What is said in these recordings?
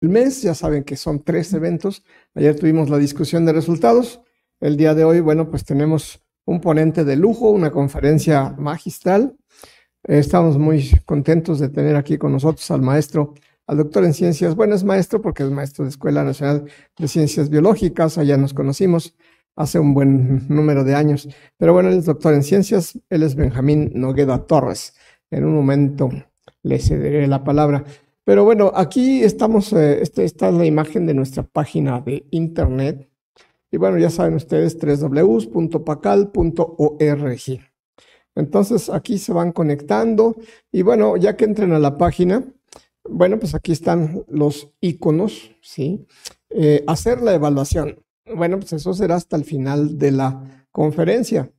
el mes. Ya saben que son tres eventos. Ayer tuvimos la discusión de resultados. El día de hoy, bueno, pues tenemos un ponente de lujo, una conferencia magistral. estamos muy contentos de tener aquí con nosotros al maestro, al doctor en ciencias. Bueno, es maestro porque es maestro de Escuela Nacional de Ciencias Biológicas. Allá nos conocimos hace un buen número de años. Pero bueno, él es doctor en ciencias. Él es Benjamín Nogueda Torres. En un momento le cederé la palabra. Pero bueno, aquí estamos, eh, este, esta es la imagen de nuestra página de internet. Y bueno, ya saben ustedes, www.pacal.org. Entonces aquí se van conectando y bueno, ya que entren a la página, bueno, pues aquí están los iconos, ¿sí? Eh, hacer la evaluación. Bueno, pues eso será hasta el final de la conferencia.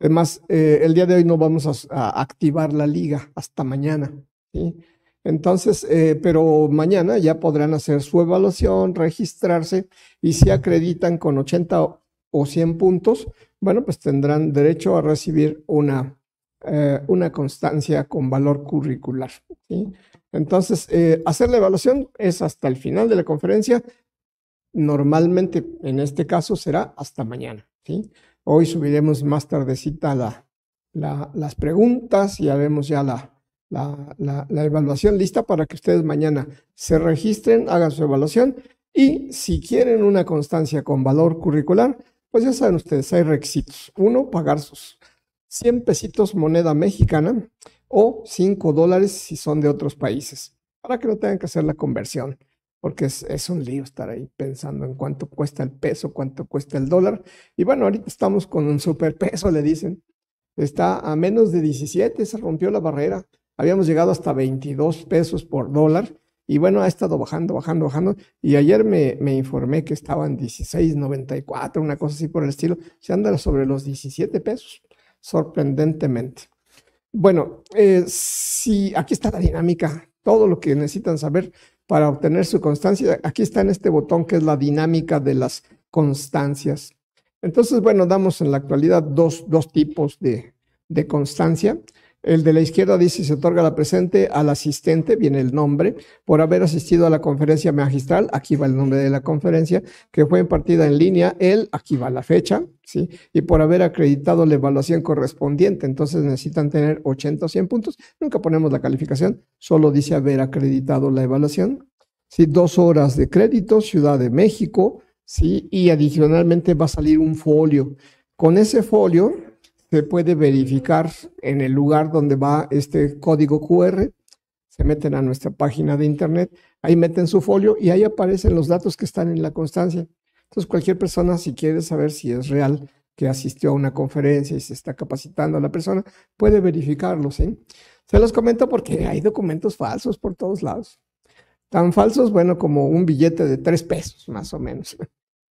Además, eh, el día de hoy no vamos a, a activar la liga hasta mañana, ¿sí? Entonces, eh, pero mañana ya podrán hacer su evaluación, registrarse y si acreditan con 80 o 100 puntos, bueno, pues tendrán derecho a recibir una, eh, una constancia con valor curricular. Entonces, eh, hacer la evaluación es hasta el final de la conferencia. Normalmente, en este caso, será hasta mañana. Hoy subiremos más tardecita las preguntas y haremos ya la, la, la, evaluación lista para que ustedes mañana se registren, hagan su evaluación y si quieren una constancia con valor curricular, pues ya saben ustedes, hay requisitos. Uno, pagar sus 100 pesitos moneda mexicana o 5 dólares si son de otros países, para que no tengan que hacer la conversión, porque es, es, un lío estar ahí pensando en cuánto cuesta el peso, cuánto cuesta el dólar. Y bueno, ahorita estamos con un superpeso, le dicen. Está a menos de 17, se rompió la barrera habíamos llegado hasta 22 pesos por dólar y bueno, ha estado bajando, bajando, bajando. Y ayer me, informé que estaban 16.94, una cosa así por el estilo. Se anda sobre los 17 pesos, sorprendentemente. Bueno, eh, si aquí está la dinámica, todo lo que necesitan saber para obtener su constancia, aquí está en este botón que es la dinámica de las constancias. Entonces, bueno, damos en la actualidad dos, dos tipos de, de constancia. El de la izquierda dice se otorga la presente al asistente, viene el nombre, por haber asistido a la conferencia magistral, aquí va el nombre de la conferencia, que fue impartida en línea, él, aquí va la fecha, ¿sí? Y por haber acreditado la evaluación correspondiente, entonces necesitan tener 80 o 100 puntos, nunca ponemos la calificación, solo dice haber acreditado la evaluación, ¿sí? Dos horas de crédito, Ciudad de México, ¿sí? Y adicionalmente va a salir un folio. Con ese folio se puede verificar en el lugar donde va este código QR. Se meten a nuestra página de internet, ahí meten su folio y ahí aparecen los datos que están en la constancia. Entonces, cualquier persona, si quiere saber si es real que asistió a una conferencia y se está capacitando a la persona, puede verificarlos, Se los comento porque hay documentos falsos por todos lados. Tan falsos, bueno, como un billete de tres pesos, más o menos.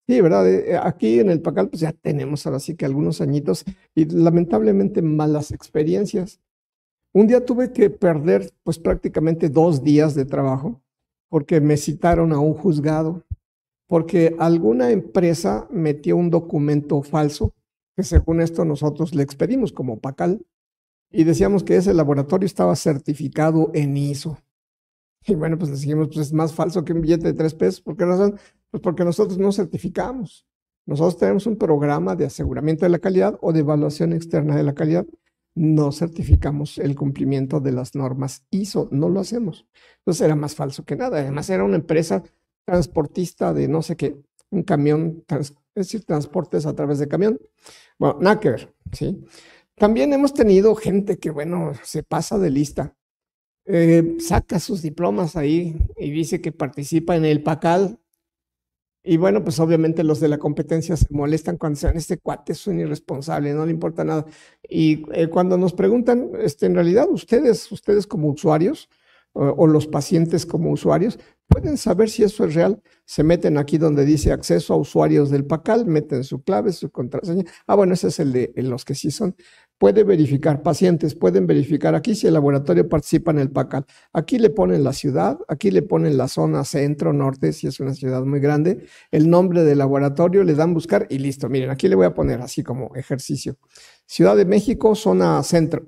Sí, ¿verdad? Eh, eh, aquí en el Pacal, pues ya tenemos ahora sí que algunos añitos y lamentablemente malas experiencias. Un día tuve que perder pues prácticamente dos días de trabajo porque me citaron a un juzgado, porque alguna empresa metió un documento falso que según esto nosotros le expedimos como Pacal y decíamos que ese laboratorio estaba certificado en ISO. Y bueno, pues dijimos pues es más falso que un billete de tres pesos. ¿Por qué razón? Pues porque nosotros no certificamos. Nosotros tenemos un programa de aseguramiento de la calidad o de evaluación externa de la calidad. No certificamos el cumplimiento de las normas ISO, no lo hacemos. Entonces era más falso que nada. Además era una empresa transportista de no sé qué, un camión, es decir, transportes a través de camión. Bueno, nada que ver, ¿sí? También hemos tenido gente que, bueno, se pasa de lista. Eh, saca sus diplomas ahí y dice que participa en el PACAL, y bueno, pues obviamente los de la competencia se molestan cuando sean este cuate es un irresponsable, no le importa nada. Y eh, cuando nos preguntan, este, en realidad ustedes, ustedes como usuarios o los pacientes como usuarios, pueden saber si eso es real. Se meten aquí donde dice acceso a usuarios del PACAL, meten su clave, su contraseña. Ah, bueno, ese es el de los que sí son puede verificar, pacientes pueden verificar aquí si el laboratorio participa en el PACAL. Aquí le ponen la ciudad, aquí le ponen la zona centro, norte, si es una ciudad muy grande, el nombre del laboratorio, le dan buscar y listo. Miren, aquí le voy a poner así como ejercicio. Ciudad de México, zona centro.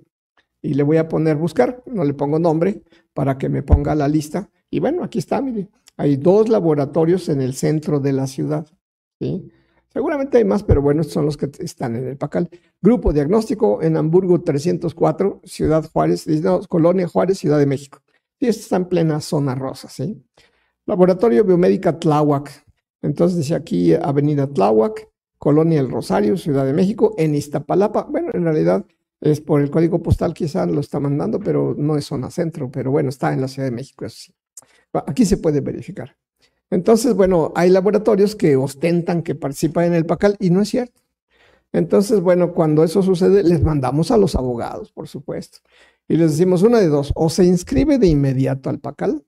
Y le voy a poner buscar, no le pongo nombre, para que me ponga la lista. Y bueno, aquí está, miren, hay dos laboratorios en el centro de la ciudad. ¿sí? Seguramente hay más, pero bueno, estos son los que están en el Pacal. Grupo diagnóstico en Hamburgo 304, Ciudad Juárez, Colonia Juárez, Ciudad de México. Y esto está en plena zona rosa, ¿sí? Laboratorio Biomédica Tláhuac. Entonces dice aquí Avenida Tláhuac, Colonia El Rosario, Ciudad de México, en Iztapalapa. Bueno, en realidad es por el código postal quizás lo está mandando, pero no es zona centro, pero bueno, está en la Ciudad de México, eso sí. Aquí se puede verificar. Entonces, bueno, hay laboratorios que ostentan que participan en el PACAL y no es cierto. Entonces, bueno, cuando eso sucede, les mandamos a los abogados, por supuesto, y les decimos una de dos, o se inscribe de inmediato al PACAL,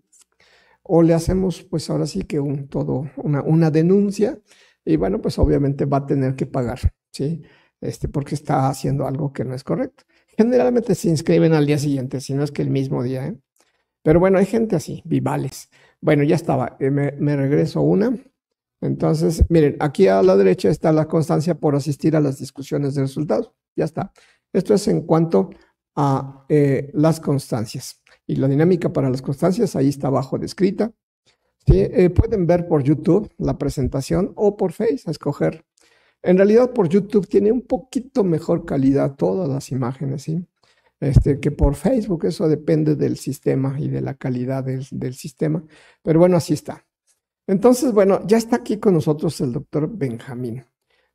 o le hacemos, pues ahora sí que un todo, una, una denuncia, y bueno, pues obviamente va a tener que pagar, ¿sí? Este, porque está haciendo algo que no es correcto. Generalmente se inscriben al día siguiente, si no es que el mismo día, ¿eh? Pero bueno, hay gente así, vivales. Bueno, ya estaba. Eh, me, regreso una. Entonces, miren, aquí a la derecha está la constancia por asistir a las discusiones de resultados. Ya está. Esto es en cuanto a eh, las constancias. Y la dinámica para las constancias ahí está abajo descrita. Sí, eh, pueden ver por YouTube la presentación o por Face, a escoger. En realidad por YouTube tiene un poquito mejor calidad todas las imágenes, ¿sí? Este, que por Facebook, eso depende del sistema y de la calidad del, sistema, pero bueno, así está. Entonces, bueno, ya está aquí con nosotros el doctor Benjamín.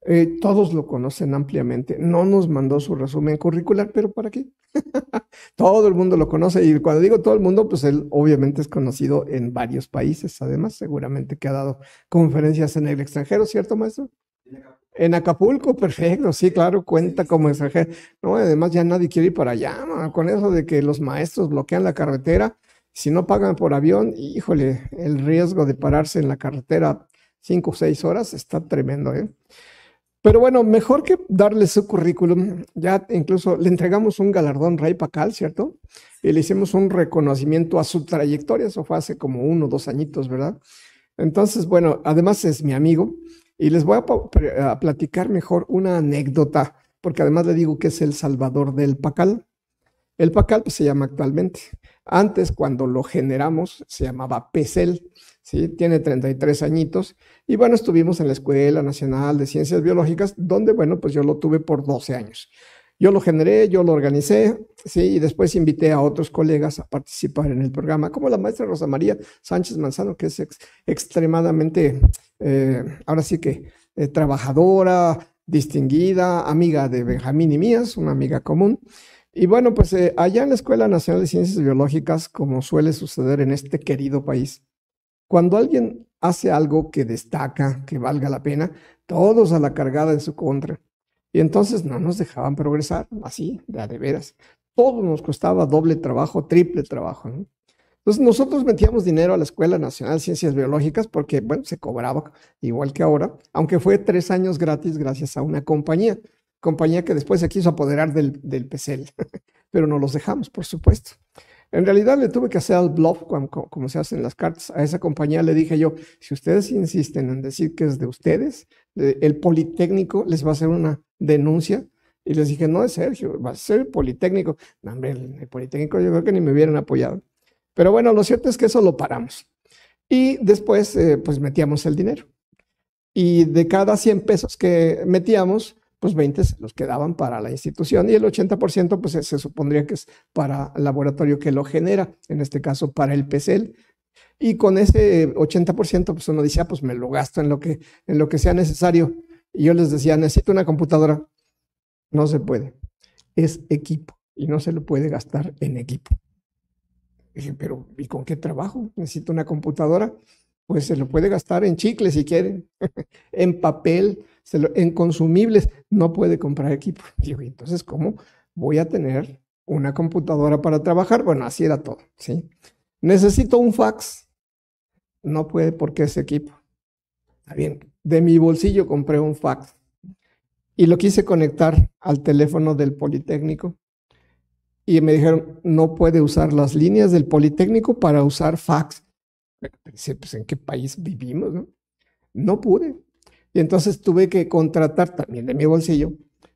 Eh, todos lo conocen ampliamente. No nos mandó su resumen curricular, pero ¿para qué? todo el mundo lo conoce. Y cuando digo todo el mundo, pues él obviamente es conocido en varios países. Además, seguramente que ha dado conferencias en el extranjero, ¿cierto, maestro? En Acapulco, perfecto, sí, claro, cuenta como exagerado. No, además ya nadie quiere ir para allá, con eso de que los maestros bloquean la carretera, si no pagan por avión, híjole, el riesgo de pararse en la carretera cinco o seis horas está tremendo, ¿eh? Pero bueno, mejor que darle su currículum, ya incluso le entregamos un galardón Ray Pacal, ¿cierto? Y le hicimos un reconocimiento a su trayectoria, eso fue hace como uno o dos añitos, ¿verdad? Entonces, bueno, además es mi amigo, y les voy a, platicar mejor una anécdota, porque además le digo que es el salvador del pacal. El pacal pues, se llama actualmente. Antes, cuando lo generamos, se llamaba PESEL, ¿sí? tiene 33 añitos. Y bueno, estuvimos en la Escuela Nacional de Ciencias Biológicas, donde, bueno, pues yo lo tuve por 12 años. Yo lo generé, yo lo organicé, sí, y después invité a otros colegas a participar en el programa, como la maestra Rosa María Sánchez Manzano, que es extremadamente, eh, ahora sí que, eh, trabajadora, distinguida, amiga de Benjamín y mías, una amiga común. Y bueno, pues eh, allá en la Escuela Nacional de Ciencias Biológicas, como suele suceder en este querido país, cuando alguien hace algo que destaca, que valga la pena, todos a la cargada en su contra. Y entonces no nos dejaban progresar así, de a de veras. Todo nos costaba doble trabajo, triple trabajo. ¿no? Entonces nosotros metíamos dinero a la Escuela Nacional de Ciencias Biológicas porque, bueno, se cobraba igual que ahora, aunque fue tres años gratis gracias a una compañía, compañía que después se quiso apoderar del, del pero no los dejamos, por supuesto. En realidad le tuve que hacer al bluff, como, se hacen las cartas. A esa compañía le dije yo, si ustedes insisten en decir que es de ustedes, el Politécnico les va a hacer una denuncia. Y les dije, no es Sergio, va a ser el Politécnico. No, hombre, el Politécnico yo creo que ni me hubieran apoyado. Pero bueno, lo cierto es que eso lo paramos. Y después, eh, pues metíamos el dinero. Y de cada 100 pesos que metíamos, 20 se los quedaban para la institución y el 80% pues se supondría que es para el laboratorio que lo genera, en este caso para el PCL. Y con ese 80% eh, pues uno decía, ah, pues me lo gasto en lo que, en lo que sea necesario. Y yo les decía, necesito una computadora. No se puede. Es equipo y no se lo puede gastar en equipo. pero ¿y con qué trabajo? Necesito una computadora. Pues se lo puede gastar en chicle si quieren, en papel, en consumibles no puede comprar equipo. entonces, ¿cómo voy a tener una computadora para trabajar? Bueno, así era todo, Necesito un fax. No puede porque es equipo. Está bien, de mi bolsillo compré un fax y lo quise conectar al teléfono del Politécnico y me dijeron, no puede usar las líneas del Politécnico para usar fax. Pues, pues, ¿en qué país vivimos? No, no pude. Y entonces tuve que contratar también de mi bolsillo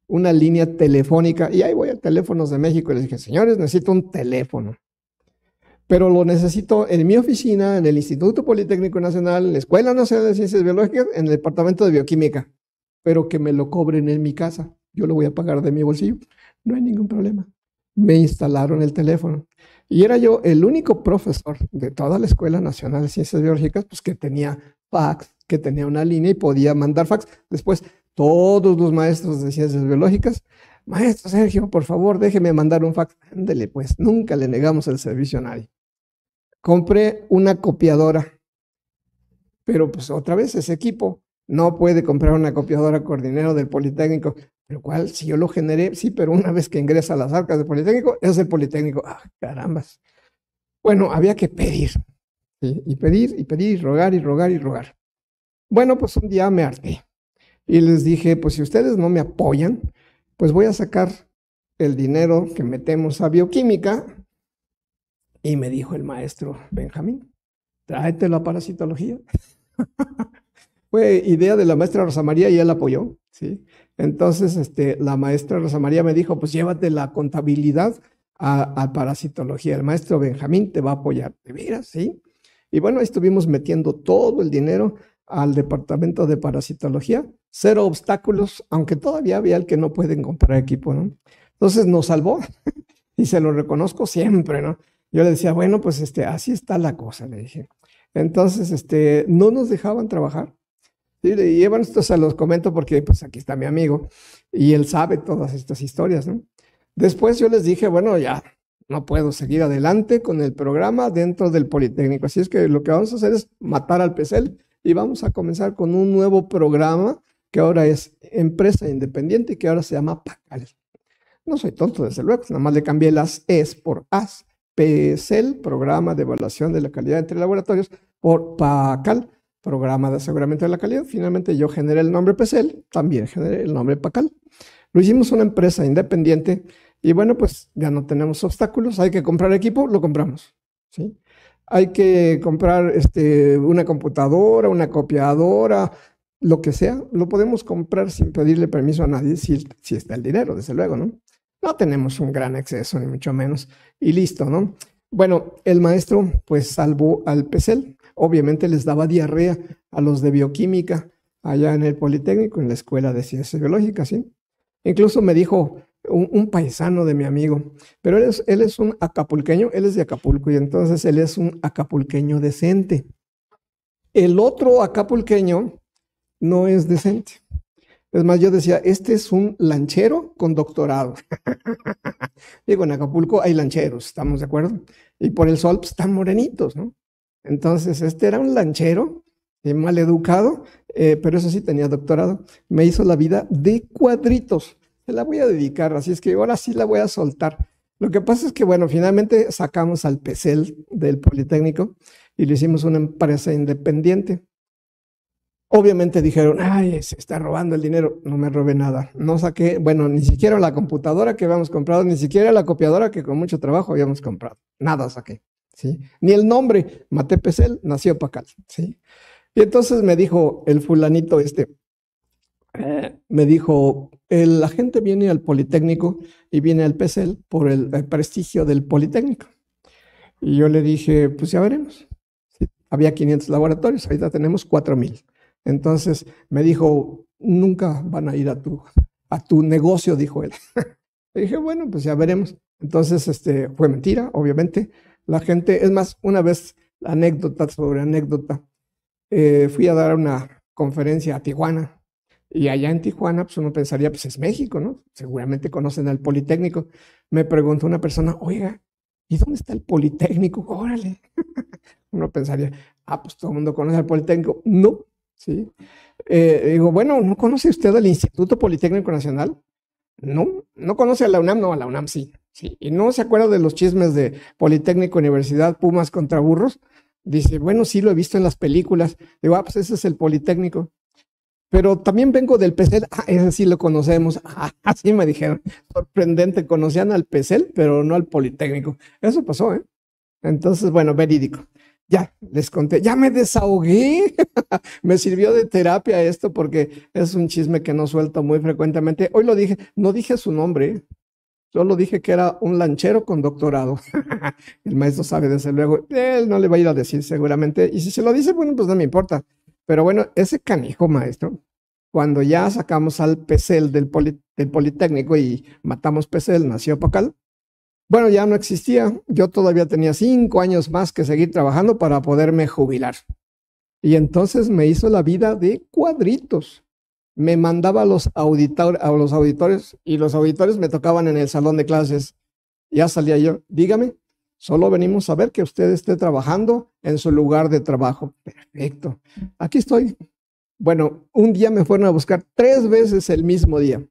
una línea telefónica. Y ahí voy a teléfonos de México y les dije, señores, necesito un teléfono. Pero lo necesito en mi oficina, en el Instituto Politécnico Nacional, en la Escuela Nacional de Ciencias Biológicas, en el Departamento de Bioquímica. Pero que me lo cobren en mi casa. Yo lo voy a pagar de mi bolsillo. No hay ningún problema. Me instalaron el teléfono. Y era yo el único profesor de toda la Escuela Nacional de Ciencias Biológicas pues, que tenía fax, que tenía una línea y podía mandar fax. Después, todos los maestros de ciencias biológicas, maestro Sergio, por favor, déjeme mandar un fax. Ándele, pues, nunca le negamos el servicio a nadie. Compré una copiadora, pero pues otra vez ese equipo no puede comprar una copiadora con dinero del Politécnico, lo cual si yo lo generé, sí, pero una vez que ingresa a las arcas del Politécnico, es el Politécnico. Ah, carambas. Bueno, había que pedir, y pedir, y pedir, y rogar, y rogar, y rogar. Bueno, pues un día me harté y les dije, pues si ustedes no me apoyan, pues voy a sacar el dinero que metemos a bioquímica. Y me dijo el maestro, Benjamín, tráete la parasitología. Fue idea de la maestra Rosa María y él apoyó, ¿sí? Entonces, este, la maestra Rosa María me dijo, pues llévate la contabilidad a, parasitología. El maestro Benjamín te va a apoyar. ¿De veras? Sí. Y bueno, ahí estuvimos metiendo todo el dinero al departamento de parasitología, cero obstáculos, aunque todavía había el que no pueden comprar equipo, ¿no? Entonces nos salvó y se lo reconozco siempre, ¿no? Yo le decía, bueno, pues este, así está la cosa, le dije. Entonces, este, no nos dejaban trabajar. Y, llevan bueno, esto se los comento porque pues aquí está mi amigo y él sabe todas estas historias, ¿no? Después yo les dije, bueno, ya, no puedo seguir adelante con el programa dentro del Politécnico. Así es que lo que vamos a hacer es matar al PESEL y vamos a comenzar con un nuevo programa que ahora es empresa independiente y que ahora se llama Pacal. No soy tonto, desde luego, nada más le cambié las es por AS, PESEL, Programa de Evaluación de la Calidad entre Laboratorios, por PACAL, Programa de Aseguramiento de la Calidad. Finalmente yo generé el nombre PESEL. también generé el nombre PACAL. Lo hicimos una empresa independiente y bueno, pues ya no tenemos obstáculos, hay que comprar equipo, lo compramos. ¿sí? hay que comprar este, una computadora, una copiadora, lo que sea, lo podemos comprar sin pedirle permiso a nadie si, si está el dinero, desde luego, ¿no? No tenemos un gran exceso, ni mucho menos. Y listo, ¿no? Bueno, el maestro pues salvó al PESEL. Obviamente les daba diarrea a los de bioquímica allá en el Politécnico, en la Escuela de Ciencias Biológicas, ¿sí? Incluso me dijo, un, paisano de mi amigo, pero él es, él es un acapulqueño, él es de Acapulco y entonces él es un acapulqueño decente. El otro acapulqueño no es decente. Es más, yo decía, este es un lanchero con doctorado. Digo, en Acapulco hay lancheros, ¿estamos de acuerdo? Y por el sol pues, están morenitos, ¿no? Entonces, este era un lanchero, eh, mal educado, eh, pero eso sí tenía doctorado. Me hizo la vida de cuadritos la voy a dedicar, así es que ahora sí la voy a soltar. Lo que pasa es que, bueno, finalmente sacamos al PESEL del Politécnico y le hicimos una empresa independiente. Obviamente dijeron, ay, se está robando el dinero. No me robé nada. No saqué, bueno, ni siquiera la computadora que habíamos comprado, ni siquiera la copiadora que con mucho trabajo habíamos comprado. Nada saqué, ¿sí? Ni el nombre, Mate Pesel, nació Pacal, ¿sí? Y entonces me dijo el fulanito este, me dijo, la gente viene al Politécnico y viene al PESEL por el, prestigio del Politécnico. Y yo le dije, pues ya veremos. había 500 laboratorios, ahorita tenemos 4.000. Entonces me dijo, nunca van a ir a tu, a tu negocio, dijo él. le dije, bueno, pues ya veremos. Entonces este, fue mentira, obviamente. La gente, es más, una vez, anécdota sobre anécdota, eh, fui a dar una conferencia a Tijuana, y allá en Tijuana, pues uno pensaría, pues es México, ¿no? Seguramente conocen al Politécnico. Me preguntó una persona, oiga, ¿y dónde está el Politécnico? Órale. uno pensaría, ah, pues todo el mundo conoce al Politécnico. No, sí. Eh, digo, bueno, ¿no conoce usted al Instituto Politécnico Nacional? No, no conoce a la UNAM, no, a la UNAM sí. sí. Y no se acuerda de los chismes de Politécnico, Universidad, Pumas contra Burros. Dice, bueno, sí lo he visto en las películas. Digo, ah, pues ese es el Politécnico pero también vengo del PESEL. Ah, ese sí lo conocemos. Ah, así me dijeron. Sorprendente, conocían al PESEL, pero no al Politécnico. Eso pasó, ¿eh? Entonces, bueno, verídico. Ya, les conté, ya me desahogué. me sirvió de terapia esto porque es un chisme que no suelto muy frecuentemente. Hoy lo dije, no dije su nombre, ¿eh? solo dije que era un lanchero con doctorado. El maestro sabe, desde luego, él no le va a ir a decir seguramente. Y si se lo dice, bueno, pues no me importa. Pero bueno, ese canijo, maestro, cuando ya sacamos al Pesel del, Politécnico y matamos Pesel, nació Pacal, bueno, ya no existía. Yo todavía tenía cinco años más que seguir trabajando para poderme jubilar. Y entonces me hizo la vida de cuadritos. Me mandaba a los, a los auditores y los auditores me tocaban en el salón de clases. Ya salía yo, dígame, Solo venimos a ver que usted esté trabajando en su lugar de trabajo. Perfecto. Aquí estoy. Bueno, un día me fueron a buscar tres veces el mismo día.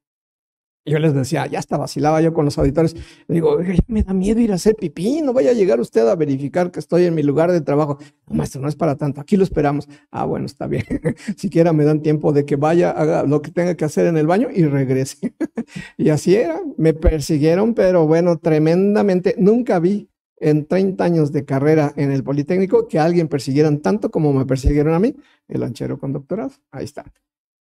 Yo les decía, ya está, vacilaba yo con los auditores. Digo, me da miedo ir a hacer pipí, no vaya a llegar usted a verificar que estoy en mi lugar de trabajo. No, maestro, no es para tanto, aquí lo esperamos. Ah, bueno, está bien. Siquiera me dan tiempo de que vaya, haga lo que tenga que hacer en el baño y regrese. y así era, me persiguieron, pero bueno, tremendamente, nunca vi en 30 años de carrera en el Politécnico que alguien persiguieran tanto como me persiguieron a mí, el lanchero con doctorado. Ahí está.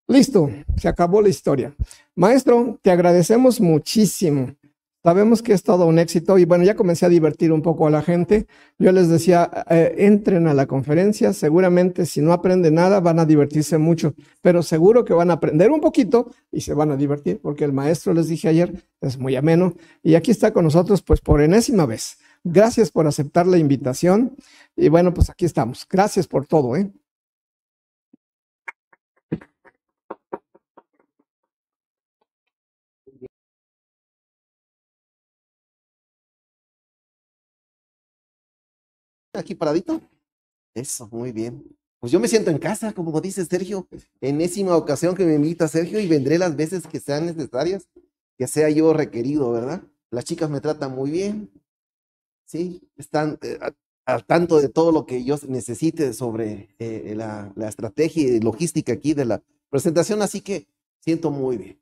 Listo, se acabó la historia. Maestro, te agradecemos muchísimo. Sabemos que es todo un éxito y bueno, ya comencé a divertir un poco a la gente. Yo les decía, eh, entren a la conferencia, seguramente si no aprenden nada van a divertirse mucho, pero seguro que van a aprender un poquito y se van a divertir porque el maestro, les dije ayer, es muy ameno y aquí está con nosotros pues por enésima vez. Gracias por aceptar la invitación. Y bueno, pues aquí estamos. Gracias por todo, ¿eh? Aquí paradito. Eso, muy bien. Pues yo me siento en casa, como dice Sergio, enésima ocasión que me invita Sergio y vendré las veces que sean necesarias, que sea yo requerido, ¿verdad? Las chicas me tratan muy bien, ¿sí? Están eh, al tanto de todo lo que yo necesite sobre eh, la, estrategia y logística aquí de la presentación, así que siento muy bien.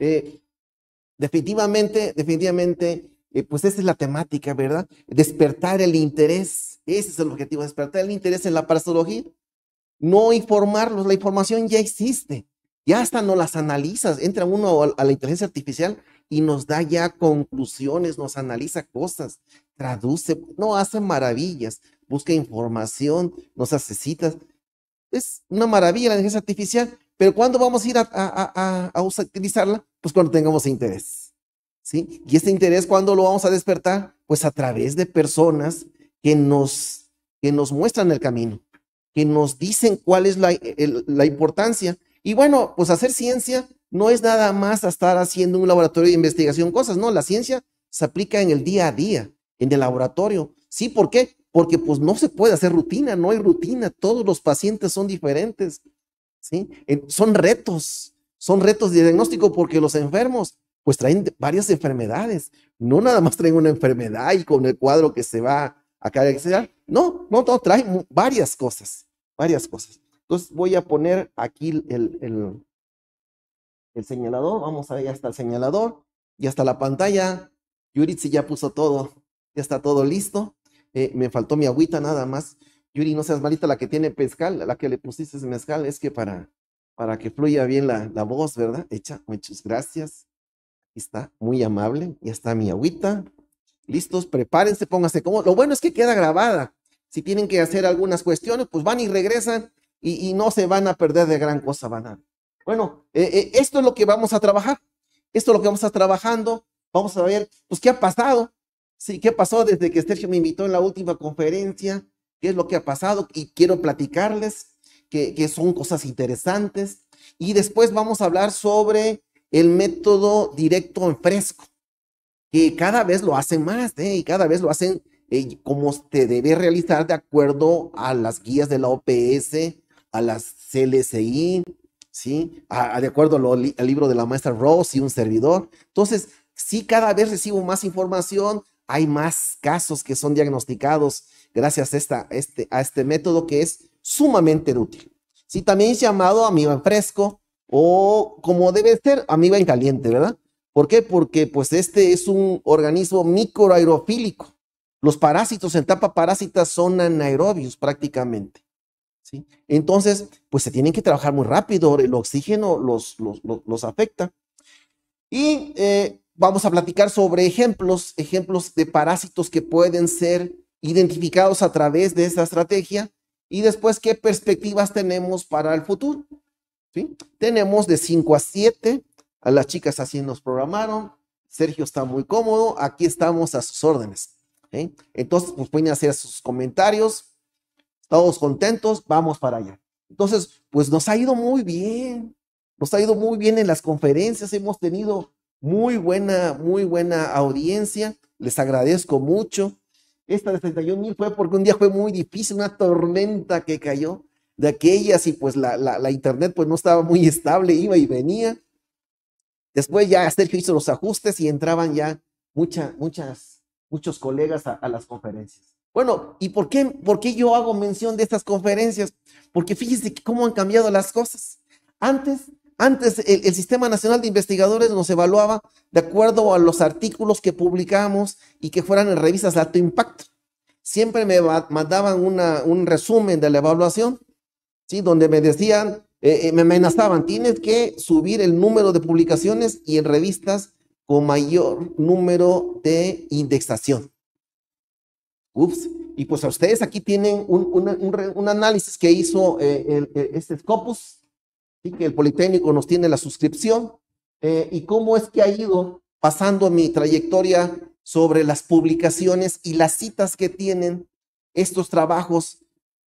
Eh, definitivamente, definitivamente, pues esa es la temática, ¿verdad? Despertar el interés, ese es el objetivo, despertar el interés en la parasitología. No informarlos, la información ya existe ya hasta no las analizas, entra uno a la inteligencia artificial y nos da ya conclusiones, nos analiza cosas, traduce, no hace maravillas, busca información, nos hace citas. Es una maravilla la inteligencia artificial, pero ¿cuándo vamos a ir a, a, a, a utilizarla? Pues cuando tengamos interés. ¿sí? Y este interés, ¿cuándo lo vamos a despertar? Pues a través de personas que nos, que nos muestran el camino, que nos dicen cuál es la, la importancia y bueno, pues hacer ciencia no es nada más estar haciendo un laboratorio de investigación cosas, no, la ciencia se aplica en el día a día, en el laboratorio. Sí, ¿por qué? Porque pues no se puede hacer rutina, no hay rutina, todos los pacientes son diferentes, ¿sí? son retos, son retos de diagnóstico porque los enfermos pues traen varias enfermedades, no nada más traen una enfermedad y con el cuadro que se va a caer, no, no, no, traen varias cosas, varias cosas. Entonces voy a poner aquí el, señalador. Vamos a ver, ya está el señalador. y hasta la pantalla. Yuritsi ya puso todo. Ya está todo listo. Eh, me faltó mi agüita nada más. Yuri, no seas malita, la que tiene pescal, la que le pusiste ese mezcal, es que para, para que fluya bien la, voz, ¿verdad? Hecha, muchas gracias. Aquí está, muy amable. Ya está mi agüita. Listos, prepárense, pónganse como. Lo bueno es que queda grabada. Si tienen que hacer algunas cuestiones, pues van y regresan y, no se van a perder de gran cosa van a Bueno, eh, eh, esto es lo que vamos a trabajar. Esto es lo que vamos a estar trabajando. Vamos a ver, pues, qué ha pasado. Sí, qué pasó desde que Sergio me invitó en la última conferencia. ¿Qué es lo que ha pasado? Y quiero platicarles que, que son cosas interesantes. Y después vamos a hablar sobre el método directo en fresco, que cada vez lo hacen más ¿eh? y cada vez lo hacen eh, como se debe realizar de acuerdo a las guías de la OPS a las CLCI, ¿sí? de acuerdo al libro de la maestra Rose y un servidor. Entonces, sí, cada vez recibo más información, hay más casos que son diagnosticados gracias a, esta, este, a este método que es sumamente útil. Sí, también es llamado amiba fresco o como debe ser, amiba en caliente, ¿verdad? ¿Por qué? Porque pues este es un organismo microaerofílico. Los parásitos en tapa parásita son anaerobios prácticamente. Entonces, pues se tienen que trabajar muy rápido, el oxígeno los, los, afecta. Y eh, vamos a platicar sobre ejemplos, ejemplos de parásitos que pueden ser identificados a través de esta estrategia y después qué perspectivas tenemos para el futuro. ¿Sí? Tenemos de 5 a 7, a las chicas así nos programaron, Sergio está muy cómodo, aquí estamos a sus órdenes. Entonces, pues pueden hacer sus comentarios, todos contentos, vamos para allá. Entonces, pues nos ha ido muy bien, nos ha ido muy bien en las conferencias, hemos tenido muy buena, muy buena audiencia, les agradezco mucho. Esta de 31 mil fue porque un día fue muy difícil, una tormenta que cayó de aquellas y pues la, la, internet pues no estaba muy estable, iba y venía. Después ya Sergio hizo los ajustes y entraban ya muchas, muchas muchos colegas a, las conferencias. Bueno, ¿y por qué, por qué yo hago mención de estas conferencias? Porque fíjense cómo han cambiado las cosas. Antes, antes el, Sistema Nacional de Investigadores nos evaluaba de acuerdo a los artículos que publicamos y que fueran en revistas de alto impacto. Siempre me mandaban una, un resumen de la evaluación, ¿sí? donde me decían, eh, eh, me amenazaban, tienes que subir el número de publicaciones y en revistas con mayor número de indexación. Ups. Y pues a ustedes aquí tienen un, análisis que hizo eh, eh, este Scopus, y que el Politécnico nos tiene la suscripción, eh, y cómo es que ha ido pasando mi trayectoria sobre las publicaciones y las citas que tienen estos trabajos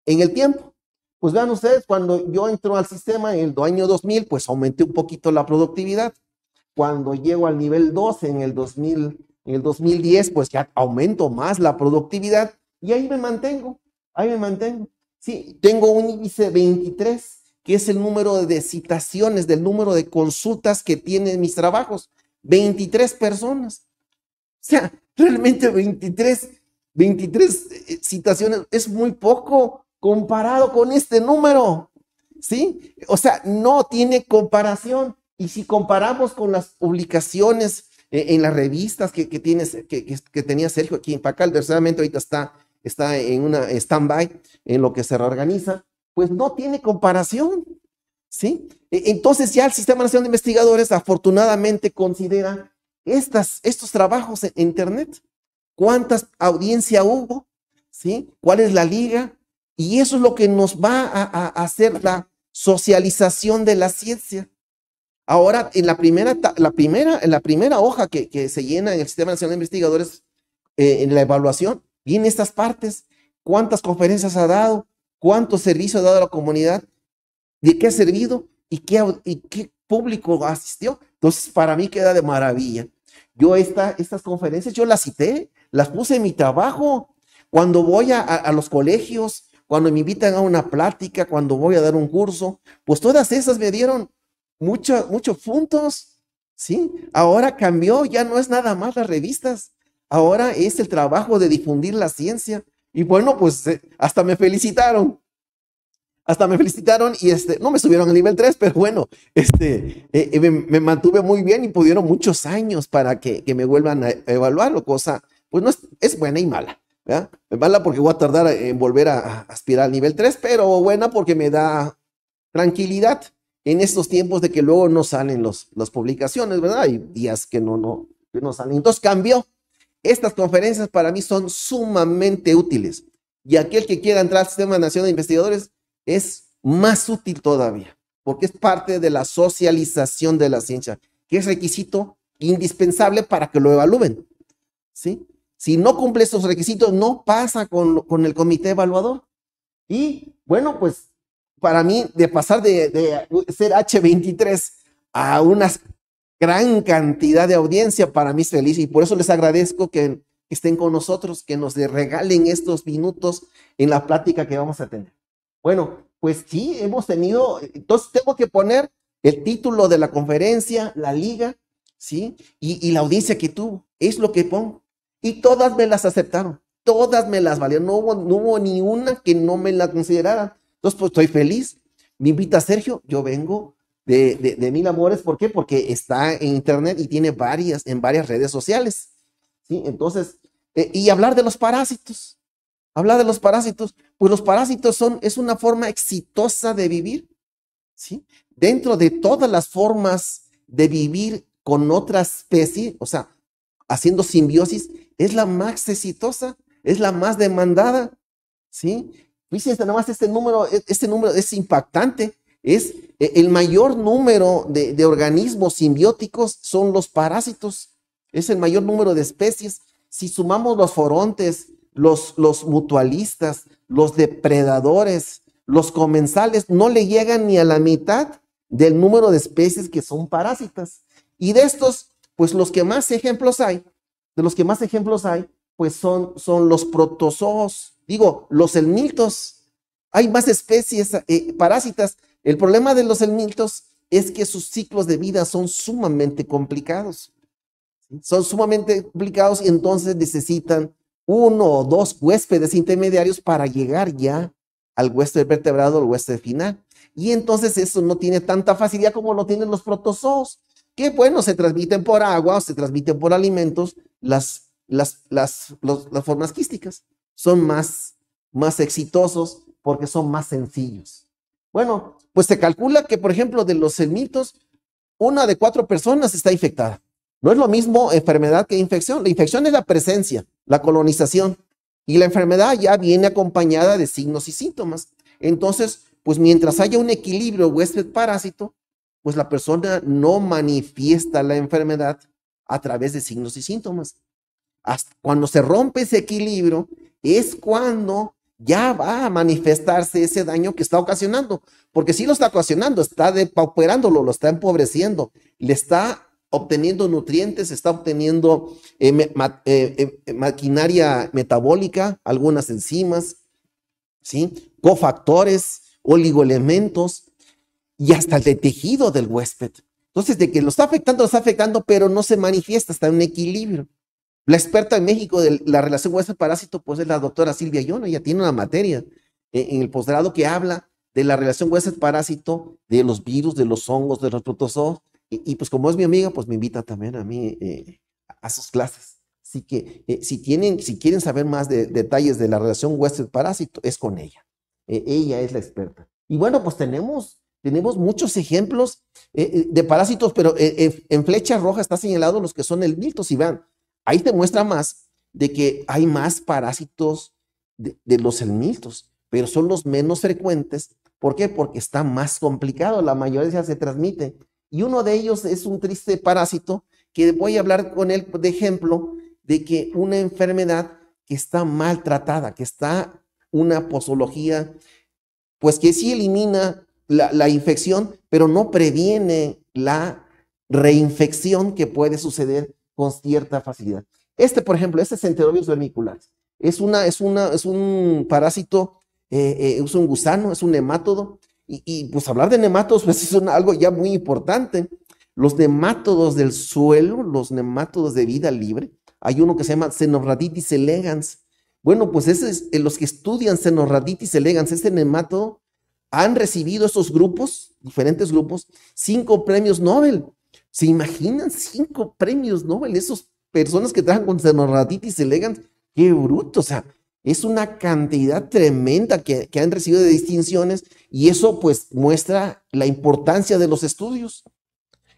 en el tiempo. Pues vean ustedes, cuando yo entro al sistema en el año 2000, pues aumenté un poquito la productividad. Cuando llego al nivel 12 en el, 2000, en el 2010, pues ya aumento más la productividad y ahí me mantengo, ahí me mantengo. Sí, tengo un índice 23, que es el número de citaciones, del número de consultas que tienen mis trabajos. 23 personas. O sea, realmente 23, 23 eh, citaciones es muy poco comparado con este número. ¿Sí? O sea, no tiene comparación. Y si comparamos con las publicaciones eh, en las revistas que, tienes, que, tenía Sergio aquí en Pacal, desgraciadamente ahorita está, está en una stand-by en lo que se reorganiza, pues no tiene comparación. ¿sí? E, entonces ya el Sistema Nacional de Investigadores afortunadamente considera estas, estos trabajos en Internet. ¿Cuántas audiencia hubo? ¿Sí? ¿Cuál es la liga? Y eso es lo que nos va a hacer la socialización de la ciencia. Ahora, en la primera, la primera, en la primera hoja que, se llena en el Sistema Nacional de Investigadores, eh, en la evaluación, en estas partes, cuántas conferencias ha dado, cuánto servicio ha dado a la comunidad, de qué ha servido y qué, público asistió. Entonces, para mí queda de maravilla. Yo estas conferencias, yo las cité, las puse en mi trabajo. Cuando voy a los colegios, cuando me invitan a una plática, cuando voy a dar un curso, pues todas esas me dieron muchos puntos, ¿sí? Ahora cambió, ya no es nada más las revistas, ahora es el trabajo de difundir la ciencia. Y bueno, pues eh, hasta me felicitaron. Hasta me felicitaron y este, no me subieron al nivel 3, pero bueno, este, eh, eh, me, mantuve muy bien y pudieron muchos años para que, me vuelvan a evaluar. O cosa, pues no es, buena y mala. ¿verdad? Mala porque voy a tardar en volver a aspirar al nivel 3, pero buena porque me da tranquilidad en estos tiempos de que luego no salen los, las publicaciones, ¿verdad? Hay días que no, no, no salen. Entonces cambió. Estas conferencias para mí son sumamente útiles. Y aquel que quiera entrar al Sistema Nacional de Investigadores es más útil todavía, porque es parte de la socialización de la ciencia, que es requisito indispensable para que lo evalúen. ¿sí? Si no cumple estos requisitos, no pasa con, con el comité evaluador. Y bueno, pues para mí, de pasar de, ser H23 a una gran cantidad de audiencia, para mí es feliz. Y por eso les agradezco que estén con nosotros, que nos regalen estos minutos en la plática que vamos a tener. Bueno, pues sí, hemos tenido, entonces tengo que poner el título de la conferencia, la liga, ¿sí? Y, la audiencia que tuvo, es lo que pongo. Y todas me las aceptaron, todas me las valieron, no hubo ni una que no me la considerara. Entonces, pues estoy feliz. Me invita Sergio, yo vengo de, Mil Amores. ¿Por qué? Porque está en internet y tiene varias, en varias redes sociales. ¿sí? Entonces, eh, y hablar de los parásitos. Hablar de los parásitos. Pues los parásitos son, es una forma exitosa de vivir. ¿sí? Dentro de todas las formas de vivir con otra especie, o sea, haciendo simbiosis, es la más exitosa, es la más demandada, ¿sí? Fíjense este, más este número, e, este número es impactante. Es e, el mayor número de, organismos simbióticos son los parásitos. Es el mayor número de especies. Si sumamos los forontes, los, los mutualistas, los depredadores, los comensales, no le llegan ni a la mitad del número de especies que son parásitas. Y de estos, pues los que más ejemplos hay, de los que más ejemplos hay, pues son, son los protozoos, Digo, los elmiltos, hay más especies eh, parásitas. El problema de los elmiltos es que sus ciclos de vida son sumamente complicados. Son sumamente complicados y entonces necesitan uno o dos huéspedes intermediarios para llegar ya al huésped vertebrado, al huésped final. Y entonces eso no tiene tanta facilidad como lo tienen los protozoos, que bueno, se transmiten por agua o se transmiten por alimentos las, las formas quísticas son más, más exitosos porque son más sencillos. Bueno, pues se calcula que, por ejemplo, de los semitos, una de cuatro personas está infectada. No es lo mismo enfermedad que infección. La infección es la presencia, la colonización. Y la enfermedad ya viene acompañada de signos y síntomas. Entonces, pues mientras haya un equilibrio huésped-parásito, este pues la persona no manifiesta la enfermedad a través de signos y síntomas cuando se rompe ese equilibrio, es cuando ya va a manifestarse ese daño que está ocasionando, porque si lo está ocasionando, está depauperándolo, lo está empobreciendo, le está obteniendo nutrientes, está obteniendo eh, eh, eh, maquinaria metabólica, algunas enzimas, ¿sí? cofactores, oligoelementos y hasta el tejido del huésped. Entonces, de que lo está afectando, lo está afectando, pero no se manifiesta, hasta en un equilibrio. La experta en México de la relación huésped parásito pues es la doctora Silvia Yono, ella tiene una materia en el posgrado que habla de la relación huésped parásito de los virus, de los hongos, de los protozoos, y, pues como es mi amiga, pues me invita también a mí eh, a sus clases. Así que eh, si, tienen, si quieren saber más detalles de la relación huésped-parásito, es con ella. E, ella es la experta. Y bueno, pues tenemos, tenemos muchos ejemplos eh, de parásitos, pero en flecha roja está señalado los que son el milto, si ahí te muestra más de que hay más parásitos de, los helmintos, pero son los menos frecuentes. ¿Por qué? Porque está más complicado, la mayoría se transmite. Y uno de ellos es un triste parásito que voy a hablar con él de ejemplo de que una enfermedad que está maltratada, que está una posología, pues que sí elimina la, la infección, pero no previene la reinfección que puede suceder con cierta facilidad. Este, por ejemplo, este Enterobius vermicularis, es, una, es, una, es un parásito, eh, eh, es un gusano, es un nematodo. Y, pues hablar de nematodos pues es algo ya muy importante. Los nematodos del suelo, los nematodos de vida libre, hay uno que se llama Xenorraditis elegans. Bueno, pues ese es, eh, los que estudian Xenorraditis elegans, este nemátodo, han recibido estos grupos, diferentes grupos, cinco premios Nobel. ¿Se imaginan cinco premios Nobel? Esas personas que trabajan con y elegans, qué bruto, o sea, es una cantidad tremenda que, han recibido de distinciones y eso pues muestra la importancia de los estudios.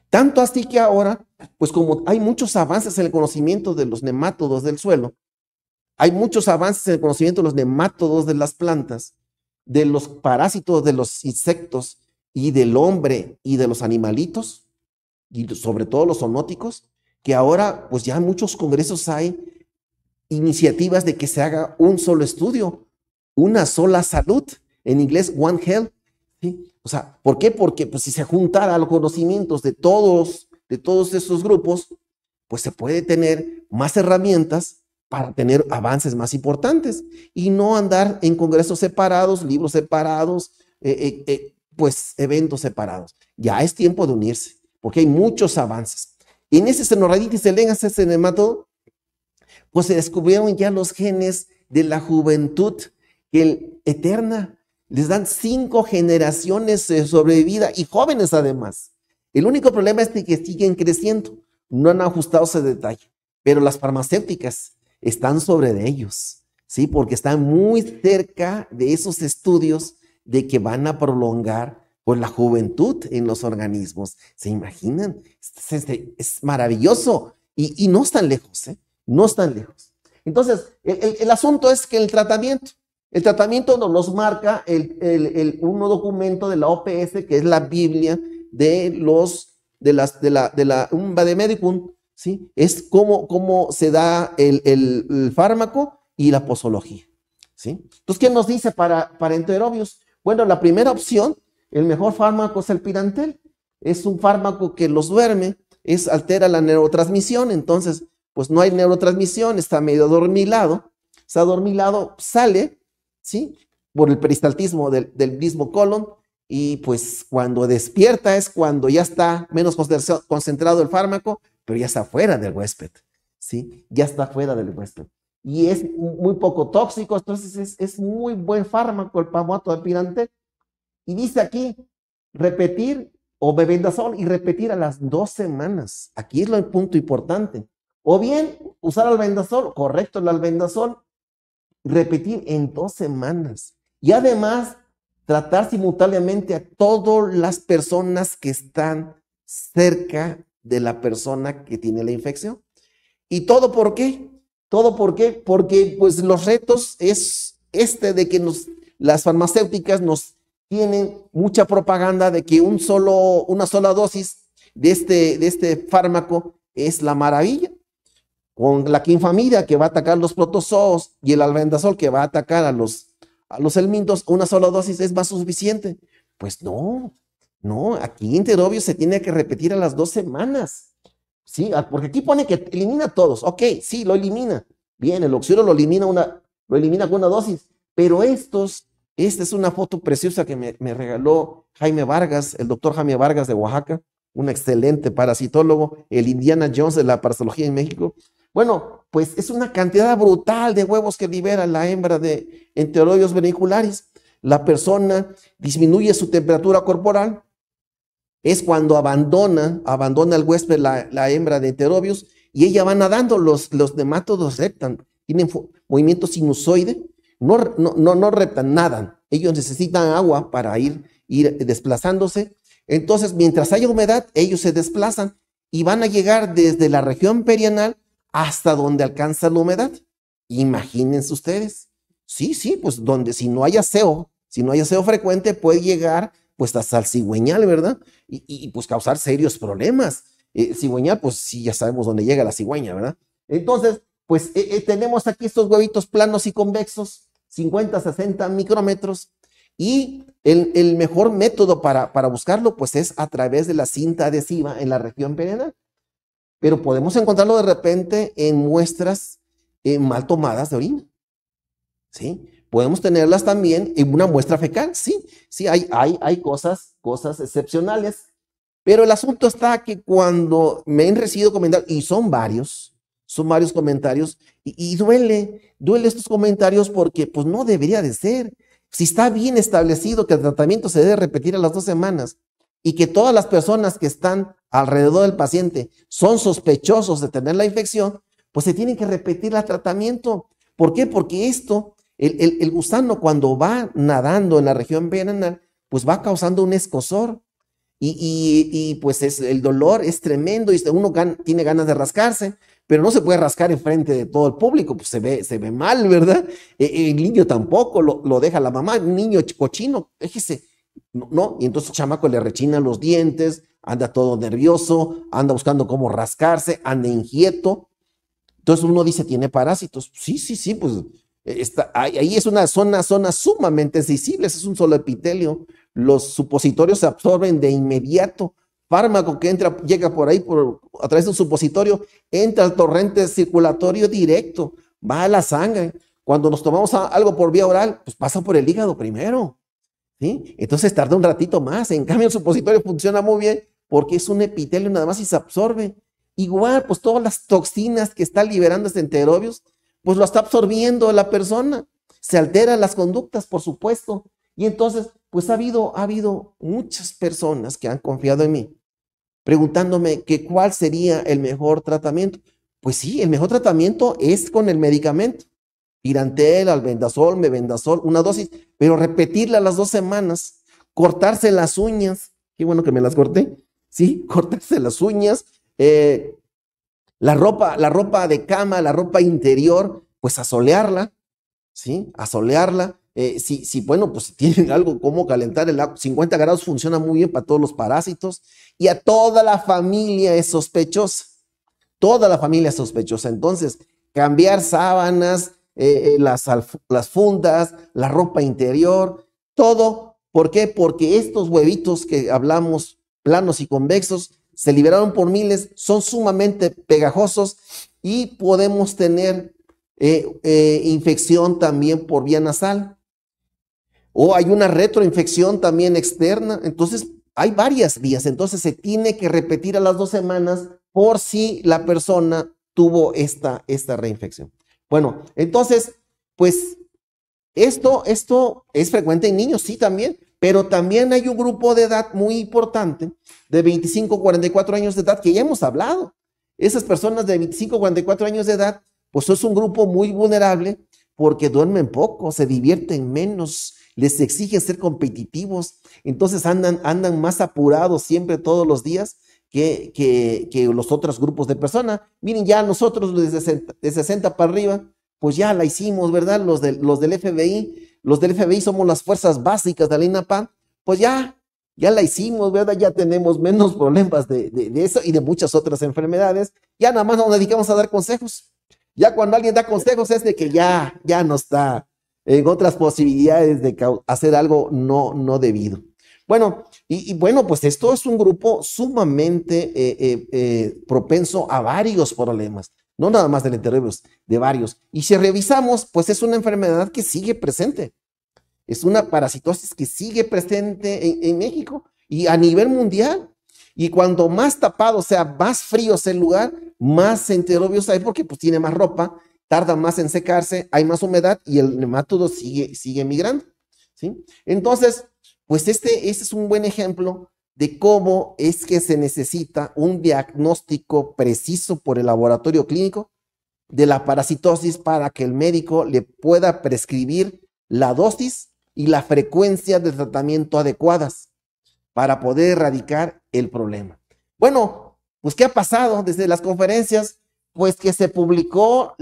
Tanto así que ahora, pues como hay muchos avances en el conocimiento de los nematodos del suelo, hay muchos avances en el conocimiento de los nematodos de las plantas, de los parásitos de los insectos y del hombre y de los animalitos, y sobre todo los zoonóticos, que ahora pues ya en muchos congresos hay iniciativas de que se haga un solo estudio, una sola salud, en inglés One Health. O sea, ¿por qué? Porque pues, si se juntara los conocimientos de todos, de todos esos grupos, pues se puede tener más herramientas para tener avances más importantes y no andar en congresos separados, libros separados, eh, eh, eh, pues eventos separados. Ya es tiempo de unirse porque hay muchos avances. en ese senoraditis, elegans, ese nematodo, pues se descubrieron ya los genes de la juventud el, eterna. Les dan cinco generaciones de sobrevida y jóvenes además. El único problema es que siguen creciendo. No han ajustado ese detalle. Pero las farmacéuticas están sobre ellos, ¿sí? Porque están muy cerca de esos estudios de que van a prolongar por la juventud en los organismos. ¿Se imaginan? Es, maravilloso y, no están lejos, ¿eh? No están lejos. Entonces, el, asunto es que el tratamiento, el tratamiento nos marca el, un documento de la OPS, que es la Biblia de los, de las, de la, de la, un ¿sí? Es cómo, cómo se da el, fármaco y la posología, ¿sí? Entonces, ¿qué nos dice para, para enterobios? Bueno, la primera opción el mejor fármaco es el pirantel. Es un fármaco que los duerme, es altera la neurotransmisión, entonces pues no hay neurotransmisión, está medio dormilado. Está dormilado, sale, ¿sí? Por el peristaltismo del, mismo colon y pues cuando despierta es cuando ya está menos concentrado el fármaco, pero ya está fuera del huésped, ¿sí? Ya está fuera del huésped. Y es muy poco tóxico, entonces es, muy buen fármaco el pamoato de pirantel. Y dice aquí, repetir o bebendazol y repetir a las dos semanas. Aquí es lo, el punto importante. O bien usar albendazol, correcto, el albendazol, repetir en dos semanas. Y además tratar simultáneamente a todas las personas que están cerca de la persona que tiene la infección. ¿Y todo por qué? ¿Todo por qué? Porque pues los retos es este de que nos, las farmacéuticas nos tienen mucha propaganda de que un solo, una sola dosis de este, de este fármaco es la maravilla. Con la quinfamida que va a atacar los protozoos y el albendazol que va a atacar a los, a los una sola dosis es más suficiente. Pues no, no, aquí Interobio se tiene que repetir a las dos semanas. Sí, ah, porque aquí pone que elimina todos. Ok, sí, lo elimina. Bien, el oxígeno lo elimina una, lo elimina con una dosis, pero estos esta es una foto preciosa que me, regaló Jaime Vargas, el doctor Jaime Vargas de Oaxaca, un excelente parasitólogo, el Indiana Jones de la parasitología en México. Bueno, pues es una cantidad brutal de huevos que libera la hembra de Enterobius veniculares. La persona disminuye su temperatura corporal. Es cuando abandona, abandona el huésped la, hembra de enterobius y ella va nadando. Los, los nematodos tienen movimiento sinusoide no, no, no, no reptan nada. Ellos necesitan agua para ir, ir desplazándose. Entonces, mientras haya humedad, ellos se desplazan y van a llegar desde la región perianal hasta donde alcanza la humedad. Imagínense ustedes. Sí, sí, pues donde si no hay aseo, si no hay aseo frecuente, puede llegar pues hasta el cigüeñal, ¿verdad? Y, pues causar serios problemas. El eh, cigüeñal, pues sí, ya sabemos dónde llega la cigüeña, ¿verdad? Entonces, pues eh, eh, tenemos aquí estos huevitos planos y convexos, 50, 60 micrómetros, y el, mejor método para, buscarlo, pues es a través de la cinta adhesiva en la región perenal. Pero podemos encontrarlo de repente en muestras eh, mal tomadas de orina. ¿Sí? Podemos tenerlas también en una muestra fecal. Sí, sí, hay, hay, hay cosas, cosas excepcionales. Pero el asunto está que cuando me han recibido comentarios, y son varios, son varios comentarios y, duele, duele estos comentarios porque pues no debería de ser. Si está bien establecido que el tratamiento se debe repetir a las dos semanas y que todas las personas que están alrededor del paciente son sospechosos de tener la infección, pues se tienen que repetir el tratamiento. ¿Por qué? Porque esto, el, gusano cuando va nadando en la región venenal, pues va causando un escosor y, y, pues es, el dolor es tremendo y uno tiene ganas de rascarse, pero no se puede rascar enfrente de todo el público, pues se ve, se ve mal, ¿verdad? E, e, el niño tampoco lo, deja la mamá, niño cochino, déjese, no, y entonces el chamaco le rechina los dientes, anda todo nervioso, anda buscando cómo rascarse, anda inquieto. Entonces uno dice, tiene parásitos. Sí, sí, sí, pues eh, está, ahí, es una zona, zona sumamente sensible, es un solo epitelio. Los supositorios se absorben de inmediato, fármaco que entra, llega por ahí, por, a través de un supositorio, entra al torrente circulatorio directo, va a la sangre. Cuando nos tomamos algo por vía oral, pues pasa por el hígado primero. ¿sí? Entonces tarda un ratito más. En cambio, el supositorio funciona muy bien porque es un epitelio nada más y se absorbe. Igual, pues todas las toxinas que está liberando este enterobios, pues lo está absorbiendo la persona. Se alteran las conductas, por supuesto. Y entonces, pues ha habido, ha habido muchas personas que han confiado en mí preguntándome que cuál sería el mejor tratamiento. Pues sí, el mejor tratamiento es con el medicamento. pirantel, albendazol, mebendazol, una dosis, pero repetirla las dos semanas, cortarse las uñas, qué bueno que me las corté, sí, cortarse las uñas, eh, la ropa, la ropa de cama, la ropa interior, pues solearla sí, solearla eh, si, si, bueno, pues tienen algo como calentar el agua, 50 grados funciona muy bien para todos los parásitos y a toda la familia es sospechosa. Toda la familia es sospechosa. Entonces, cambiar sábanas, eh, eh, las, fundas, la ropa interior, todo. ¿Por qué? Porque estos huevitos que hablamos, planos y convexos, se liberaron por miles, son sumamente pegajosos y podemos tener infección también por vía nasal o hay una retroinfección también externa. Entonces, hay varias vías. Entonces, se tiene que repetir a las dos semanas por si la persona tuvo esta, esta reinfección. Bueno, entonces, pues esto, esto es frecuente en niños, sí también, pero también hay un grupo de edad muy importante, de 25 44 años de edad, que ya hemos hablado. Esas personas de 25 44 años de edad, pues es un grupo muy vulnerable porque duermen poco, se divierten menos, les exigen ser competitivos, entonces andan, andan más apurados siempre todos los días que, los otros grupos de personas. Miren, ya nosotros de 60, para arriba, pues ya la hicimos, ¿verdad? Los, de, los del FBI, los del FBI somos las fuerzas básicas de la INAPAN, pues ya, ya la hicimos, ¿verdad? Ya tenemos menos problemas de, de eso y de muchas otras enfermedades. Ya nada más nos dedicamos a dar consejos. Ya cuando alguien da consejos es de que ya, ya no está en otras posibilidades de hacer algo no, no debido. Bueno, y, bueno, pues esto es un grupo sumamente eh, eh, eh, propenso a varios problemas, no nada más del enterobios de varios. Y si revisamos, pues es una enfermedad que sigue presente. Es una parasitosis que sigue presente en, México y a nivel mundial. Y cuando más tapado, sea, más frío sea el lugar, más enterobios hay porque pues tiene más ropa tarda más en secarse, hay más humedad y el nematodo sigue, sigue migrando. ¿sí? Entonces, pues este, este es un buen ejemplo de cómo es que se necesita un diagnóstico preciso por el laboratorio clínico de la parasitosis para que el médico le pueda prescribir la dosis y la frecuencia de tratamiento adecuadas para poder erradicar el problema. Bueno, pues ¿qué ha pasado desde las conferencias? pues que se publicó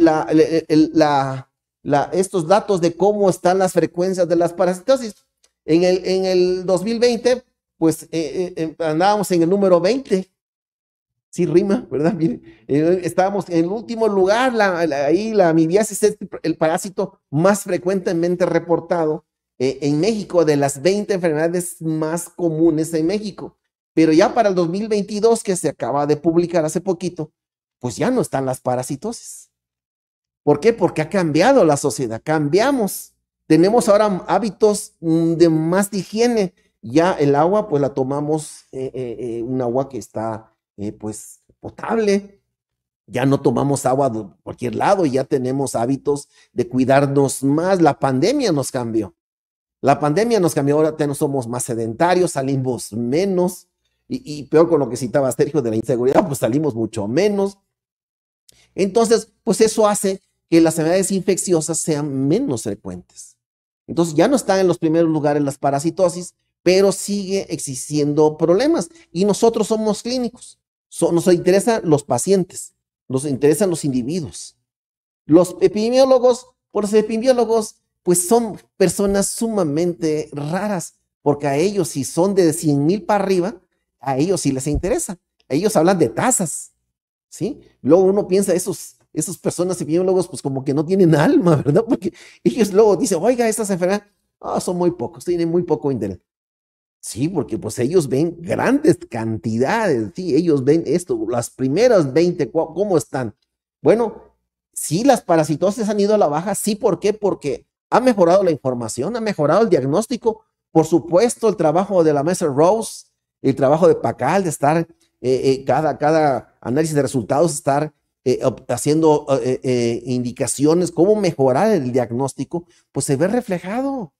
estos datos de cómo están las frecuencias de las parasitosis. En el, en el 2020, pues eh, eh, eh, andábamos en el número 20. Sí, rima, ¿verdad? Mire, estábamos en el último lugar, ahí la amibiasis es el parásito más frecuentemente reportado en México, de las 20 enfermedades más comunes en México. Pero ya para el 2022, que se acaba de publicar hace poquito, pues ya no están las parasitosis. ¿Por qué? Porque ha cambiado la sociedad, cambiamos. Tenemos ahora hábitos mm, de más higiene. Ya el agua, pues la tomamos, eh, eh, eh, un agua que está, pues, potable. Ya no tomamos agua de cualquier lado, ya tenemos hábitos de cuidarnos más. La pandemia nos cambió. La pandemia nos cambió, ahora no somos más sedentarios, salimos menos. Y, y, peor con lo que citaba Sergio de la inseguridad, pues salimos mucho menos. Entonces, pues eso hace que las enfermedades infecciosas sean menos frecuentes. Entonces, ya no están en los primeros lugares las parasitosis, pero sigue existiendo problemas. Y nosotros somos clínicos. nos interesan los pacientes, nos interesan los individuos. Los epidemiólogos, por los epidemiólogos, pues son personas sumamente raras, porque a ellos, si son de 100 mil para arriba, a ellos sí les interesa. Ellos hablan de tasas. ¿sí? Luego uno piensa, esos, esas personas biólogos pues como que no tienen alma, ¿verdad? Porque ellos luego dicen, oiga, estas enfermedades, ah, son muy pocos, tienen muy poco interés. Sí, porque pues ellos ven grandes cantidades, sí, ellos ven esto, las primeras 20, ¿cómo están? Bueno, sí, las parasitosis han ido a la baja, sí, ¿por qué? Porque ha mejorado la información, ha mejorado el diagnóstico, por supuesto, el trabajo de la mesa Rose, el trabajo de Pacal, de estar eh, eh, cada, cada análisis de resultados estar eh, haciendo indicaciones, cómo mejorar el diagnóstico, pues se ve reflejado.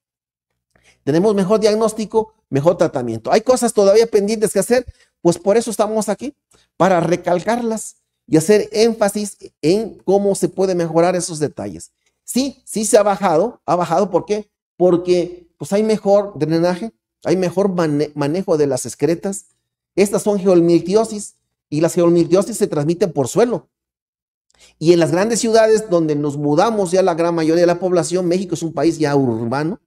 Tenemos mejor diagnóstico, mejor tratamiento. Hay cosas todavía pendientes que hacer, pues por eso estamos aquí, para recalcarlas y hacer énfasis en cómo se puede mejorar esos detalles. Sí, sí se ha bajado, ha bajado, ¿por qué? Porque pues hay mejor drenaje, hay mejor manejo de las excretas, estas son geomiltiosis y las geomiltiosis se transmiten por suelo. Y en las grandes ciudades donde nos mudamos ya la gran mayoría de la población, México es un país ya urbano,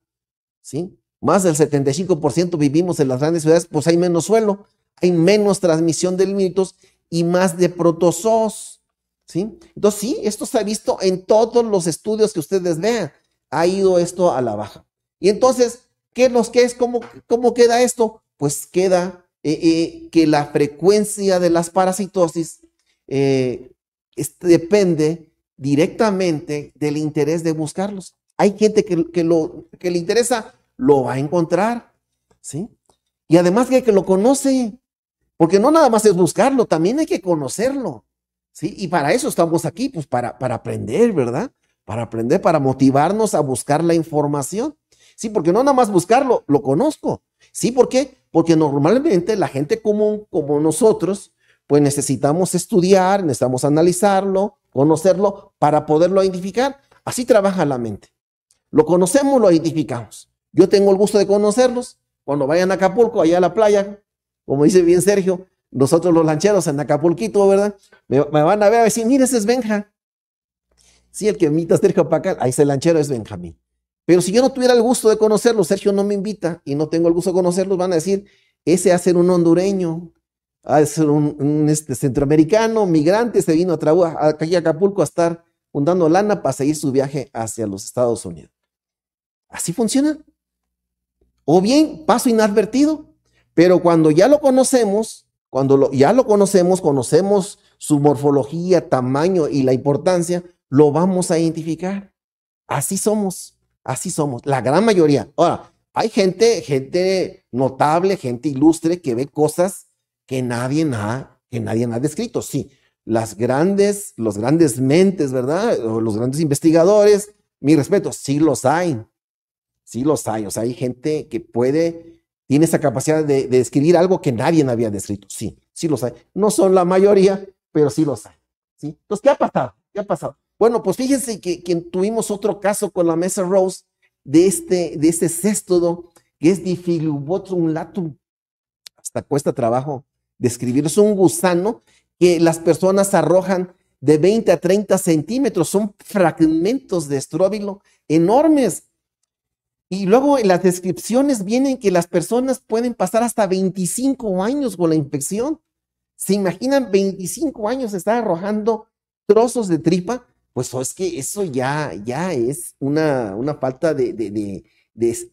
¿sí? Más del 75% vivimos en las grandes ciudades, pues hay menos suelo, hay menos transmisión de mitos y más de protozoos, ¿sí? Entonces sí, esto se ha visto en todos los estudios que ustedes vean, ha ido esto a la baja. Y entonces, ¿qué, lo que es? ¿Cómo queda esto? Pues queda que la frecuencia de las parasitosis eh, depende directamente del interés de buscarlos. Hay gente que, lo, que le interesa, lo va a encontrar, ¿sí? Y además que, que lo conoce, porque no nada más es buscarlo, también hay que conocerlo, ¿sí? Y para eso estamos aquí, pues para, para aprender, ¿verdad? Para aprender, para motivarnos a buscar la información, ¿sí? Porque no nada más buscarlo, lo conozco, ¿Sí? ¿Por qué? Porque normalmente la gente común como nosotros, pues necesitamos estudiar, necesitamos analizarlo, conocerlo para poderlo identificar. Así trabaja la mente. Lo conocemos, lo identificamos. Yo tengo el gusto de conocerlos. Cuando vayan a Acapulco, allá a la playa, como dice bien Sergio, nosotros los lancheros en Acapulquito, ¿verdad? Me, van a ver a decir, mire, ese es Benja. Sí, el que imita a Sergio Pacal, ahí ese lanchero es Benjamín. Pero si yo no tuviera el gusto de conocerlo, Sergio no me invita y no tengo el gusto de conocerlos, van a decir, ese a ser un hondureño, a ser un, este, centroamericano, migrante, se vino a, Trabajo, a a Acapulco a estar fundando lana para seguir su viaje hacia los Estados Unidos. Así funciona. O bien, paso inadvertido, pero cuando ya lo conocemos, cuando ya lo conocemos, conocemos su morfología, tamaño y la importancia, lo vamos a identificar. Así somos. Así somos, la gran mayoría. Ahora, hay gente, gente notable, gente ilustre que ve cosas que nadie ha, que nadie ha descrito. Sí, las grandes, los grandes mentes, ¿verdad? los grandes investigadores, mi respeto, sí los hay. Sí los hay. O sea, hay gente que puede, tiene esa capacidad de, de describir algo que nadie había descrito. Sí, sí los hay. No son la mayoría, pero sí los hay. ¿sí? Entonces, ¿qué ha pasado? ¿Qué ha pasado? Bueno, pues fíjense que, tuvimos otro caso con la mesa Rose de este, de este céstodo que es Difilubotum latum. Hasta cuesta trabajo describirlo. Es un gusano que las personas arrojan de 20 a 30 centímetros. Son fragmentos de estróbilo enormes. Y luego en las descripciones vienen que las personas pueden pasar hasta 25 años con la infección. ¿Se imaginan 25 años estar arrojando trozos de tripa? pues oh, es que eso ya, ya es una, falta de,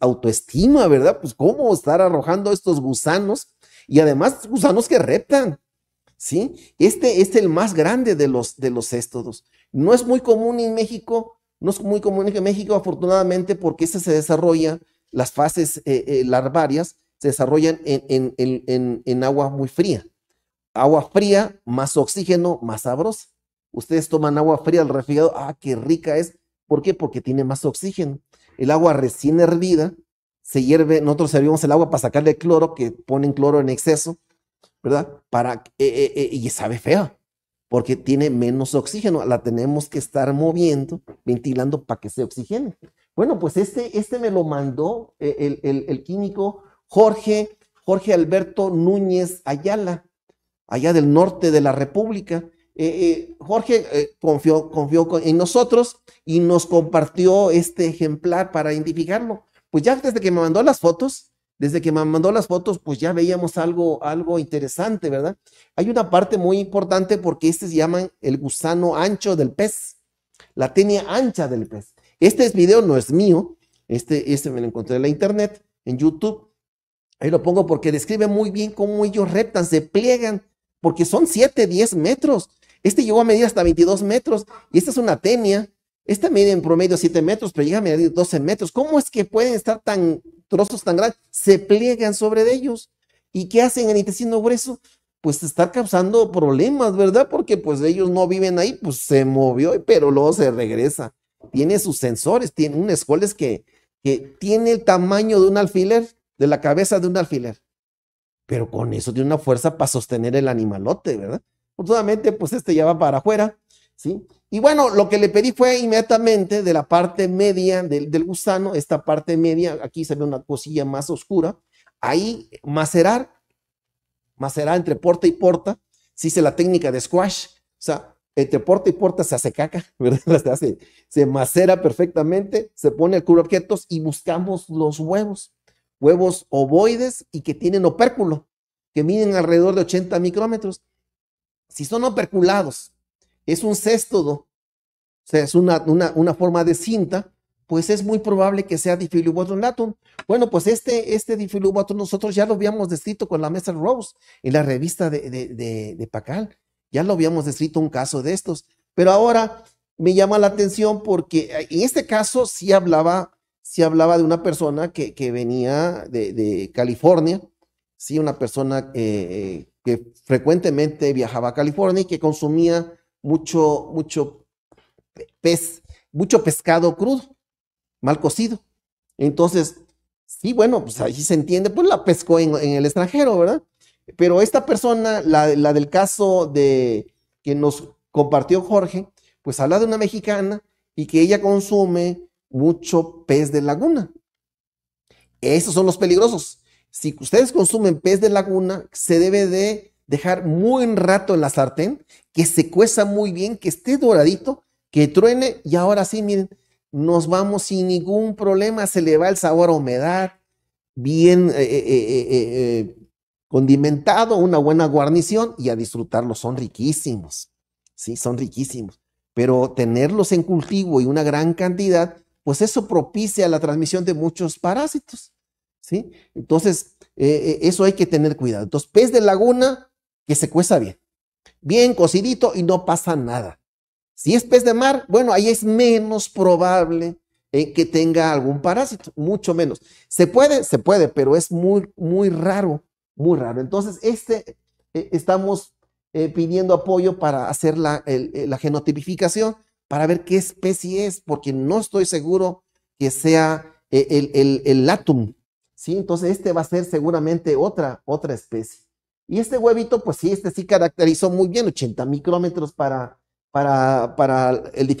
autoestima, ¿verdad? Pues cómo estar arrojando estos gusanos y además gusanos que reptan, ¿sí? Este es el más grande de los, de los éstodos. No es muy común en México, no es muy común en México, afortunadamente, porque este se desarrolla, las fases eh, eh, larvarias se desarrollan en, en, en agua muy fría. Agua fría, más oxígeno, más sabrosa. Ustedes toman agua fría al refrigerado, ah, qué rica es. ¿Por qué? Porque tiene más oxígeno. El agua recién hervida se hierve, nosotros servimos el agua para sacarle cloro, que ponen cloro en exceso, ¿verdad? Para, eh, eh, eh, y sabe feo, porque tiene menos oxígeno. La tenemos que estar moviendo, ventilando para que se oxigene. Bueno, pues este, este me lo mandó el, el químico Jorge, Jorge Alberto Núñez Ayala, allá del norte de la República. Eh, eh, Jorge eh, confió, confió en nosotros y nos compartió este ejemplar para identificarlo. Pues ya desde que me mandó las fotos, desde que me mandó las fotos, pues ya veíamos algo, algo interesante, ¿verdad? Hay una parte muy importante porque este se llaman el gusano ancho del pez, la tenia ancha del pez. Este video no es mío, este, este me lo encontré en la internet, en YouTube. Ahí lo pongo porque describe muy bien cómo ellos reptan, se pliegan, porque son 7, 10 metros. Este llegó a medir hasta 22 metros y esta es una tenia. Esta mide en promedio 7 metros, pero llega a medir 12 metros. ¿Cómo es que pueden estar tan trozos tan grandes? Se pliegan sobre ellos. ¿Y qué hacen en el intestino grueso? Pues estar causando problemas, ¿verdad? Porque pues ellos no viven ahí, pues se movió, pero luego se regresa. Tiene sus sensores, tiene un escoles que, que tiene el tamaño de un alfiler, de la cabeza de un alfiler. Pero con eso tiene una fuerza para sostener el animalote, ¿verdad? Afortunadamente, pues este ya va para afuera, ¿sí? Y bueno, lo que le pedí fue inmediatamente de la parte media del, gusano, esta parte media, aquí se ve una cosilla más oscura, ahí macerar, macerar entre porta y porta, se hice la técnica de squash, o sea, entre porta y porta se hace caca, ¿verdad? Se, se macera perfectamente, se pone el cubre objetos y buscamos los huevos, huevos ovoides y que tienen opérculo, que miden alrededor de 80 micrómetros si son operculados, es un céstodo, o sea, es una, una, forma de cinta, pues es muy probable que sea latum. Bueno, pues este, este nosotros ya lo habíamos descrito con la Mesa Rose en la revista de, Pacal. Ya lo habíamos descrito un caso de estos. Pero ahora me llama la atención porque eh, en este caso sí hablaba, sí hablaba de una persona que, venía de, California, sí, una persona que. Eh, eh, que frecuentemente viajaba a California y que consumía mucho, mucho pez, mucho pescado crudo, mal cocido. Entonces, sí, bueno, pues ahí se entiende, pues la pescó en, el extranjero, ¿verdad? Pero esta persona, la, la, del caso de que nos compartió Jorge, pues habla de una mexicana y que ella consume mucho pez de laguna. Esos son los peligrosos si ustedes consumen pez de laguna, se debe de dejar muy rato en la sartén, que se cueza muy bien, que esté doradito, que truene y ahora sí, miren, nos vamos sin ningún problema, se le va el sabor a humedad, bien eh, eh, eh, condimentado, una buena guarnición y a disfrutarlos, son riquísimos, sí, son riquísimos, pero tenerlos en cultivo y una gran cantidad, pues eso propicia la transmisión de muchos parásitos. Entonces, eh, eh, eso hay que tener cuidado. Entonces, pez de laguna que se cueza bien, bien cocidito y no pasa nada. Si es pez de mar, bueno, ahí es menos probable eh, que tenga algún parásito, mucho menos. Se puede, se puede, pero es muy, muy raro, muy raro. Entonces, este, estamos pidiendo apoyo para hacer la, genotipificación, para ver qué especie es, porque no estoy seguro que sea el, el, ¿sí? Entonces este va a ser seguramente otra, otra especie. Y este huevito, pues sí, este sí caracterizó muy bien, 80 micrómetros para, para, para el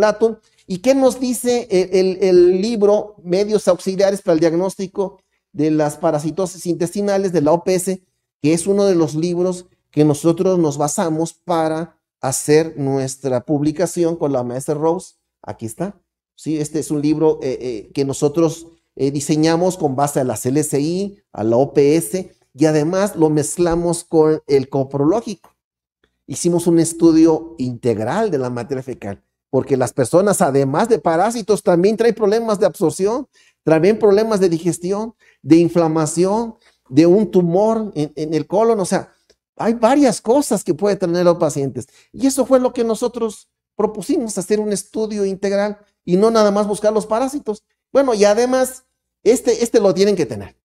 lato ¿Y qué nos dice el, libro Medios Auxiliares para el Diagnóstico de las Parasitosis Intestinales de la OPS? que es uno de los libros que nosotros nos basamos para hacer nuestra publicación con la maestra Rose. Aquí está. Sí, este es un libro eh, eh, que nosotros eh, diseñamos con base a la LCI a la OPS y además lo mezclamos con el coprológico. Hicimos un estudio integral de la materia fecal, porque las personas, además de parásitos, también traen problemas de absorción, traen problemas de digestión, de inflamación, de un tumor en, en el colon, o sea, hay varias cosas que puede tener los pacientes. Y eso fue lo que nosotros propusimos, hacer un estudio integral y no nada más buscar los parásitos, bueno, y además, este, este lo tienen que tener.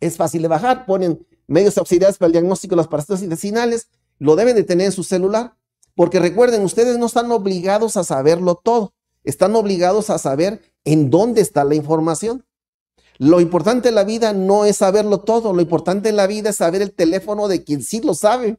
Es fácil de bajar, ponen medios auxiliares para el diagnóstico de las parásitos intestinales, lo deben de tener en su celular, porque recuerden, ustedes no están obligados a saberlo todo, están obligados a saber en dónde está la información. Lo importante en la vida no es saberlo todo, lo importante en la vida es saber el teléfono de quien sí lo sabe,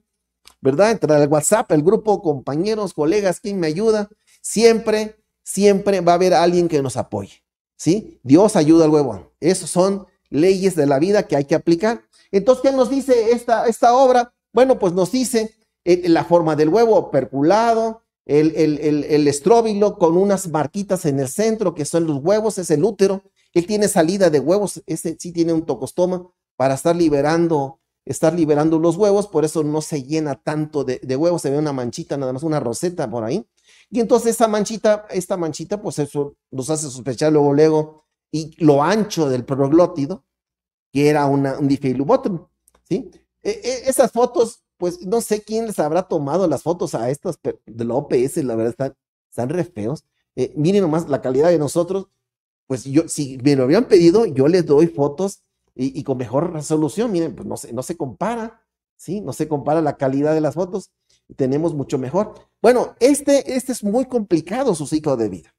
¿verdad? Entre el WhatsApp, el grupo, compañeros, colegas, quien me ayuda, siempre, siempre va a haber alguien que nos apoye. ¿sí? Dios ayuda al huevo. Esas son leyes de la vida que hay que aplicar. Entonces, ¿qué nos dice esta, esta obra? Bueno, pues nos dice eh, la forma del huevo perculado, el, el, estróbilo con unas marquitas en el centro, que son los huevos, es el útero. Él tiene salida de huevos, ese sí tiene un tocostoma para estar liberando, estar liberando los huevos, por eso no se llena tanto de, de huevos, se ve una manchita, nada más una roseta por ahí. Y entonces esa manchita, esta manchita, pues eso nos hace sospechar luego, luego, y lo ancho del proglótido, que era un difilubotum, ¿sí? E, e, esas fotos, pues no sé quién les habrá tomado las fotos a estas de la OPS, la verdad están, están re feos. Eh, miren nomás la calidad de nosotros, pues yo, si me lo habían pedido, yo les doy fotos y, con mejor resolución, miren, pues no se, no se compara, ¿sí? No se compara la calidad de las fotos tenemos mucho mejor. Bueno, este, este es muy complicado su ciclo de vida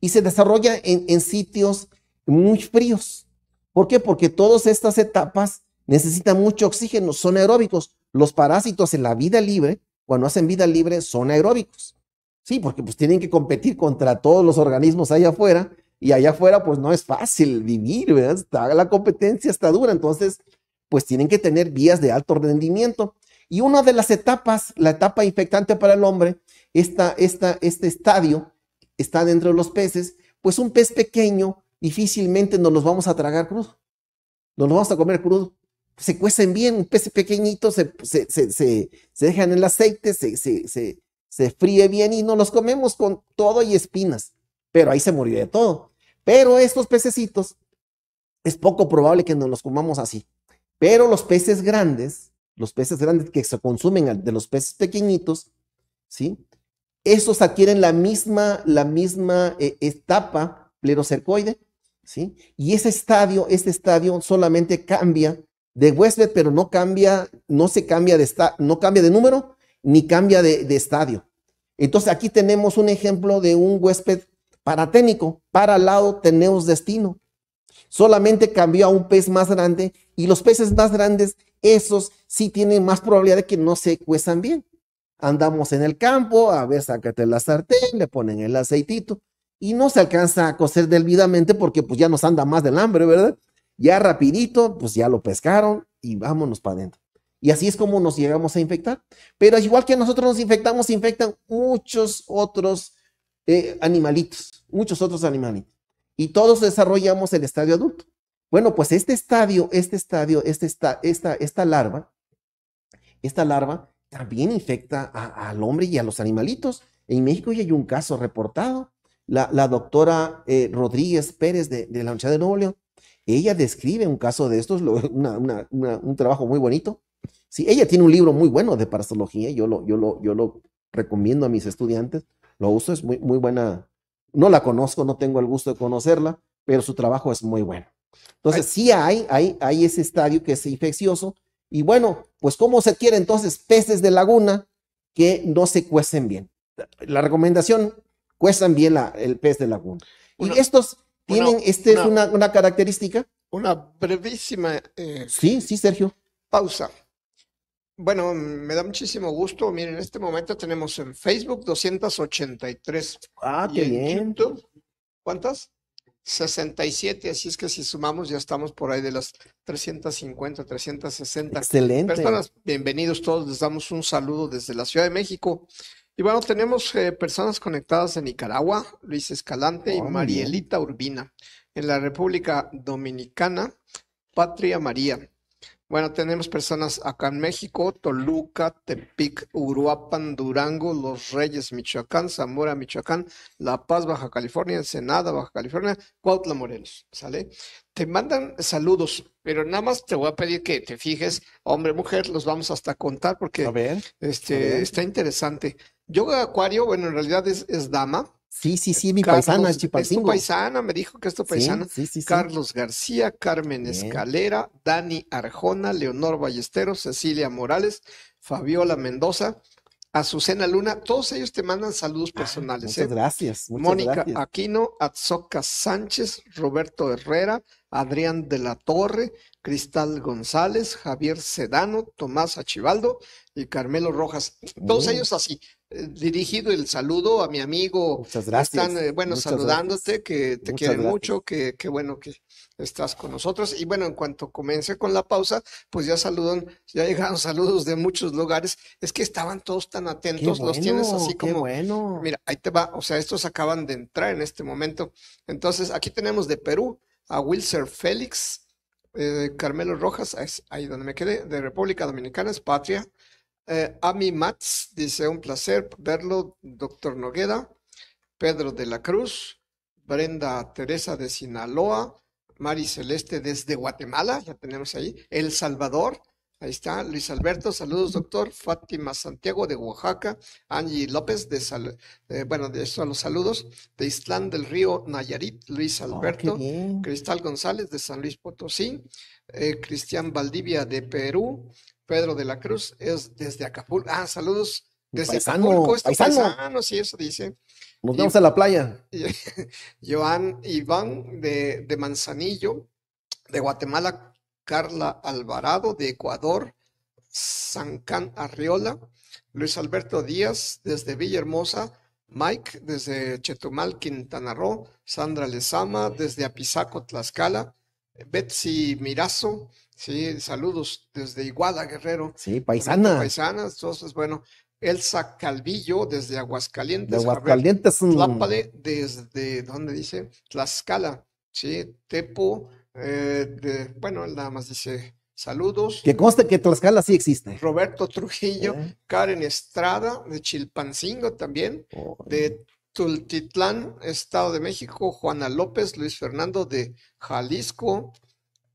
y se desarrolla en, sitios muy fríos. ¿Por qué? Porque todas estas etapas necesitan mucho oxígeno, son aeróbicos. Los parásitos en la vida libre, cuando hacen vida libre, son aeróbicos. Sí, porque pues tienen que competir contra todos los organismos allá afuera y allá afuera pues no es fácil vivir, ¿verdad? la competencia está dura, entonces pues tienen que tener vías de alto rendimiento. Y una de las etapas, la etapa infectante para el hombre, esta, esta, este estadio está dentro de los peces, pues un pez pequeño difícilmente nos los vamos a tragar crudo, nos los vamos a comer crudo. Se cuecen bien, un pez pequeñito se, se, en el aceite, se, se, fríe bien y nos los comemos con todo y espinas, pero ahí se murió de todo. Pero estos pececitos, es poco probable que nos los comamos así. Pero los peces grandes, los peces grandes que se consumen de los peces pequeñitos, ¿sí? Esos adquieren la misma, la misma eh, etapa plerocercoide, ¿sí? Y ese estadio, este estadio solamente cambia de huésped, pero no cambia, no se cambia de, esta, no cambia de número ni cambia de, estadio. Entonces aquí tenemos un ejemplo de un huésped paraténico, para al lado tenemos destino. Solamente cambió a un pez más grande y los peces más grandes, esos sí tienen más probabilidad de que no se cuezan bien. Andamos en el campo, a ver, sácate la sartén, le ponen el aceitito y no se alcanza a cocer debidamente porque pues ya nos anda más del hambre, ¿verdad? Ya rapidito, pues ya lo pescaron y vámonos para adentro. Y así es como nos llegamos a infectar. Pero igual que nosotros nos infectamos, infectan muchos otros eh, animalitos, muchos otros animalitos. Y todos desarrollamos el estadio adulto. Bueno, pues este estadio, este estadio, este esta larva esta larva también infecta al hombre y a los animalitos. En México ya hay un caso reportado. La, doctora eh, Rodríguez Pérez de, la Universidad de Nuevo León, ella describe un caso de estos, un trabajo muy bonito. Sí, ella tiene un libro muy bueno de parasitología, yo lo, recomiendo a mis estudiantes, lo uso, es muy, buena. No la conozco, no tengo el gusto de conocerla, pero su trabajo es muy bueno. Entonces, sí hay ese estadio que es infeccioso, y bueno, pues ¿cómo se quiere entonces peces de laguna que no se cuecen bien? La recomendación, cuezan bien el pez de laguna. y estos tienen, ¿esta este es una, característica. Una brevísima. Eh, sí, sí, Sergio. Pausa. Bueno, me da muchísimo gusto. Miren, en este momento tenemos en Facebook 283. Ah, bien. ¿Cuántas? 67, así es que si sumamos ya estamos por ahí de las 350, 360 Excelente. personas. Bienvenidos todos, les damos un saludo desde la Ciudad de México. Y bueno, tenemos eh, personas conectadas en Nicaragua, Luis Escalante y Marielita Urbina. En la República Dominicana, Patria María. Bueno, tenemos personas acá en México, Toluca, Tepic, Uruapan, Durango, Los Reyes, Michoacán, Zamora, Michoacán, La Paz, Baja California, Ensenada, Baja California, Cuautla, Morelos, ¿sale? Te mandan saludos, pero nada más te voy a pedir que te fijes, hombre, mujer, los vamos hasta contar porque este, está interesante. Yoga Acuario, bueno, en realidad es dama, Sí, sí, sí, mi Carlos, paisana, es paisana, me dijo que es paisana. Carlos García, Carmen Escalera, Dani Arjona, Leonor Ballesteros, Cecilia Morales, Fabiola Mendoza, Azucena Luna, todos ellos te mandan saludos ah, personales. muchas ¿eh? gracias. Mónica Aquino, Atzoca Sánchez, Roberto Herrera, Adrián de la Torre, Cristal González, Javier Sedano, Tomás Achivaldo y Carmelo Rojas. Todos ellos así. Eh, dirigido el saludo a mi amigo. Muchas gracias. Están, eh, bueno, saludándote, que te quieren mucho, que, bueno que estás con nosotros. Y bueno, en cuanto comience con la pausa, pues ya saludan, ya llegaron saludos de muchos lugares. Es que estaban todos tan atentos, los tienes así como. Mira, ahí te va, o sea, estos acaban de entrar en este momento. Entonces, aquí tenemos de Perú a Wilson Félix, eh, Carmelo Rojas, ahí donde me quedé, de República Dominicana, es Patria. Eh, Ami Mats dice, un placer verlo, doctor Nogueda, Pedro de la Cruz, Brenda Teresa de Sinaloa, Mari Celeste desde Guatemala, ya tenemos ahí, El Salvador, ahí está, Luis Alberto, saludos doctor, Fátima Santiago de Oaxaca, Angie López de, eh, bueno, de eso los saludos, de Islán del Río Nayarit, Luis oh, Alberto, Cristal González de San Luis Potosí, eh, Cristian Valdivia de Perú, Pedro de la Cruz es desde Acapulco. Ah, saludos desde San Acapulco. sí, eso dice. Nos vemos a la playa. Joan Iván de, de Manzanillo, de Guatemala, Carla Alvarado de Ecuador, Sancán Arriola, Luis Alberto Díaz desde Villahermosa, Mike desde Chetumal, Quintana Roo, Sandra Lezama desde Apizaco, Tlaxcala, Betsy Mirazo Sí, saludos desde Iguala, Guerrero. Sí, paisana. Paisanas, entonces, bueno, Elsa Calvillo desde Aguascalientes. Aguascalientes. Mm. Tlápale desde, ¿dónde dice? Tlaxcala, sí, Tepo, eh, de, bueno, él nada más dice saludos. Que conste que Tlaxcala sí existe. Roberto Trujillo, eh. Karen Estrada de Chilpancingo también, de Tultitlán, Estado de México, Juana López, Luis Fernando de Jalisco,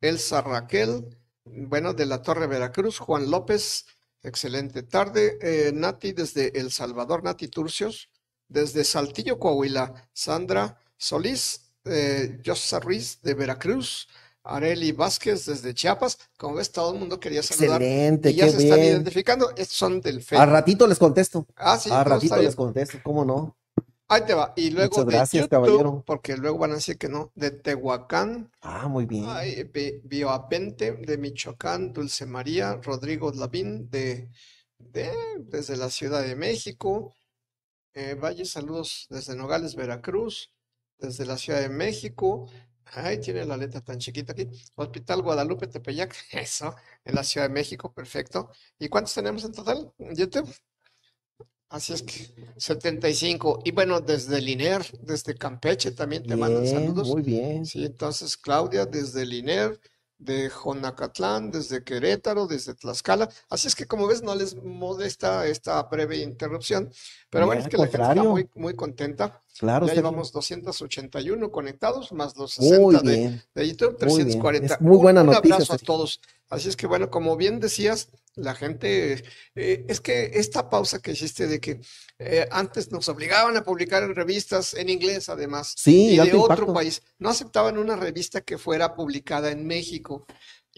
Elsa Raquel, bueno, de la Torre Veracruz, Juan López, excelente tarde, eh, Nati desde El Salvador, Nati Turcios, desde Saltillo, Coahuila, Sandra Solís, eh, Ruiz de Veracruz, Areli Vázquez desde Chiapas. Como ves, todo el mundo quería saludar. Excelente, y ya se están identificando. son del FED. A ratito les contesto. A ah, ratito les contesto, ¿cómo no? Ahí te va. Y luego gracias, de YouTube, caballero. porque luego van a decir que no, de Tehuacán. Ah, muy bien. Bioapente de Michoacán, Dulce María, Rodrigo Lavín de, de desde la Ciudad de México. Eh, Valle, saludos desde Nogales, Veracruz, desde la Ciudad de México. Ay, tiene la letra tan chiquita aquí. Hospital Guadalupe Tepeyac, eso, en la Ciudad de México, perfecto. ¿Y cuántos tenemos en total YouTube? Así es que 75. Y bueno, desde Liner, desde Campeche también te mandan saludos. Muy bien. Sí, entonces Claudia desde Liner, de Jonacatlán, desde Querétaro, desde Tlaxcala. Así es que como ves, no les molesta esta breve interrupción, pero bueno, es que la gente está muy, muy contenta. Claro, ya llevamos 281 conectados, más los 60 de, YouTube, 340. Muy, bien. muy buena un, un abrazo a todos. Así es que, bueno, como bien decías, la gente, eh, es que esta pausa que hiciste de que eh, antes nos obligaban a publicar en revistas en inglés, además, y de otro país, no aceptaban una revista que fuera publicada en México.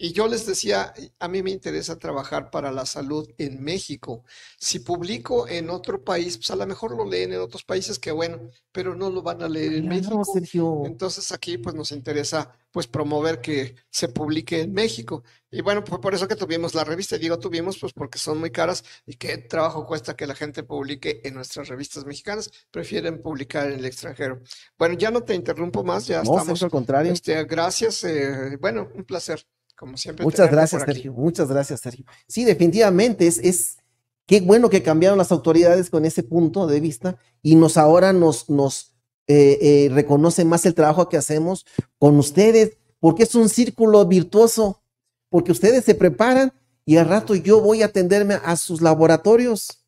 Y yo les decía, a mí me interesa trabajar para la salud en México. Si publico en otro país, pues a lo mejor lo leen en otros países, que bueno, pero no lo van a leer en México. Entonces aquí pues nos interesa pues promover que se publique en México. Y bueno, pues por eso que tuvimos la revista. Y digo tuvimos pues porque son muy caras y qué trabajo cuesta que la gente publique en nuestras revistas mexicanas. Prefieren publicar en el extranjero. Bueno, ya no te interrumpo más, ya no, estamos. al contrario. Este, gracias. Eh, bueno, un placer. Como siempre. Muchas gracias, Sergio. Muchas gracias, Sergio. Sí, definitivamente es, es qué bueno que cambiaron las autoridades con ese punto de vista y nos ahora nos, nos eh, eh, reconocen más el trabajo que hacemos con ustedes, porque es un círculo virtuoso, porque ustedes se preparan y al rato yo voy a atenderme a sus laboratorios.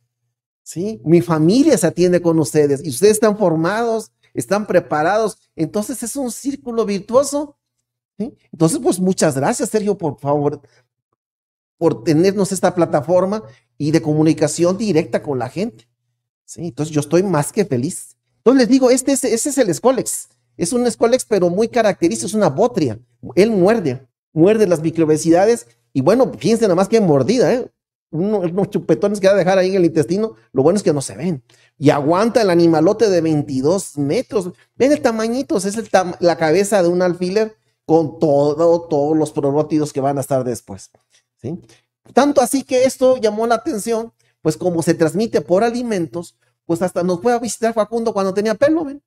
¿sí? Mi familia se atiende con ustedes y ustedes están formados, están preparados. Entonces es un círculo virtuoso entonces, pues muchas gracias, Sergio, por favor, por tenernos esta plataforma y de comunicación directa con la gente. ¿Sí? Entonces, yo estoy más que feliz. Entonces, les digo, este, es el Scolex. Es un Scolex, pero muy característico, es una botria. Él muerde, muerde las microbesidades. Y bueno, fíjense nada más que mordida, ¿eh? unos chupetones que va a dejar ahí en el intestino, lo bueno es que no se ven. Y aguanta el animalote de 22 metros. Ven el tamañito, es la cabeza de un alfiler con todo, todos los prometidos que van a estar después. ¿sí? Tanto así que esto llamó la atención, pues como se transmite por alimentos, pues hasta nos fue a visitar Facundo cuando tenía pelo, ¿ven?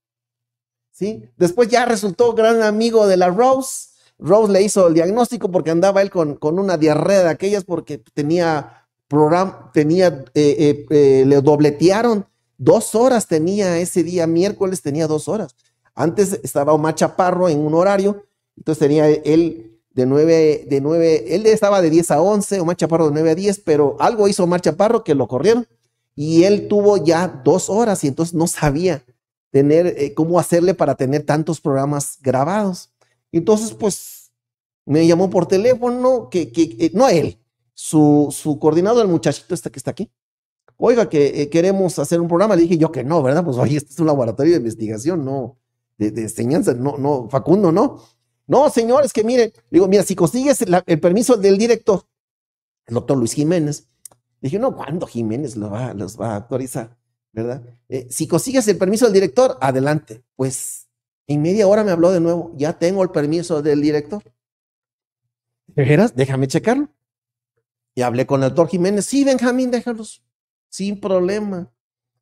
¿Sí? Después ya resultó gran amigo de la Rose. Rose le hizo el diagnóstico porque andaba él con, una diarrea de aquellas porque tenía program, tenía, eh, eh, eh, le dobletearon. Dos horas tenía ese día, miércoles tenía dos horas. Antes estaba Omar Chaparro en un horario entonces tenía él de 9, de 9, él estaba de 10 a 11, Omar Chaparro de 9 a 10, pero algo hizo Omar Chaparro que lo corrieron y él tuvo ya dos horas y entonces no sabía tener eh, cómo hacerle para tener tantos programas grabados. Entonces, pues me llamó por teléfono, que, que eh, no él, su, su coordinador, el muchachito este que está aquí. Oiga, que eh, queremos hacer un programa. Le dije yo que no, ¿verdad? Pues oye, este es un laboratorio de investigación, no, de, de enseñanza, no, no, Facundo, no. No, señores, que miren. digo, mira, si consigues el permiso del director, el doctor Luis Jiménez, dije, no, ¿cuándo Jiménez lo va, los va a autorizar? ¿Verdad? Eh, si consigues el permiso del director, adelante. Pues en media hora me habló de nuevo, ya tengo el permiso del director. ¿De Déjame checarlo. Y hablé con el doctor Jiménez, sí, Benjamín, déjalos, sin problema.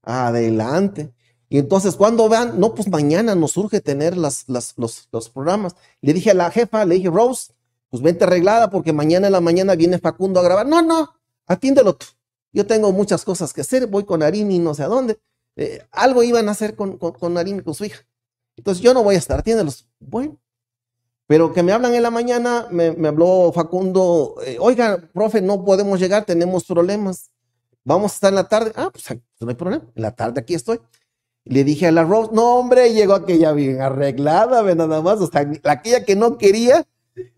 Adelante. Y entonces, cuando vean No, pues mañana nos surge tener las, las, los, los, programas. Le dije a la jefa, le dije, Rose, pues vente arreglada porque mañana en la mañana viene Facundo a grabar. No, no, atiéndelo tú. Yo tengo muchas cosas que hacer, voy con Arini, no sé a dónde. Eh, algo iban a hacer con, con, con Arini, con su hija. Entonces, yo no voy a estar, atiéndelos. Bueno, pero que me hablan en la mañana, me, habló Facundo, eh, oiga, profe, no podemos llegar, tenemos problemas. Vamos a estar en la tarde. Ah, pues, pues no hay problema, en la tarde aquí estoy. Le dije a la Rose, no hombre, llegó aquella bien arreglada, ve nada más, o sea, aquella que no quería.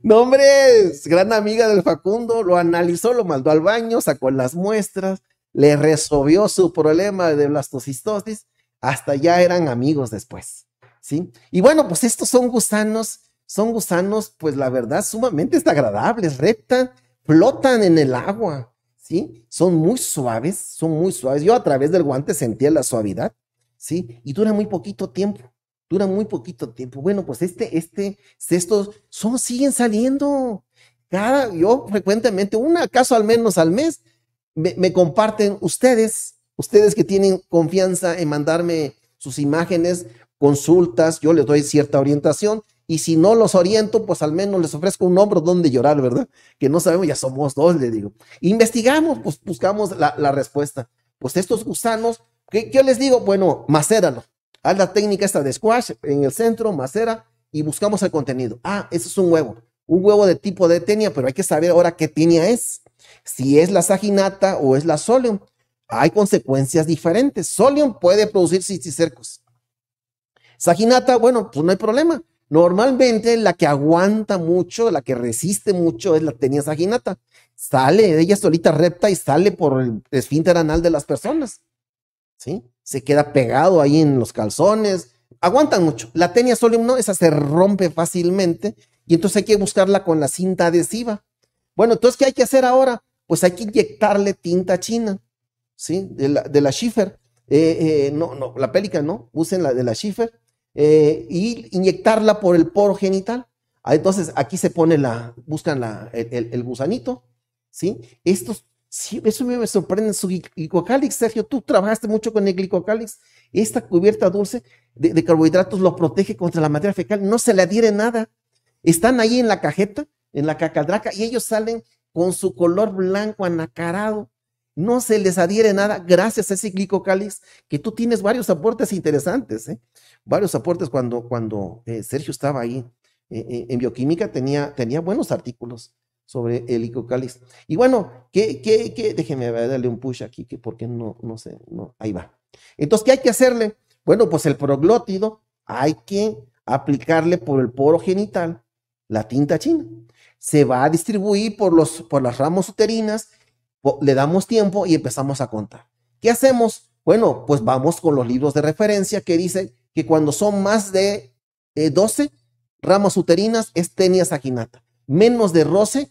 No hombre, es gran amiga del Facundo, lo analizó, lo mandó al baño, sacó las muestras, le resolvió su problema de blastocistosis, hasta ya eran amigos después, ¿sí? Y bueno, pues estos son gusanos, son gusanos, pues la verdad, sumamente agradables, reptan, flotan en el agua, ¿sí? Son muy suaves, son muy suaves. Yo a través del guante sentía la suavidad ¿sí? Y dura muy poquito tiempo, dura muy poquito tiempo. Bueno, pues este, este, estos son, siguen saliendo. Cada, yo frecuentemente, una acaso al menos al mes, me, comparten ustedes, ustedes que tienen confianza en mandarme sus imágenes, consultas, yo les doy cierta orientación, y si no los oriento, pues al menos les ofrezco un hombro donde llorar, ¿verdad? Que no sabemos, ya somos dos, le digo. Investigamos, pues buscamos la, la, respuesta. Pues estos gusanos ¿Qué, les digo? Bueno, macéralo. Haz la técnica esta de squash en el centro, macera y buscamos el contenido. Ah, eso es un huevo. Un huevo de tipo de tenia, pero hay que saber ahora qué tenia es. Si es la saginata o es la solium. Hay consecuencias diferentes. Solium puede producir cisticercos. Saginata, bueno, pues no hay problema. Normalmente la que aguanta mucho, la que resiste mucho es la tenia saginata. Sale ella ella solita repta y sale por el esfínter anal de las personas. Se queda pegado ahí en los calzones. Aguantan mucho. La tenia solium no, esa se rompe fácilmente y entonces hay que buscarla con la cinta adhesiva. Bueno, entonces, ¿qué hay que hacer ahora? Pues hay que inyectarle tinta china, ¿sí? De la, de Schiffer. Eh, eh, no, no, la pélica no, usen la de la Schiffer. Eh, y inyectarla por el poro genital. Ah, entonces, aquí se pone la, buscan la, el, el, el gusanito, ¿sí? Estos Sí, eso me sorprende. Su glicocálix, Sergio, tú trabajaste mucho con el glicocálix. Esta cubierta dulce de, carbohidratos lo protege contra la materia fecal. No se le adhiere nada. Están ahí en la cajeta, en la cacadraca, y ellos salen con su color blanco anacarado. No se les adhiere nada gracias a ese glicocálix, que tú tienes varios aportes interesantes. ¿eh? Varios aportes cuando, cuando eh, Sergio estaba ahí eh, en bioquímica, tenía, tenía buenos artículos sobre el icocalis. Y bueno, ¿qué, qué, déjeme darle un push aquí, que porque no, no sé, no, ahí va. Entonces, ¿qué hay que hacerle? Bueno, pues el proglótido hay que aplicarle por el poro genital la tinta china. Se va a distribuir por, los, por las ramas uterinas, le damos tiempo y empezamos a contar. ¿Qué hacemos? Bueno, pues vamos con los libros de referencia que dicen que cuando son más de 12 eh, ramas uterinas es tenia saginata. Menos de roce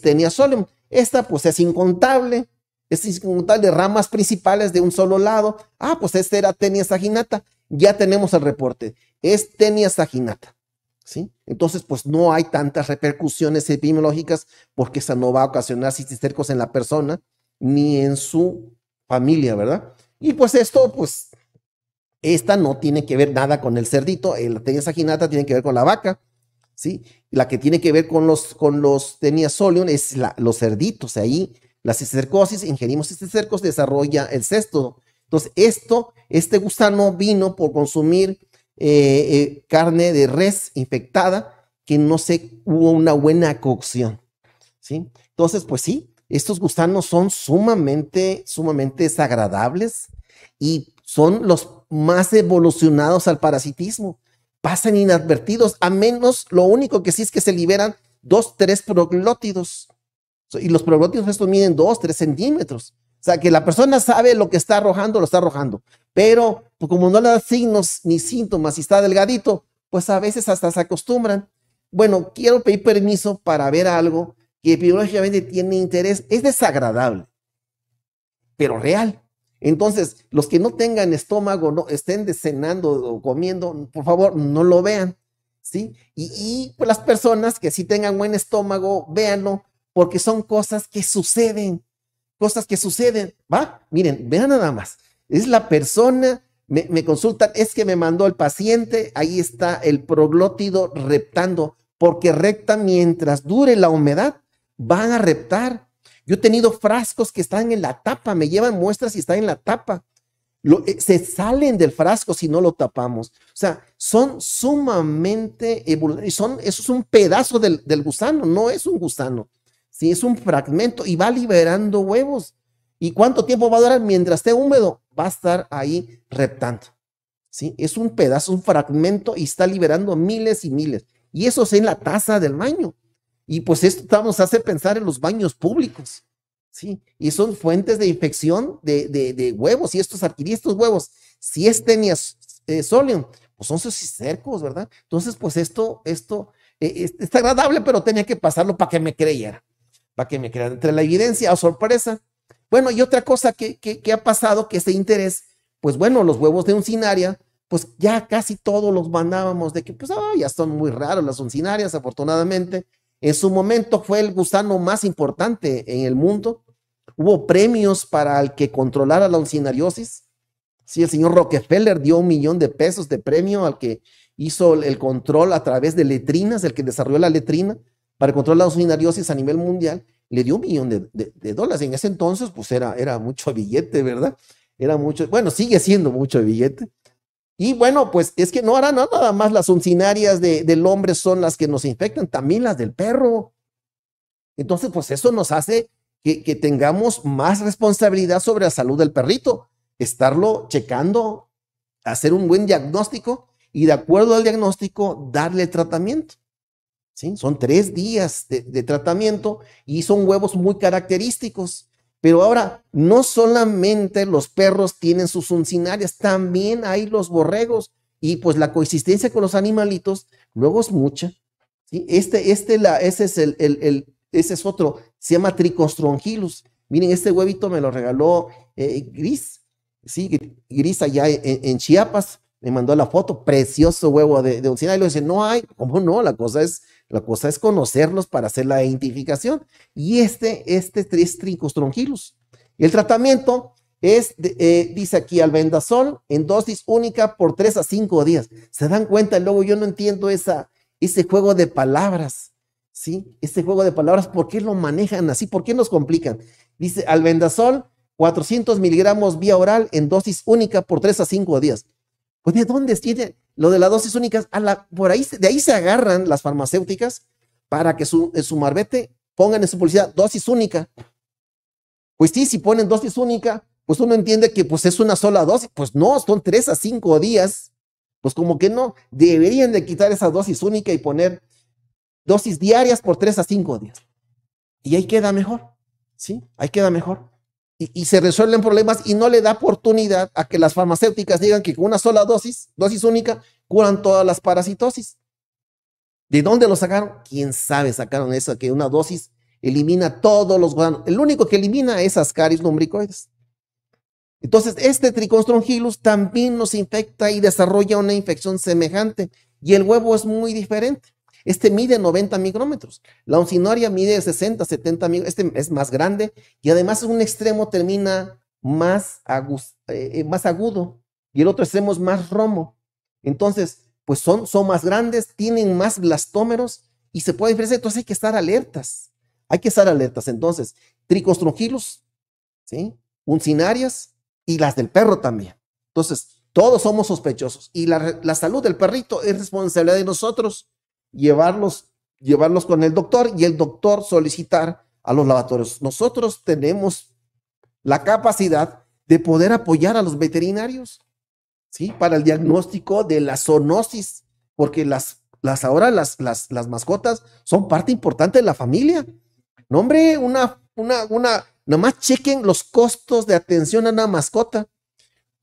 tenia solemn, Esta pues es incontable, es incontable ramas principales de un solo lado. Ah, pues esta era tenia saginata. Ya tenemos el reporte. Es tenia saginata. ¿Sí? Entonces, pues no hay tantas repercusiones epidemiológicas porque esa no va a ocasionar cisticercos en la persona ni en su familia, ¿verdad? Y pues esto, pues, esta no tiene que ver nada con el cerdito, la tenia saginata tiene que ver con la vaca. ¿sí? La que tiene que ver con los, con los es los cerditos, ahí la cistercosis, ingerimos cercos desarrolla el cesto. Entonces, esto, este gusano vino por consumir eh, eh, carne de res infectada que no se hubo una buena cocción, Entonces, pues sí, estos gusanos son sumamente, sumamente desagradables y son los más evolucionados al parasitismo pasan inadvertidos, a menos lo único que sí es que se liberan dos, tres proglótidos. Y los proglótidos estos miden dos, tres centímetros. O sea, que la persona sabe lo que está arrojando, lo está arrojando. Pero pues, como no le da signos ni síntomas y está delgadito, pues a veces hasta se acostumbran. Bueno, quiero pedir permiso para ver algo que biológicamente tiene interés. Es desagradable, pero real. Entonces, los que no tengan estómago, no estén cenando o comiendo, por favor, no lo vean, ¿sí? Y, pues, las personas que sí tengan buen estómago, véanlo, porque son cosas que suceden, cosas que suceden, ¿va? Miren, vean nada más. Es la persona, me, me consultan, es que me mandó el paciente, ahí está el proglótido reptando, porque recta mientras dure la humedad, van a reptar yo he tenido frascos que están en la tapa, me llevan muestras y están en la tapa. Lo, eh, se salen del frasco si no lo tapamos. O sea, son sumamente y son Eso es un pedazo del, del, gusano, no es un gusano. Sí, es un fragmento y va liberando huevos. ¿Y cuánto tiempo va a durar? Mientras esté húmedo, va a estar ahí reptando. ¿sí? Es un pedazo, un fragmento y está liberando miles y miles. Y eso es en la taza del baño. Y pues esto nos hace pensar en los baños públicos, ¿sí? Y son fuentes de infección de, de, huevos. Y estos adquirí estos huevos, si es tenias eh, pues son sus cercos, ¿verdad? Entonces, pues esto, esto e, está agradable, pero tenía que pasarlo para que me creyera, para que me crean entre la evidencia, o oh, sorpresa. Bueno, y otra cosa que, que, ha pasado, que ese interés, pues bueno, los huevos de uncinaria, pues ya casi todos los mandábamos de que, pues, ya son muy raros las uncinarias, afortunadamente, en su momento fue el gusano más importante en el mundo. Hubo premios para el que controlara la oncinariosis. Sí, el señor Rockefeller dio un millón de pesos de premio al que hizo el control a través de letrinas, el que desarrolló la letrina para controlar la oncinariosis a nivel mundial. Le dio un millón de, de dólares. En ese entonces, pues era, era mucho billete, ¿verdad? Era mucho, bueno, sigue siendo mucho billete. Y bueno, pues es que no harán nada más las uncinarias del hombre son las que nos infectan, también las del perro. Entonces, pues eso nos hace que, tengamos más responsabilidad sobre la salud del perrito, estarlo checando, hacer un buen diagnóstico y de acuerdo al diagnóstico darle tratamiento. Son tres días de tratamiento y son huevos muy característicos. Pero ahora, no solamente los perros tienen sus uncinarias, también hay los borregos. Y pues la coexistencia con los animalitos luego es mucha. Este, este, la, ese es el, el, ese es otro, se llama Tricostrongilus. Miren, este huevito me lo regaló eh, Gris, sí, Gris allá en, Chiapas, me mandó la foto, precioso huevo de, de Y lo dice, no hay, ¿cómo no? La cosa es la cosa es conocerlos para hacer la identificación. Y este, este es trincostronquilus. el tratamiento es, eh, dice aquí, albendazol en dosis única por 3 a 5 días. ¿Se dan cuenta? Luego yo no entiendo esa, ese juego de palabras. ¿Sí? Este juego de palabras, ¿por qué lo manejan así? ¿Por qué nos complican? Dice albendazol, 400 miligramos vía oral en dosis única por 3 a 5 días. Pues de dónde tiene lo de las dosis únicas, por ahí, de ahí se agarran las farmacéuticas para que su, en su marbete pongan en su publicidad dosis única. Pues sí, si ponen dosis única, pues uno entiende que pues es una sola dosis, pues no, son tres a cinco días, pues como que no, deberían de quitar esa dosis única y poner dosis diarias por tres a cinco días. Y ahí queda mejor, ¿sí? Ahí queda mejor y, se resuelven problemas y no le da oportunidad a que las farmacéuticas digan que con una sola dosis, dosis única, curan todas las parasitosis. ¿De dónde lo sacaron? ¿Quién sabe? Sacaron eso, que una dosis elimina todos los gusanos. El único que elimina es Ascaris lumbricoides. Entonces, este triconstrongilus también nos infecta y desarrolla una infección semejante. Y el huevo es muy diferente. Este mide 90 micrómetros. La uncinaria mide 60, 70 Este es más grande y además un extremo termina más, eh, más agudo y el otro extremo es más romo. Entonces, pues son, son más grandes, tienen más blastómeros y se puede diferenciar. Entonces hay que estar alertas. Hay que estar alertas. Entonces, tricostrongilus, ¿sí? uncinarias y las del perro también. Entonces, todos somos sospechosos y la, la salud del perrito es responsabilidad de nosotros llevarlos, llevarlos con el doctor y el doctor solicitar a los lavatorios. Nosotros tenemos la capacidad de poder apoyar a los veterinarios, ¿sí? Para el diagnóstico de la zoonosis, porque las, las ahora las, las, las mascotas son parte importante de la familia. Nombre, una, una, una, nada más chequen los costos de atención a una mascota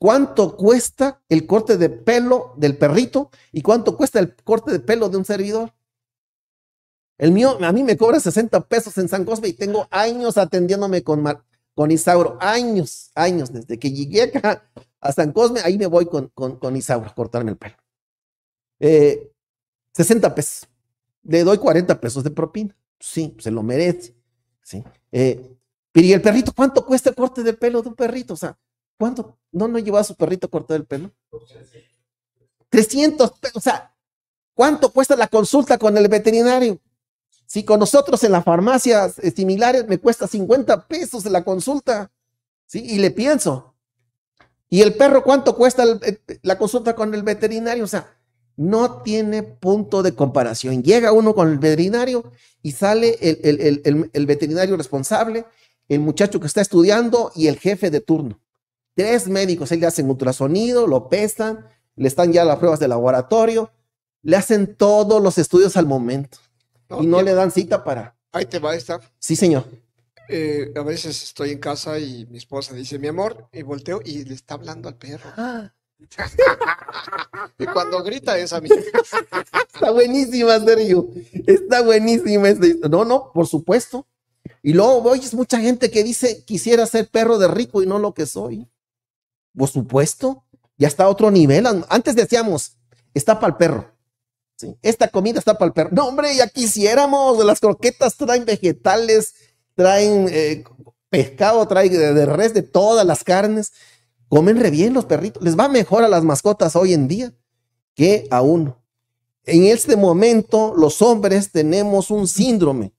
cuánto cuesta el corte de pelo del perrito y cuánto cuesta el corte de pelo de un servidor. El mío, a mí me cobra 60 pesos en San Cosme y tengo años atendiéndome con, con Isauro, años, años, desde que llegué acá a San Cosme, ahí me voy con, con, con Isauro a cortarme el pelo. 60 eh, pesos. Le doy 40 pesos de propina. Sí, se lo merece. Sí. Eh, ¿y el perrito? ¿Cuánto cuesta el corte de pelo de un perrito? O sea, ¿Cuánto? ¿No, no llevaba a su perrito cortado el pelo? 300 pesos. O sea, ¿cuánto cuesta la consulta con el veterinario? Si con nosotros en las farmacias similares me cuesta 50 pesos la consulta, ¿sí? Y le pienso. ¿Y el perro cuánto cuesta eh, la consulta con el veterinario? O sea, no tiene punto de comparación. Llega uno con el veterinario y sale el veterinario responsable, el muchacho que está estudiando y el jefe de turno. Tres médicos él le hacen ultrasonido, lo pesan, le están ya las pruebas de laboratorio, le hacen todos los estudios al momento y no le dan cita para. Ahí te va esta. Sí, señor. Eh, a veces estoy en casa y mi esposa dice, mi amor, y volteo y le está hablando al perro. Ah. y cuando grita es a mí. está buenísima, Sergio. Está buenísima No, no, por supuesto. Y luego oyes mucha gente que dice, quisiera ser perro de rico y no lo que soy. Por supuesto, ya está a otro nivel. Antes decíamos, está para el perro. Esta comida está para el perro. No, hombre, ya quisiéramos. Las croquetas traen vegetales, traen eh, pescado, traen eh, de res, de todas las carnes. Comen re bien los perritos. Les va mejor a las mascotas hoy en día que a uno. En este momento, los hombres tenemos un síndrome.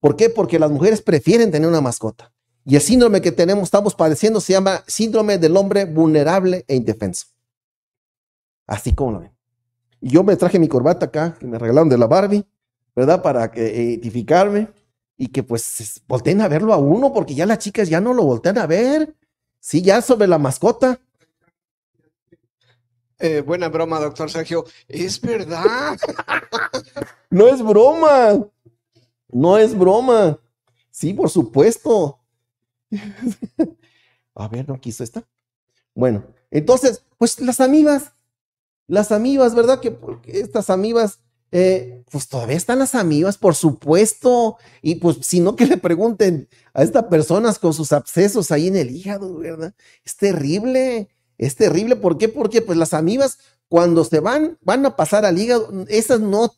¿Por qué? Porque las mujeres prefieren tener una mascota. Y el síndrome que tenemos, estamos padeciendo, se llama síndrome del hombre vulnerable e indefenso. Así como lo ven. Y yo me traje mi corbata acá, que me regalaron de la Barbie, ¿verdad? Para que, eh, identificarme y que pues volteen a verlo a uno, porque ya las chicas ya no lo voltean a ver. Sí, ya sobre la mascota. Eh, buena broma, doctor Sergio. Es verdad. no es broma. No es broma. Sí, por supuesto. a ver, no quiso esta. Bueno, entonces, pues las amigas, las amigas, ¿verdad? Que pues, estas amigas, eh, pues todavía están las amigas, por supuesto. Y pues, si no, que le pregunten a estas personas con sus abscesos ahí en el hígado, ¿verdad? Es terrible, es terrible. ¿Por qué? Porque pues las amibas, cuando se van, van a pasar al hígado, esas no,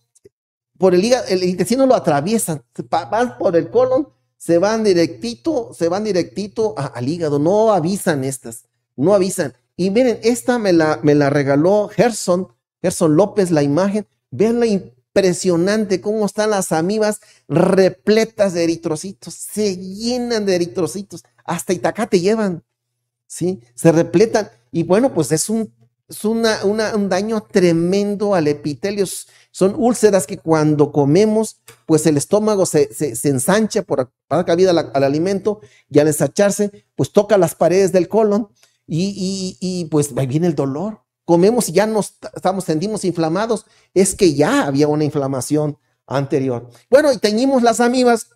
por el hígado, el intestino lo atraviesan, van por el colon se van directito, se van directito al hígado, no avisan estas, no avisan. Y miren, esta me la, me la regaló Gerson, Gerson López, la imagen. Vean la impresionante cómo están las amibas repletas de eritrocitos, se llenan de eritrocitos, hasta Itacate te llevan, ¿sí? Se repletan. Y bueno, pues es un es un daño tremendo al epitelio. Son úlceras que cuando comemos, pues el estómago se, ensancha por dar cabida al, alimento y al ensancharse, pues toca las paredes del colon y, pues ahí viene el dolor. Comemos y ya nos estamos, sentimos inflamados. Es que ya había una inflamación anterior. Bueno, y teñimos las amibas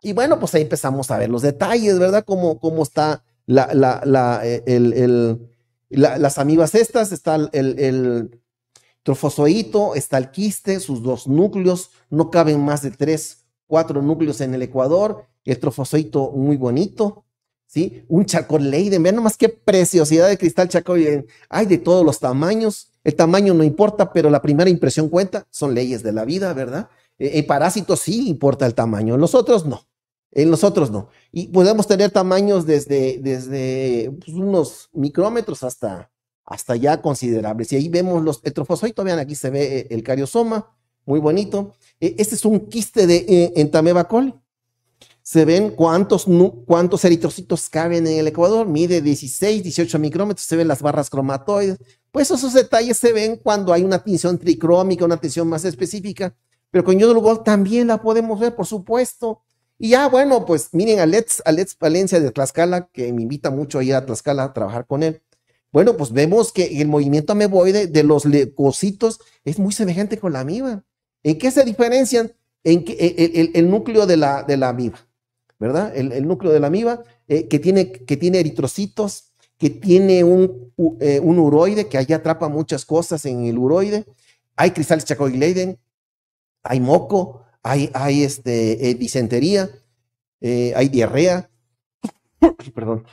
y bueno, pues ahí empezamos a ver los detalles, ¿verdad? Cómo, está la, eh, el las amibas estas, está el, el trofozoito, está el quiste, sus dos núcleos, no caben más de tres, cuatro núcleos en el Ecuador, el trofozoito muy bonito, ¿sí? Un leiden, vean nomás qué preciosidad de cristal leyden hay de todos los tamaños, el tamaño no importa, pero la primera impresión cuenta, son leyes de la vida, ¿verdad? El eh, eh, parásito sí importa el tamaño, los otros no. En nosotros no. Y podemos tener tamaños desde, desde pues, unos micrómetros hasta, hasta ya considerables. Y ahí vemos los trofozoito Vean, aquí se ve eh, el cariosoma, muy bonito. E, este es un quiste de eh, entamebacol. Se ven cuántos, cuántos eritrocitos caben en el Ecuador. Mide 16, 18 micrómetros. Se ven las barras cromatoides. Pues esos detalles se ven cuando hay una tinción tricrómica, una tensión más específica. Pero con yodolugol también la podemos ver, por supuesto. Y ya, bueno, pues miren a Alex a Valencia de Tlaxcala, que me invita mucho a ir a Tlaxcala a trabajar con él. Bueno, pues vemos que el movimiento ameboide de los leucocitos es muy semejante con la amiba. ¿En qué se diferencian? En que e, e, el, núcleo de la, de la amiba, ¿verdad? El, núcleo de la amiba eh, que, tiene, que tiene eritrocitos, que tiene un, eh, un uroide, que ahí atrapa muchas cosas en el uroide. Hay cristales chacoileiden, hay moco, hay, este, eh, disentería, eh, hay diarrea. Perdón.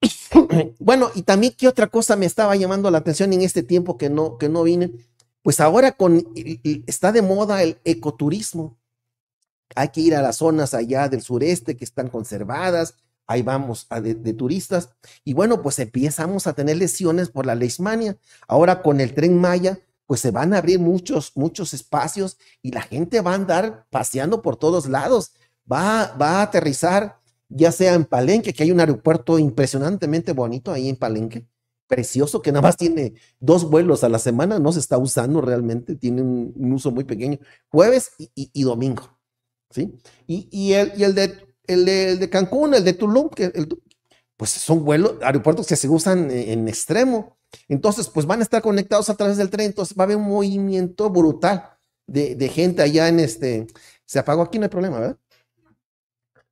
bueno, y también qué otra cosa me estaba llamando la atención en este tiempo que no, que no vine. Pues ahora con, está de moda el ecoturismo. Hay que ir a las zonas allá del sureste que están conservadas. Ahí vamos de, turistas. Y bueno, pues empezamos a tener lesiones por la leishmania. Ahora con el tren Maya, pues se van a abrir muchos, muchos espacios y la gente va a andar paseando por todos lados, va, va a aterrizar ya sea en Palenque, que hay un aeropuerto impresionantemente bonito ahí en Palenque, precioso, que nada más tiene dos vuelos a la semana, no se está usando realmente, tiene un, uso muy pequeño, jueves y, domingo, ¿sí? Y, el, de, el, de, Cancún, el de Tulum, que pues son vuelos, aeropuertos que se usan en extremo, entonces, pues van a estar conectados a través del tren, entonces va a haber un movimiento brutal de, gente allá en este... Se apagó aquí, no hay problema, ¿verdad?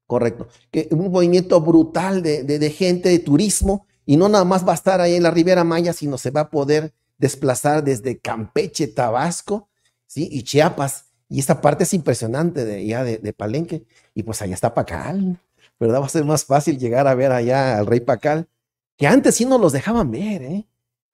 Correcto. un movimiento brutal de, gente, de turismo, y no nada más va a estar ahí en la Ribera Maya, sino se va a poder desplazar desde Campeche, Tabasco, ¿sí? Y Chiapas. Y esta parte es impresionante de, ya de, de, Palenque. Y pues allá está Pacal, ¿verdad? Va a ser más fácil llegar a ver allá al rey Pacal, que antes sí no los dejaban ver, ¿eh?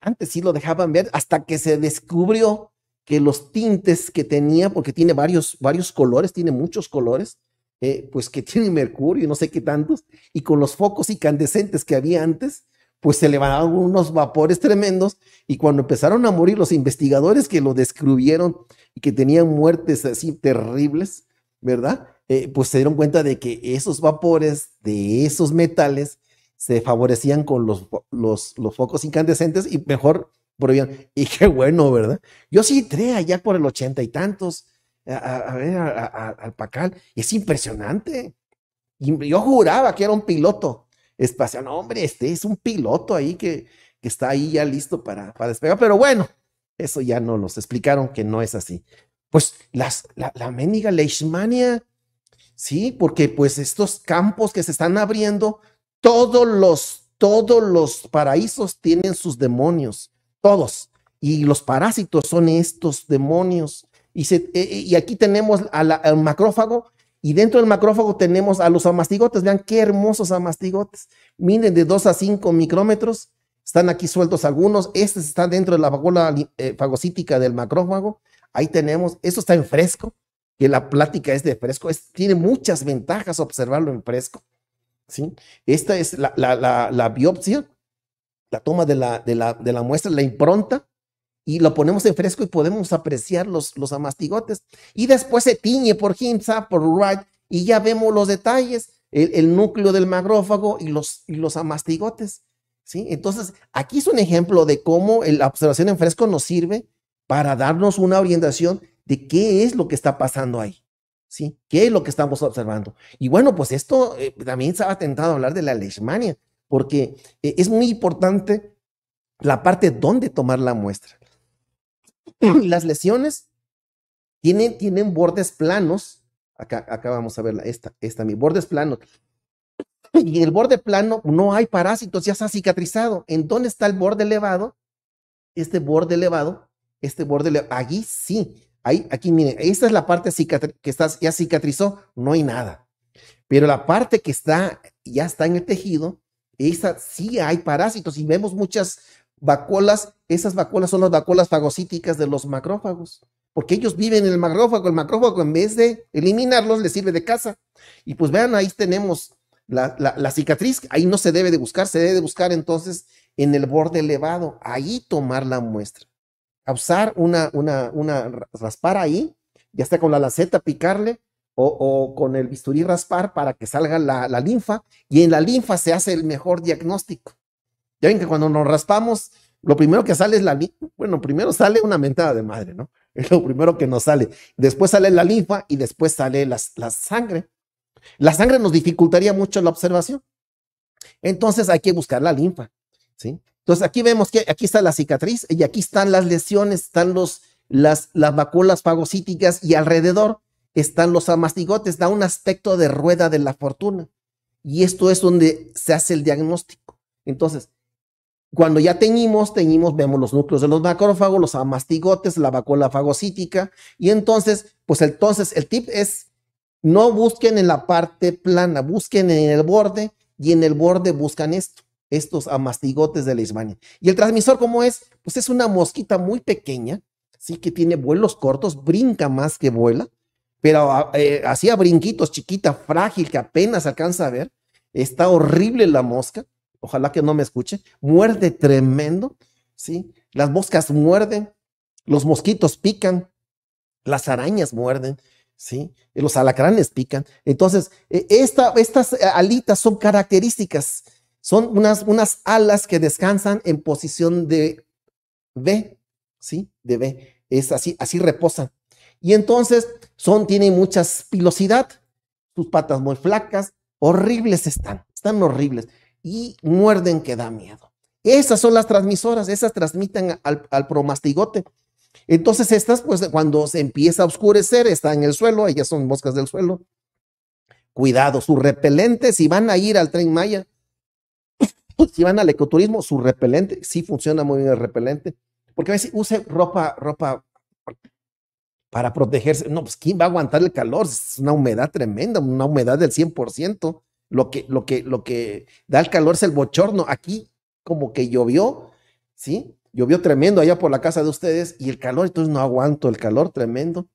Antes sí lo dejaban ver hasta que se descubrió que los tintes que tenía, porque tiene varios, varios colores, tiene muchos colores, eh, pues que tiene mercurio y no sé qué tantos, y con los focos incandescentes que había antes, pues se levantaron unos vapores tremendos y cuando empezaron a morir los investigadores que lo descubrieron y que tenían muertes así terribles, ¿verdad? Eh, pues se dieron cuenta de que esos vapores de esos metales se favorecían con los, los, focos incandescentes y mejor prohibían. Y qué bueno, ¿verdad? Yo sí entré allá por el ochenta y tantos a, ver al Pacal. Es impresionante. yo juraba que era un piloto espacial. No, hombre, este es un piloto ahí que, está ahí ya listo para, despegar. Pero bueno, eso ya no nos explicaron que no es así. Pues las, la, la leishmania, sí, porque pues estos campos que se están abriendo todos los, todos los paraísos tienen sus demonios, todos. Y los parásitos son estos demonios. Y, e, e, y aquí tenemos al macrófago y dentro del macrófago tenemos a los amastigotes. Vean qué hermosos amastigotes. Miren, de 2 a 5 micrómetros. Están aquí sueltos algunos. Este está dentro de la eh, fagocítica del macrófago. Ahí tenemos. Esto está en fresco. Que la plática es de fresco. tiene muchas ventajas observarlo en fresco. ¿sí? Esta es la, biopsia, la toma de la, muestra, la impronta, y lo ponemos en fresco y podemos apreciar los, amastigotes. Y después se tiñe por Himsa, por Wright, y ya vemos los detalles, el, núcleo del macrófago y los, y los amastigotes. ¿sí? Entonces, aquí es un ejemplo de cómo la observación en fresco nos sirve para darnos una orientación de qué es lo que está pasando ahí. ¿sí? ¿Qué es lo que estamos observando? Y bueno, pues esto eh, también estaba tentado a hablar de la leishmania, porque eh, es muy importante la parte donde tomar la muestra. Las lesiones tienen, tienen bordes planos. Acá, acá vamos a verla, esta, esta, mi bordes planos. Y en el borde plano no hay parásitos, ya está cicatrizado. ¿En dónde está el borde elevado? Este borde elevado, este borde elevado. Allí sí, Ahí, aquí, miren, esta es la parte que ya cicatrizó, no hay nada. Pero la parte que está, ya está en el tejido, esa sí hay parásitos y vemos muchas vacuolas. Esas vacuolas son las vacuolas fagocíticas de los macrófagos, porque ellos viven en el macrófago. El macrófago, en vez de eliminarlos, les sirve de casa. Y pues vean, ahí tenemos la cicatriz. Ahí no se debe de buscar, se debe de buscar entonces en el borde elevado, ahí tomar la muestra usar una, una, una raspar ahí, ya está con la laceta picarle o, con el bisturí raspar para que salga la, linfa y en la linfa se hace el mejor diagnóstico. Ya ven que cuando nos raspamos, lo primero que sale es la linfa. Bueno, primero sale una mentada de madre, ¿no? Es lo primero que nos sale. Después sale la linfa y después sale la, la sangre. La sangre nos dificultaría mucho la observación. Entonces hay que buscar la linfa, ¿sí? Entonces aquí vemos que aquí está la cicatriz y aquí están las lesiones, están los, las, las fagocíticas y alrededor están los amastigotes, da un aspecto de rueda de la fortuna. Y esto es donde se hace el diagnóstico. Entonces, cuando ya teñimos, teñimos, vemos los núcleos de los macrófagos, los amastigotes, la vacuola fagocítica. Y entonces, pues entonces el tip es, no busquen en la parte plana, busquen en el borde y en el borde buscan esto estos amastigotes de la hispania ¿Y el transmisor cómo es? Pues es una mosquita muy pequeña, sí que tiene vuelos cortos, brinca más que vuela, pero ah, eh, hacía brinquitos, chiquita, frágil, que apenas alcanza a ver. Está horrible la mosca, ojalá que no me escuche, muerde tremendo, ¿sí? Las moscas muerden, los mosquitos pican, las arañas muerden, ¿sí? Los alacranes pican. Entonces, e, esta, estas alitas son características son unas, unas alas que descansan en posición de B, ¿sí? De B. Es así, así reposan. Y entonces son, tienen mucha pilosidad, sus patas muy flacas, horribles están, están horribles. Y muerden que da miedo. Esas son las transmisoras, esas transmiten al, promastigote. Entonces estas, pues cuando se empieza a oscurecer, están en el suelo, ellas son moscas del suelo. Cuidado, sus repelentes, si van a ir al tren Maya, pues, si van al ecoturismo, su repelente, sí funciona muy bien el repelente, porque a veces use ropa, ropa para protegerse. No, pues ¿quién va a aguantar el calor? Es una humedad tremenda, una humedad del 100%. Lo que, lo que, lo que da el calor es el bochorno. Aquí como que llovió, ¿sí? Llovió tremendo allá por la casa de ustedes y el calor, entonces no aguanto el calor tremendo.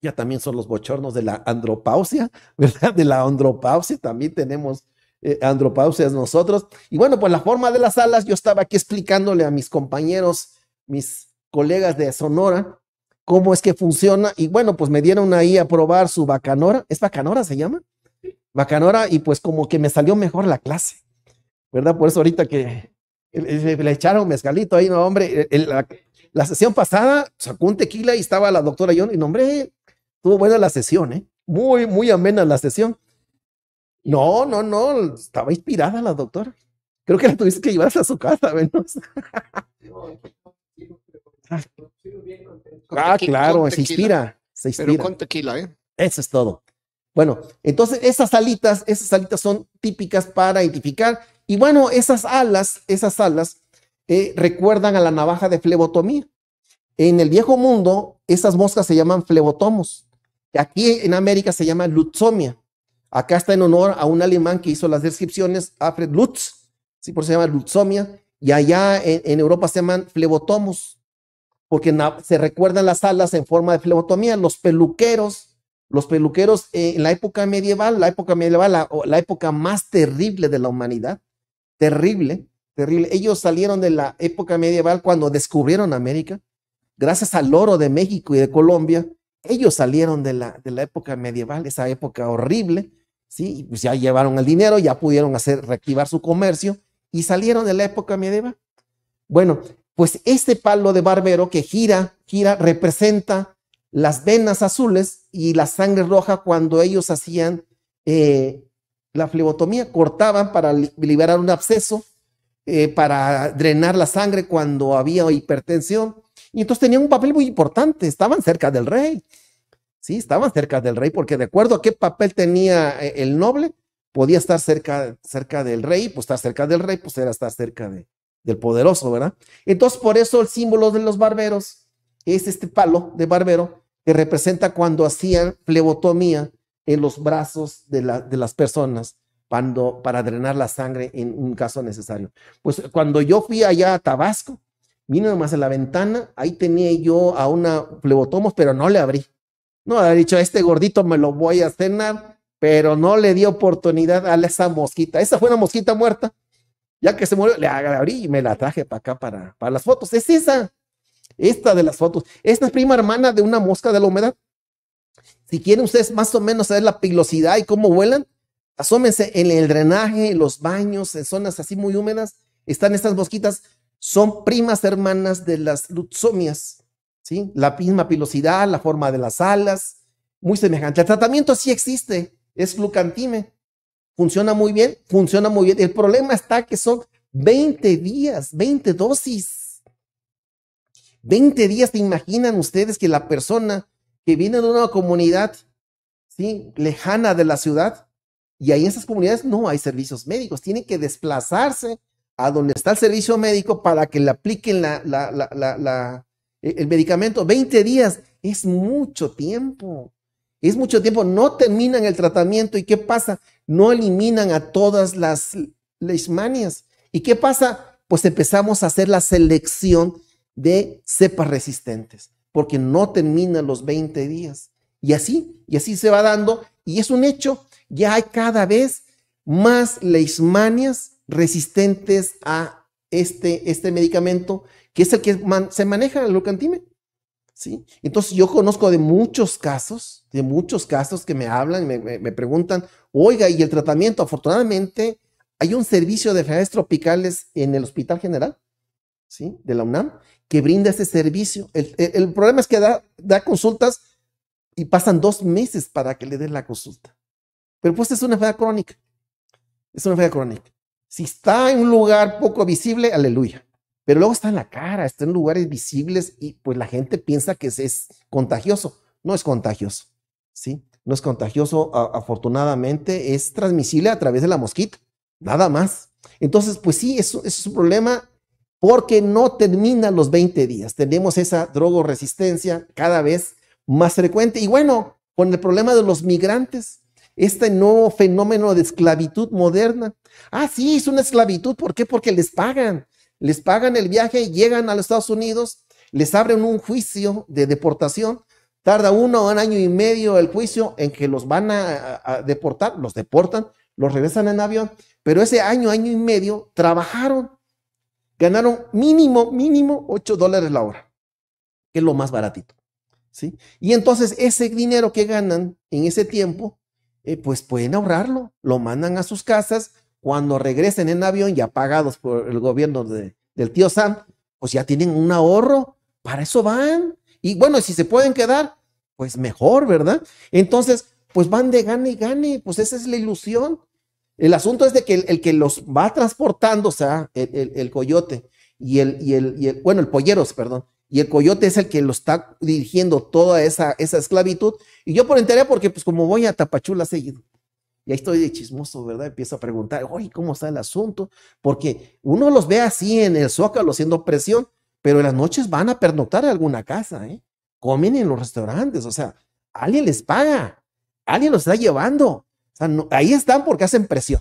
Ya también son los bochornos de la andropausia, ¿verdad? De la andropausia también tenemos eh, andropausias nosotros. Y bueno, pues la forma de las alas, yo estaba aquí explicándole a mis compañeros, mis colegas de Sonora, cómo es que funciona. Y bueno, pues me dieron ahí a probar su bacanora. ¿Es bacanora se llama? Bacanora, y pues como que me salió mejor la clase, ¿verdad? Por eso ahorita que le echaron mezcalito ahí, no, hombre. Eh, la, sesión pasada sacó un tequila y estaba la doctora John, y no, hombre, tuvo buena la sesión, ¿eh? Muy, muy amena la sesión. No, no, no, estaba inspirada la doctora. Creo que la tuviste que llevar a su casa, menos. ah, ah claro, se inspira, se inspira. Pero con tequila, ¿eh? Eso es todo. Bueno, entonces esas alitas, esas alitas son típicas para identificar. Y bueno, esas alas, esas alas eh, recuerdan a la navaja de flebotomía. En el viejo mundo, esas moscas se llaman flebotomos. Aquí en América se llama lutzomia. Acá está en honor a un alemán que hizo las descripciones, Alfred Lutz, ¿sí? por eso se llama Lutzomia, y allá en, Europa se llaman flebotomos, porque se recuerdan las alas en forma de flebotomía, los peluqueros, los peluqueros en la época medieval, la época medieval, la, época más terrible de la humanidad, terrible, terrible. Ellos salieron de la época medieval cuando descubrieron América, gracias al oro de México y de Colombia. Ellos salieron de la, de la época medieval, esa época horrible, ¿sí? Pues ya llevaron el dinero, ya pudieron hacer, reactivar su comercio y salieron de la época medieval. Bueno, pues este palo de barbero que gira, gira, representa las venas azules y la sangre roja cuando ellos hacían eh, la flebotomía, cortaban para liberar un absceso, eh, para drenar la sangre cuando había hipertensión. Y entonces tenían un papel muy importante, estaban cerca del rey, Sí, estaban cerca del rey, porque de acuerdo a qué papel tenía eh, el noble, podía estar cerca, cerca del rey, pues estar cerca del rey, pues era estar cerca del poderoso, ¿verdad? Entonces, por eso el símbolo de los barberos es este palo de barbero que representa cuando hacían plebotomía en los brazos de, de las personas cuando, para drenar la sangre en un caso necesario. Pues cuando yo fui allá a Tabasco, vino nomás en la ventana, ahí tenía yo a una plebotomos, pero no le abrí. No, ha dicho, este gordito me lo voy a cenar, pero no le dio oportunidad a esa mosquita. Esa fue una mosquita muerta. Ya que se murió, le abrí y me la traje para acá para, para las fotos. Es esa, esta de las fotos. Esta es prima hermana de una mosca de la humedad. Si quieren ustedes más o menos saber la pilosidad y cómo vuelan, asómense en el drenaje, en los baños, en zonas así muy húmedas, están estas mosquitas. Son primas hermanas de las lutzomias la misma pilosidad, la forma de las alas, muy semejante. El tratamiento sí existe, es flucantime. Funciona muy bien, funciona muy bien. El problema está que son 20 días, 20 dosis. 20 días, ¿te imaginan ustedes que la persona que viene de una comunidad lejana de la ciudad y ahí en esas comunidades no hay servicios médicos, tiene que desplazarse a donde está el servicio médico para que le apliquen la eh, el medicamento, 20 días, es mucho tiempo. Es mucho tiempo, no terminan el tratamiento y ¿qué pasa? No eliminan a todas las leishmanias. ¿Y qué pasa? Pues empezamos a hacer la selección de cepas resistentes, porque no terminan los 20 días. Y así, y así se va dando. Y es un hecho, ya hay cada vez más leishmanias resistentes a este, este medicamento que es el que se maneja el Lucantime. ¿sí? Entonces yo conozco de muchos casos, de muchos casos que me hablan, me, me, preguntan, oiga, y el tratamiento, afortunadamente, hay un servicio de enfermedades tropicales en el Hospital General, ¿sí? De la UNAM, que brinda ese servicio. El, problema es que da, da consultas y pasan dos meses para que le den la consulta. Pero pues es una enfermedad crónica. Es una fea crónica. Si está en un lugar poco visible, aleluya. Pero luego está en la cara, está en lugares visibles y pues la gente piensa que es, contagioso. No es contagioso, ¿sí? No es contagioso, afortunadamente, es transmisible a través de la mosquita, nada más. Entonces, pues sí, eso, es un problema porque no termina los 20 días. Tenemos esa drogoresistencia cada vez más frecuente. Y bueno, con el problema de los migrantes, este nuevo fenómeno de esclavitud moderna. Ah, sí, es una esclavitud. ¿Por qué? Porque les pagan les pagan el viaje, llegan a los Estados Unidos, les abren un juicio de deportación, tarda uno o un año y medio el juicio en que los van a, deportar, los deportan, los regresan en avión, pero ese año, año y medio trabajaron, ganaron mínimo, mínimo 8 dólares la hora, que es lo más baratito. ¿sí? Y entonces ese dinero que ganan en ese tiempo, eh, pues pueden ahorrarlo, lo mandan a sus casas, cuando regresen en avión y apagados por el gobierno del tío Sam, pues ya tienen un ahorro, para eso van. Y bueno, si se pueden quedar, pues mejor, ¿verdad? Entonces, pues van de gane y gane, pues esa es la ilusión. El asunto es de que el, que los va transportando, o sea, el, coyote y, el, y, bueno, el polleros, perdón, y el coyote es el que lo está dirigiendo toda esa, esa esclavitud. Y yo por entera, porque pues como voy a Tapachula seguido. Y ahí estoy de chismoso, ¿verdad? Empiezo a preguntar, oye, ¿cómo está el asunto? Porque uno los ve así en el zócalo haciendo presión, pero en las noches van a pernoctar en alguna casa, ¿eh? Comen en los restaurantes, o sea, alguien les paga, alguien los está llevando. O sea, ahí están porque hacen presión,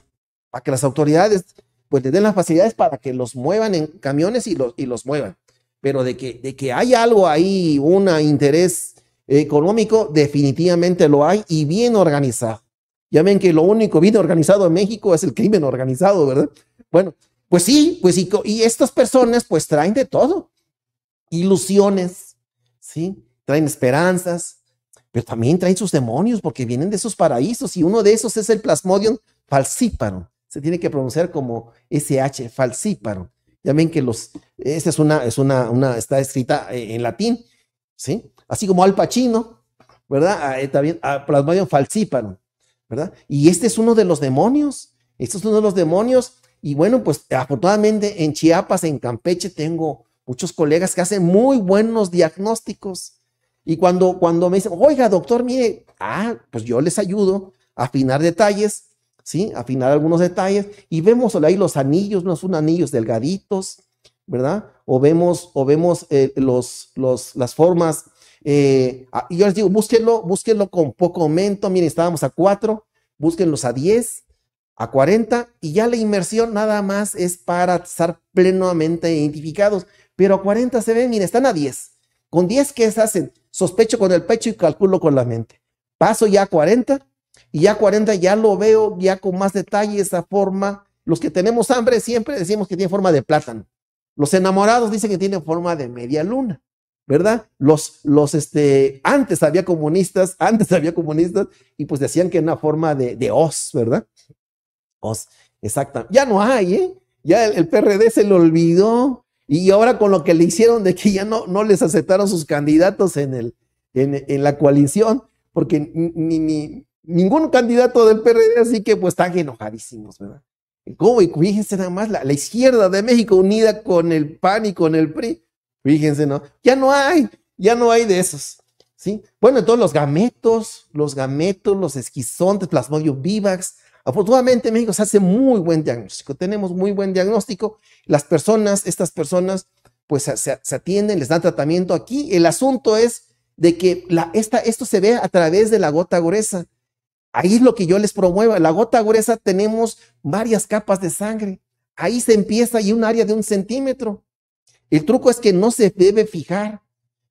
para que las autoridades pues den las facilidades para que los muevan en camiones y los, y los muevan. Pero de que, de que hay algo ahí, un interés económico, definitivamente lo hay y bien organizado. Ya ven que lo único bien organizado en México es el crimen organizado, ¿verdad? Bueno, pues sí, pues y, y estas personas pues traen de todo. Ilusiones, ¿sí? Traen esperanzas, pero también traen sus demonios porque vienen de esos paraísos y uno de esos es el plasmodium falciparum. Se tiene que pronunciar como SH, falciparum. Ya ven que los, esta es una, es una, está escrita eh, en latín, ¿sí? Así como Al Pacino, ¿verdad? Ah, eh, también, ah, plasmodium falciparum. ¿verdad? Y este es uno de los demonios, este es uno de los demonios. Y bueno, pues afortunadamente en Chiapas, en Campeche, tengo muchos colegas que hacen muy buenos diagnósticos. Y cuando, cuando me dicen, oiga, doctor, mire, ah, pues yo les ayudo a afinar detalles, ¿sí? afinar algunos detalles. Y vemos ahí los anillos, no son anillos delgaditos, ¿verdad? O vemos, o vemos eh, los, los, las formas eh, ah, y yo les digo, búsquenlo, búsquenlo con poco aumento. Miren, estábamos a 4, búsquenlos a 10, a 40, y ya la inmersión nada más es para estar plenamente identificados. Pero a 40 se ven, miren, están a 10. Con 10, ¿qué se hacen? Sospecho con el pecho y calculo con la mente. Paso ya a 40, y ya 40 ya lo veo ya con más detalle esa forma. Los que tenemos hambre siempre decimos que tiene forma de plátano. Los enamorados dicen que tiene forma de media luna. ¿verdad? Los, los, este, antes había comunistas, antes había comunistas, y pues decían que era una forma de, os, ¿verdad? Os, exacta. Ya no hay, ¿eh? Ya el, PRD se lo olvidó, y ahora con lo que le hicieron de que ya no, no les aceptaron sus candidatos en, el, en, la coalición, porque ni, ni, ningún candidato del PRD, así que pues están enojadísimos, ¿verdad? ¿Cómo? Y fíjense nada más, la izquierda de México unida con el PAN y con el PRI, Fíjense, ¿no? Ya no hay, ya no hay de esos. ¿sí? Bueno, entonces los gametos, los gametos, los esquizontes, plasmodium vivax. Afortunadamente en México se hace muy buen diagnóstico. Tenemos muy buen diagnóstico. Las personas, estas personas, pues se, atienden, les dan tratamiento. Aquí el asunto es de que la, esta, esto se ve a través de la gota gruesa. Ahí es lo que yo les promuevo. La gota gruesa tenemos varias capas de sangre. Ahí se empieza y un área de un centímetro. El truco es que no se debe fijar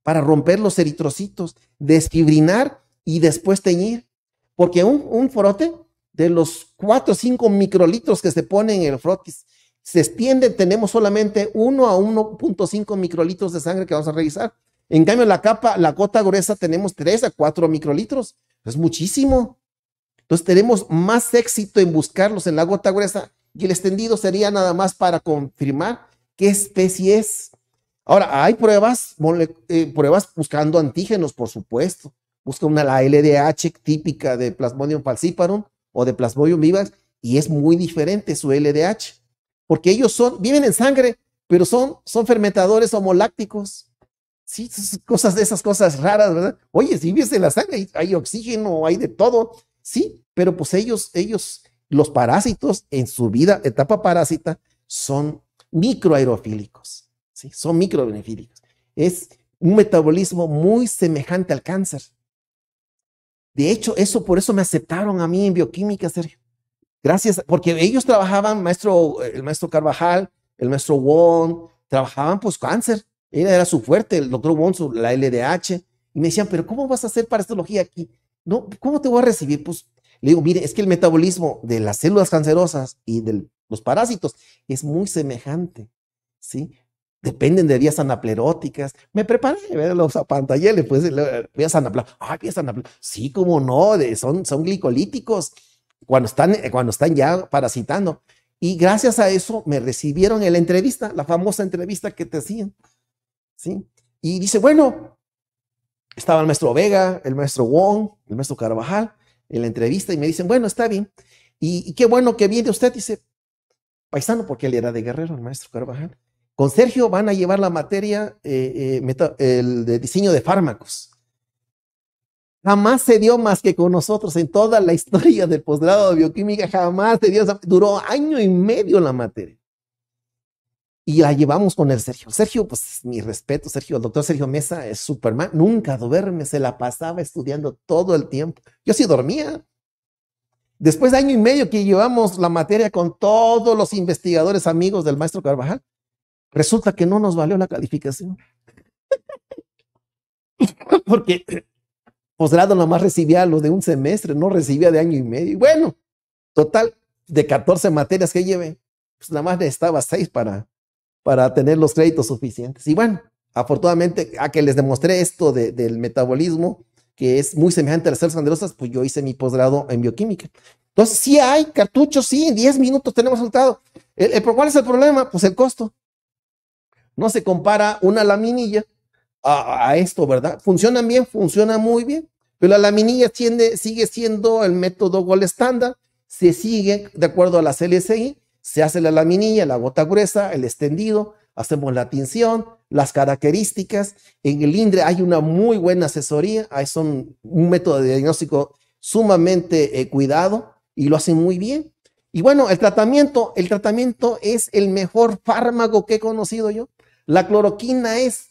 para romper los eritrocitos, desfibrinar y después teñir. Porque un, frote de los 4 o 5 microlitros que se ponen en el frotis, se extiende, tenemos solamente 1 a 1.5 microlitros de sangre que vamos a revisar. En cambio, la capa, la gota gruesa, tenemos 3 a 4 microlitros. Es muchísimo. Entonces, tenemos más éxito en buscarlos en la gota gruesa y el extendido sería nada más para confirmar qué especie es. Ahora, hay pruebas, eh, pruebas buscando antígenos, por supuesto. Busca una la LDH típica de Plasmodium falciparum o de Plasmodium vivax y es muy diferente su LDH, porque ellos son viven en sangre, pero son son fermentadores homolácticos. Sí, cosas de esas cosas raras, ¿verdad? Oye, si vives en la sangre hay, hay oxígeno, hay de todo. Sí, pero pues ellos ellos los parásitos en su vida, etapa parásita, son microaerofílicos, ¿sí? son microbenefílicos. Es un metabolismo muy semejante al cáncer. De hecho, eso por eso me aceptaron a mí en bioquímica, Sergio. Gracias, porque ellos trabajaban, maestro, el maestro Carvajal, el maestro won trabajaban pues cáncer. Era, era su fuerte, el doctor Won, la LDH. Y me decían, pero ¿cómo vas a hacer para histología aquí? No, ¿cómo te voy a recibir? Pues le digo, mire, es que el metabolismo de las células cancerosas y de los parásitos es muy semejante, ¿sí? Dependen de vías anapleróticas. Me preparé, los pantalleles, pues, vías anapleróticas. Ah, vías anapleróticas. Sí, como no, son, son glicolíticos cuando están, eh, cuando están ya parasitando. Y gracias a eso me recibieron en la entrevista, la famosa entrevista que te hacían, ¿sí? Y dice, bueno, estaba el maestro Vega, el maestro Wong, el maestro Carvajal, en la entrevista y me dicen, bueno, está bien. Y, qué bueno que viene usted, dice, paisano, porque él era de Guerrero, el maestro Carvajal. Con Sergio van a llevar la materia eh, eh, el de diseño de fármacos. Jamás se dio más que con nosotros en toda la historia del posgrado de bioquímica, jamás se dio, duró año y medio la materia y la llevamos con el Sergio. Sergio, pues mi respeto, Sergio, el doctor Sergio Mesa es Superman, nunca duerme, se la pasaba estudiando todo el tiempo. Yo sí dormía. Después de año y medio que llevamos la materia con todos los investigadores amigos del maestro Carvajal, resulta que no nos valió la calificación. Porque posgrado más recibía lo de un semestre, no recibía de año y medio. Y bueno, total, de 14 materias que llevé, pues nada más estaba 6 para para tener los créditos suficientes. Y bueno, afortunadamente, a que les demostré esto de, del metabolismo, que es muy semejante a las células cancerosas, pues yo hice mi posgrado en bioquímica. Entonces, sí hay cartuchos, sí, en 10 minutos tenemos resultado. El, ¿Cuál es el problema? Pues el costo. No se compara una laminilla a, esto, ¿verdad? Funcionan bien, funciona muy bien, pero la laminilla sigue siendo el método gold estándar, se sigue de acuerdo a las LSI, se hace la laminilla, la gota gruesa, el extendido, hacemos la tinción, las características. En el INDRE hay una muy buena asesoría, Es son un método de diagnóstico sumamente eh, cuidado y lo hacen muy bien. Y bueno, el tratamiento, el tratamiento es el mejor fármaco que he conocido yo. La cloroquina es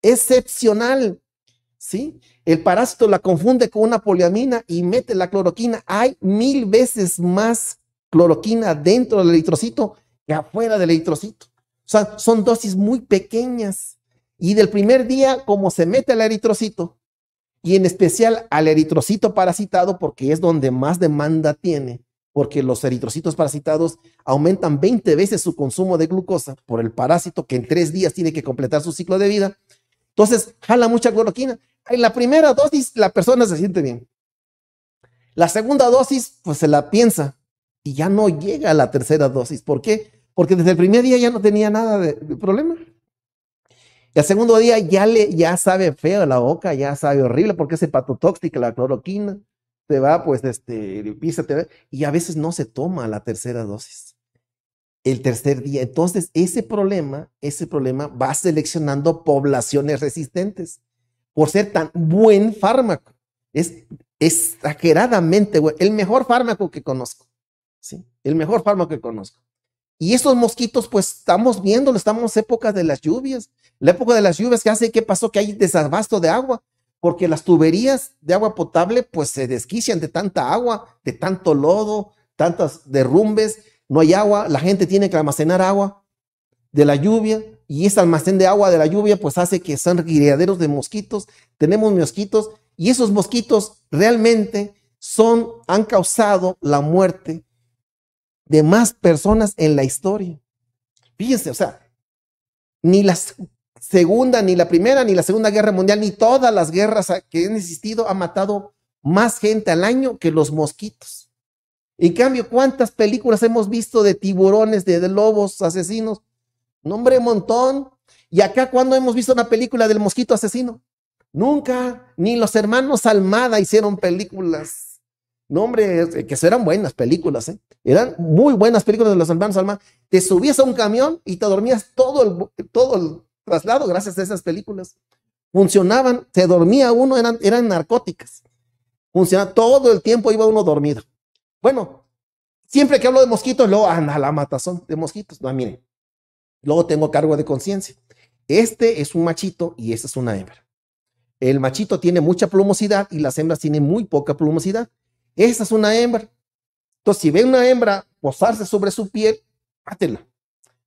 excepcional, ¿sí? El parásito la confunde con una poliamina y mete la cloroquina. Hay mil veces más cloroquina dentro del eritrocito y afuera del eritrocito. O sea, son dosis muy pequeñas. Y del primer día, como se mete al eritrocito, y en especial al eritrocito parasitado, porque es donde más demanda tiene, porque los eritrocitos parasitados aumentan 20 veces su consumo de glucosa por el parásito que en tres días tiene que completar su ciclo de vida. Entonces, jala mucha cloroquina. En la primera dosis, la persona se siente bien. La segunda dosis, pues se la piensa y ya no llega a la tercera dosis. ¿Por qué? Porque desde el primer día ya no tenía nada de, problema. Y al segundo día ya, le, ya sabe feo la boca, ya sabe horrible porque es hepatotóxica la cloroquina. Te va, pues, este, y a veces no se toma la tercera dosis. El tercer día. Entonces, ese problema, ese problema va seleccionando poblaciones resistentes por ser tan buen fármaco. Es exageradamente, el mejor fármaco que conozco. ¿sí? El mejor fármaco que conozco. Y esos mosquitos, pues estamos viendo, estamos en época de las lluvias. La época de las lluvias que hace, ¿qué pasó? Que hay desabasto de agua, porque las tuberías de agua potable, pues se desquician de tanta agua, de tanto lodo, tantas derrumbes, no hay agua, la gente tiene que almacenar agua de la lluvia y ese almacén de agua de la lluvia pues hace que sean criaderos de mosquitos, tenemos mosquitos y esos mosquitos realmente son, han causado la muerte de más personas en la historia. Fíjense, o sea, ni la segunda, ni la primera, ni la segunda guerra mundial, ni todas las guerras que han existido han matado más gente al año que los mosquitos. En cambio, ¿cuántas películas hemos visto de tiburones, de, lobos asesinos? Nombre montón. ¿Y acá cuándo hemos visto una película del mosquito asesino? Nunca, ni los hermanos Almada hicieron películas no, hombre, eh, que eran buenas películas, ¿eh? Eran muy buenas películas de los hermanos Alma. Te subías a un camión y te dormías todo el, todo traslado gracias a esas películas. Funcionaban, se dormía uno, eran, eran narcóticas. Funcionaba todo el tiempo, iba uno dormido. Bueno, siempre que hablo de mosquitos, luego, anda, la matazón de mosquitos. No, ah, miren, luego tengo cargo de conciencia. Este es un machito y esta es una hembra. El machito tiene mucha plumosidad y las hembras tienen muy poca plumosidad. Esa es una hembra. Entonces, si ve una hembra posarse sobre su piel, mátela.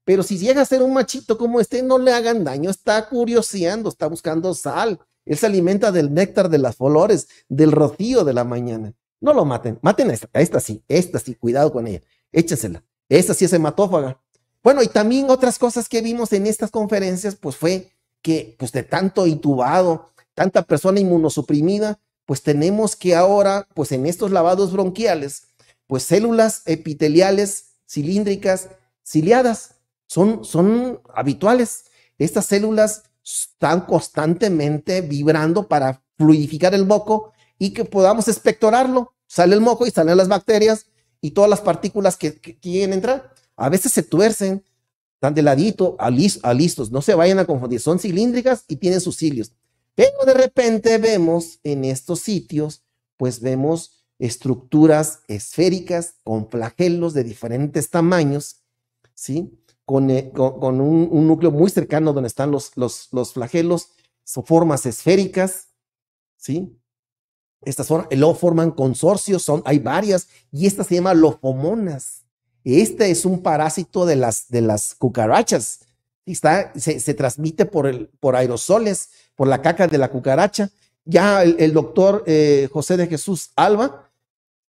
Pero si llega a ser un machito como este, no le hagan daño. Está curioseando, está buscando sal. Él se alimenta del néctar de las flores, del rocío de la mañana. No lo maten. Maten a esta, a esta sí, esta sí, cuidado con ella. Échensela. Esta sí es hematófaga. Bueno, y también otras cosas que vimos en estas conferencias, pues fue que pues de tanto intubado, tanta persona inmunosuprimida, pues tenemos que ahora, pues en estos lavados bronquiales, pues células epiteliales cilíndricas ciliadas son, son habituales. Estas células están constantemente vibrando para fluidificar el moco y que podamos espectorarlo. Sale el moco y salen las bacterias y todas las partículas que, quieren entrar. A veces se tuercen, están de ladito, a, listos, no se vayan a confundir. Son cilíndricas y tienen sus cilios. Pero de repente vemos en estos sitios, pues vemos estructuras esféricas con flagelos de diferentes tamaños, ¿sí? Con, eh, un, núcleo muy cercano donde están los, los, flagelos, son formas esféricas, ¿sí? Estas son, lo forman consorcios, son, hay varias, y esta se llama lofomonas. Este es un parásito de las, de las cucarachas, está, se, se transmite por, el, por aerosoles, por la caca de la cucaracha. Ya el, doctor eh, José de Jesús Alba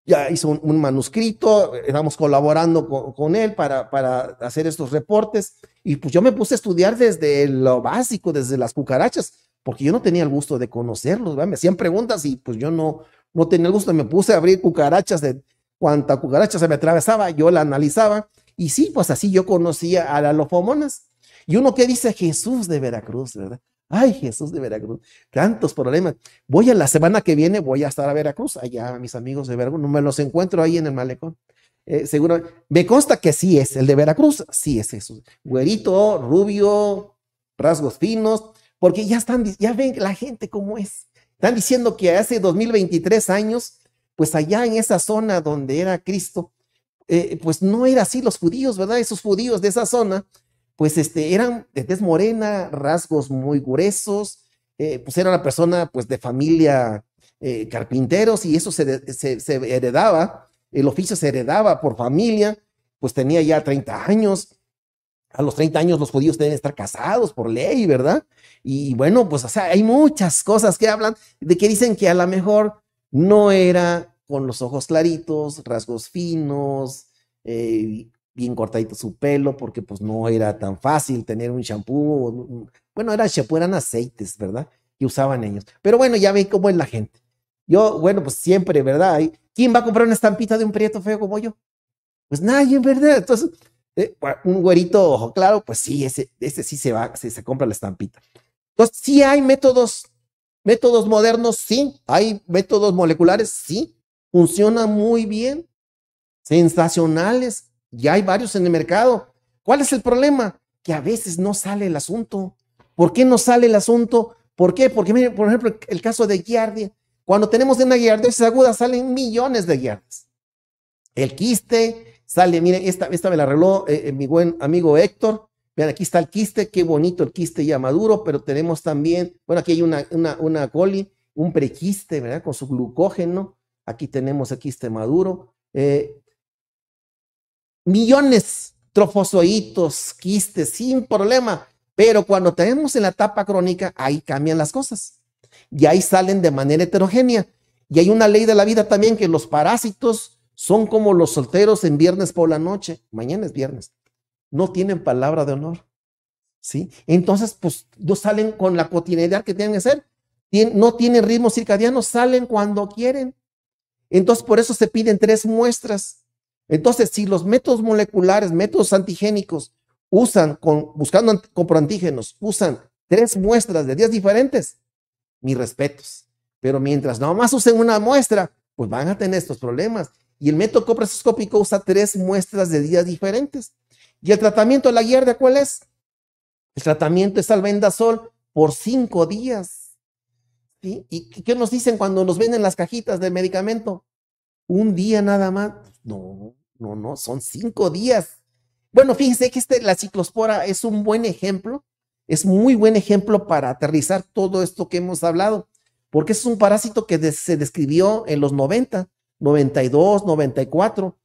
ya hizo un, manuscrito, estamos colaborando con, él para, para, hacer estos reportes. Y pues yo me puse a estudiar desde lo básico, desde las cucarachas, porque yo no tenía el gusto de conocerlos. Me hacían preguntas y pues yo no, no tenía el gusto. Me puse a abrir cucarachas de cuánta cucaracha se me atravesaba, yo la analizaba. Y sí, pues así yo conocía a la lofomonas. Y uno que dice Jesús de Veracruz, ¿verdad? Ay, Jesús de Veracruz, tantos problemas. Voy a la semana que viene, voy a estar a Veracruz, allá mis amigos de Veracruz, no me los encuentro ahí en el malecón. Eh, seguro, me consta que sí es, el de Veracruz, sí es eso, Güerito, rubio, rasgos finos, porque ya están, ya ven la gente cómo es. Están diciendo que hace 2023 años, pues allá en esa zona donde era Cristo, eh, pues no era así los judíos, ¿verdad? Esos judíos de esa zona, pues este, eran de tez morena, rasgos muy gruesos, eh, pues era una persona pues de familia eh, carpinteros y eso se, heredaba, el oficio se heredaba por familia, pues tenía ya 30 años. A los 30 años los judíos deben estar casados por ley, ¿verdad? Y bueno, pues o sea, hay muchas cosas que hablan de que dicen que a lo mejor no era con los ojos claritos, rasgos finos, eh, bien cortadito su pelo, porque pues no era tan fácil tener un shampoo. Bueno, era shampoo, eran aceites, ¿verdad? Que usaban ellos. Pero bueno, ya ve cómo es la gente. Yo, bueno, pues siempre, ¿verdad? ¿Quién va a comprar una estampita de un prieto feo como yo? Pues nadie, ¿verdad? Entonces, eh, un güerito ojo claro, pues sí, ese, ese sí se va, se, se compra la estampita. Entonces, sí hay métodos, métodos modernos, sí, hay métodos moleculares, sí, funcionan muy bien, sensacionales, ya hay varios en el mercado. ¿Cuál es el problema? Que a veces no sale el asunto. ¿Por qué no sale el asunto? ¿Por qué? Porque, miren, por ejemplo, el caso de giardia. Cuando tenemos una giardiasis aguda, salen millones de giardias. El quiste sale, miren, esta, esta me la arregló eh, eh, mi buen amigo Héctor. Vean, aquí está el quiste, qué bonito el quiste ya maduro, pero tenemos también, bueno, aquí hay una, una, una coli, un prequiste, ¿verdad? Con su glucógeno. Aquí tenemos el quiste maduro. Eh, millones trofozoitos, quistes, sin problema. Pero cuando tenemos en la etapa crónica, ahí cambian las cosas. Y ahí salen de manera heterogénea. Y hay una ley de la vida también que los parásitos son como los solteros en viernes por la noche. Mañana es viernes. No tienen palabra de honor. ¿Sí? Entonces, pues no salen con la cotidianidad que tienen que ser. no tienen ritmo circadiano, salen cuando quieren. Entonces, por eso se piden tres muestras entonces, si los métodos moleculares, métodos antigénicos, usan, buscando coproantígenos, usan tres muestras de días diferentes, mis respetos. Pero mientras nada más usen una muestra, pues van a tener estos problemas. Y el método coprasoscópico usa tres muestras de días diferentes. ¿Y el tratamiento de la hierba cuál es? El tratamiento es albendazol por cinco días. ¿Y qué nos dicen cuando nos venden las cajitas de medicamento? un día nada más. No, no, no, son cinco días. Bueno, fíjense que este, la ciclospora es un buen ejemplo, es muy buen ejemplo para aterrizar todo esto que hemos hablado, porque es un parásito que se describió en los 90, 92, 94.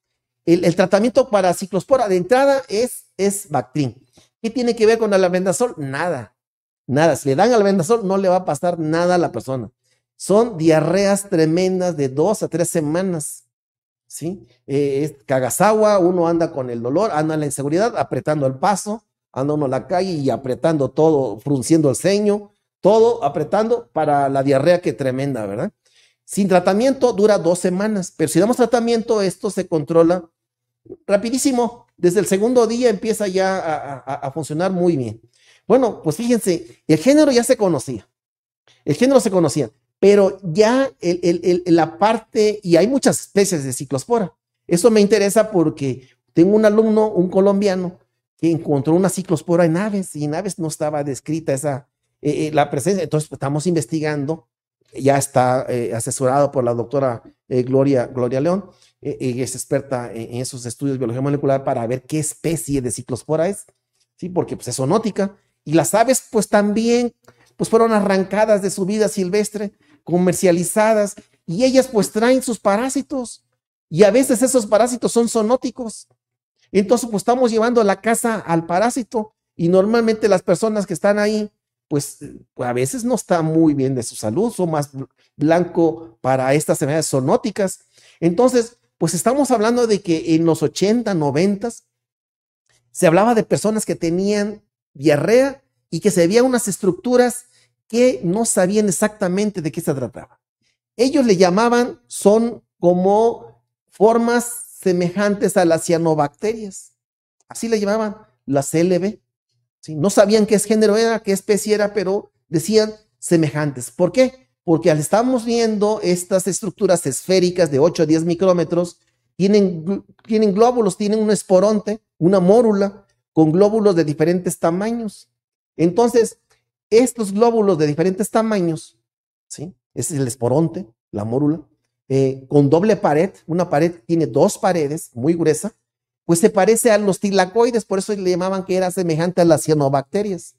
El, tratamiento para ciclospora de entrada es, es ¿Qué tiene que ver con el albendazol? Nada, nada. Si le dan albendazol no le va a pasar nada a la persona. Son diarreas tremendas de dos a tres semanas. ¿Sí? Eh, es uno anda con el dolor, anda en la inseguridad, apretando el paso, anda uno a la calle y apretando todo, frunciendo el ceño, todo apretando para la diarrea que tremenda, ¿verdad? Sin tratamiento dura dos semanas, pero si damos tratamiento, esto se controla rapidísimo. Desde el segundo día empieza ya a funcionar muy bien. Bueno, pues fíjense, el género ya se conocía. El género se conocía pero ya la parte, y hay muchas especies de ciclospora. Eso me interesa porque tengo un alumno, un colombiano, que encontró una ciclospora en aves y en aves no estaba descrita esa, eh, eh, la presencia. Entonces pues, estamos investigando, ya está eh, asesorado por la doctora Gloria, Gloria León, es experta en, esos estudios de biología molecular para ver qué especie de ciclospora es, ¿sí? porque pues, es zoonótica. Y las aves pues también pues fueron arrancadas de su vida silvestre comercializadas y ellas pues traen sus parásitos y a veces esos parásitos son sonóticos. Entonces pues estamos llevando la casa al parásito y normalmente las personas que están ahí pues, pues a veces no están muy bien de su salud, son más blanco para estas enfermedades sonóticas. Entonces pues estamos hablando de que en los 80, 90 se hablaba de personas que tenían diarrea y que se veían unas estructuras que no sabían exactamente de qué se trataba. Ellos le llamaban, son como formas semejantes a las cianobacterias. Así le llamaban, las LB. No sabían qué género era, qué especie era, pero decían semejantes. ¿Por qué? Porque al estamos viendo estas estructuras esféricas de 8 a 10 micrómetros, tienen, tienen glóbulos, tienen un esporonte, una mórula, con glóbulos de diferentes tamaños. Entonces, estos glóbulos de diferentes tamaños, ¿sí? Este es el esporonte, la mórula, eh, con doble pared, una pared tiene dos paredes, muy gruesa, pues se parece a los tilacoides, por eso le llamaban que era semejante a las cianobacterias,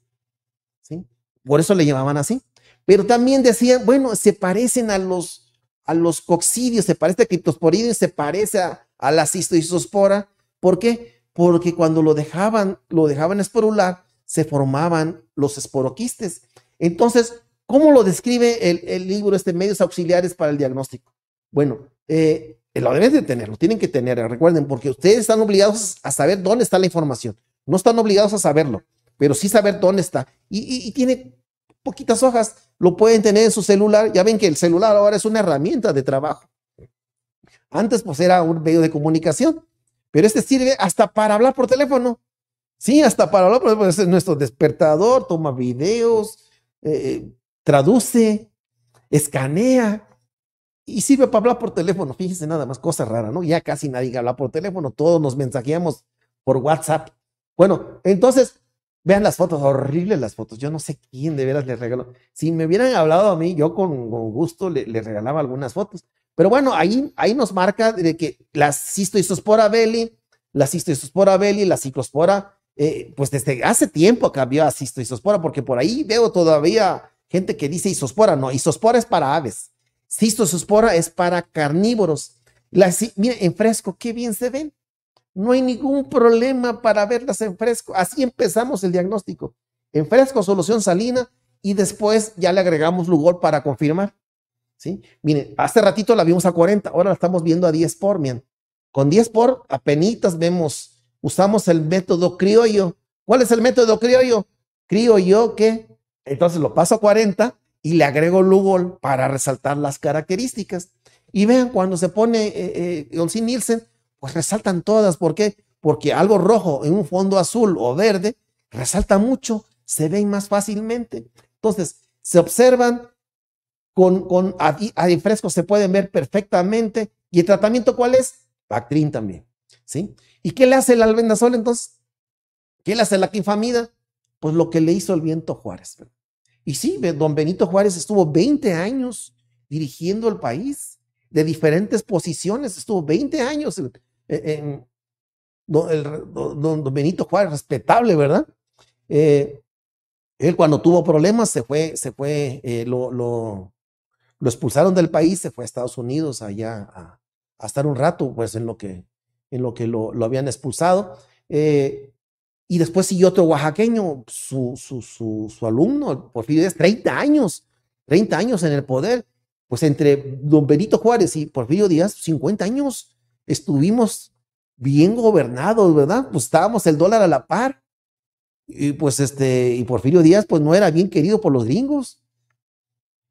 ¿sí? Por eso le llamaban así. Pero también decían, bueno, se parecen a los, a los coccidios, se parece a criptosporidios, se parece a, a la cistoisospora. ¿Por qué? Porque cuando lo dejaban, lo dejaban esporular, se formaban los esporoquistes. Entonces, ¿cómo lo describe el, libro, este Medios Auxiliares para el Diagnóstico? Bueno, eh, lo deben de tener, lo tienen que tener, recuerden, porque ustedes están obligados a saber dónde está la información. No están obligados a saberlo, pero sí saber dónde está. Y, y tiene poquitas hojas, lo pueden tener en su celular. Ya ven que el celular ahora es una herramienta de trabajo. Antes pues era un medio de comunicación, pero este sirve hasta para hablar por teléfono. Sí, hasta para hablar, es nuestro despertador toma videos, eh, eh, traduce, escanea y sirve para hablar por teléfono. Fíjense nada más, cosa rara, ¿no? Ya casi nadie habla por teléfono, todos nos mensajeamos por WhatsApp. Bueno, entonces, vean las fotos, horribles las fotos. Yo no sé quién de veras les regaló. Si me hubieran hablado a mí, yo con, gusto les le regalaba algunas fotos. Pero bueno, ahí, ahí nos marca de que la cistoisospora belli, la cistoisospora belli, la ciclospora eh, pues desde hace tiempo cambió a cisto isospora, porque por ahí veo todavía gente que dice isospora. No, isospora es para aves. Cisto isospora es para carnívoros. la en fresco, qué bien se ven. No hay ningún problema para verlas en fresco. Así empezamos el diagnóstico. En fresco, solución salina, y después ya le agregamos lugar para confirmar. ¿sí? Miren, hace ratito la vimos a 40, ahora la estamos viendo a 10 por, miren. Con 10 por, apenas vemos usamos el método criollo. ¿Cuál es el método criollo? Criollo que entonces lo paso a 40 y le agrego Lugol para resaltar las características. Y vean, cuando se pone eh, eh Nielsen, pues resaltan todas. ¿Por qué? Porque algo rojo en un fondo azul o verde resalta mucho, se ven más fácilmente. Entonces, se observan con, con a, fresco, se pueden ver perfectamente. ¿Y el tratamiento cuál es? Bactrin también. ¿sí? ¿Y qué le hace el albendazol entonces? ¿Qué le hace la quinfamida? Pues lo que le hizo el viento Juárez. Y sí, don Benito Juárez estuvo 20 años dirigiendo el país de diferentes posiciones, estuvo 20 años en, don, don, Benito Juárez, respetable, ¿verdad? Eh, él cuando tuvo problemas se fue, se fue, eh, lo, lo, expulsaron del país, se fue a Estados Unidos allá a estar un rato, pues en lo que en lo que lo, lo habían expulsado. Eh, y después siguió otro oaxaqueño, su, alumno, Porfirio Díaz, 30 años, 30 años en el poder. Pues entre don Benito Juárez y Porfirio Díaz, 50 años estuvimos bien gobernados, ¿verdad? Pues estábamos el dólar a la par. Y pues este, y Porfirio Díaz, pues no era bien querido por los gringos.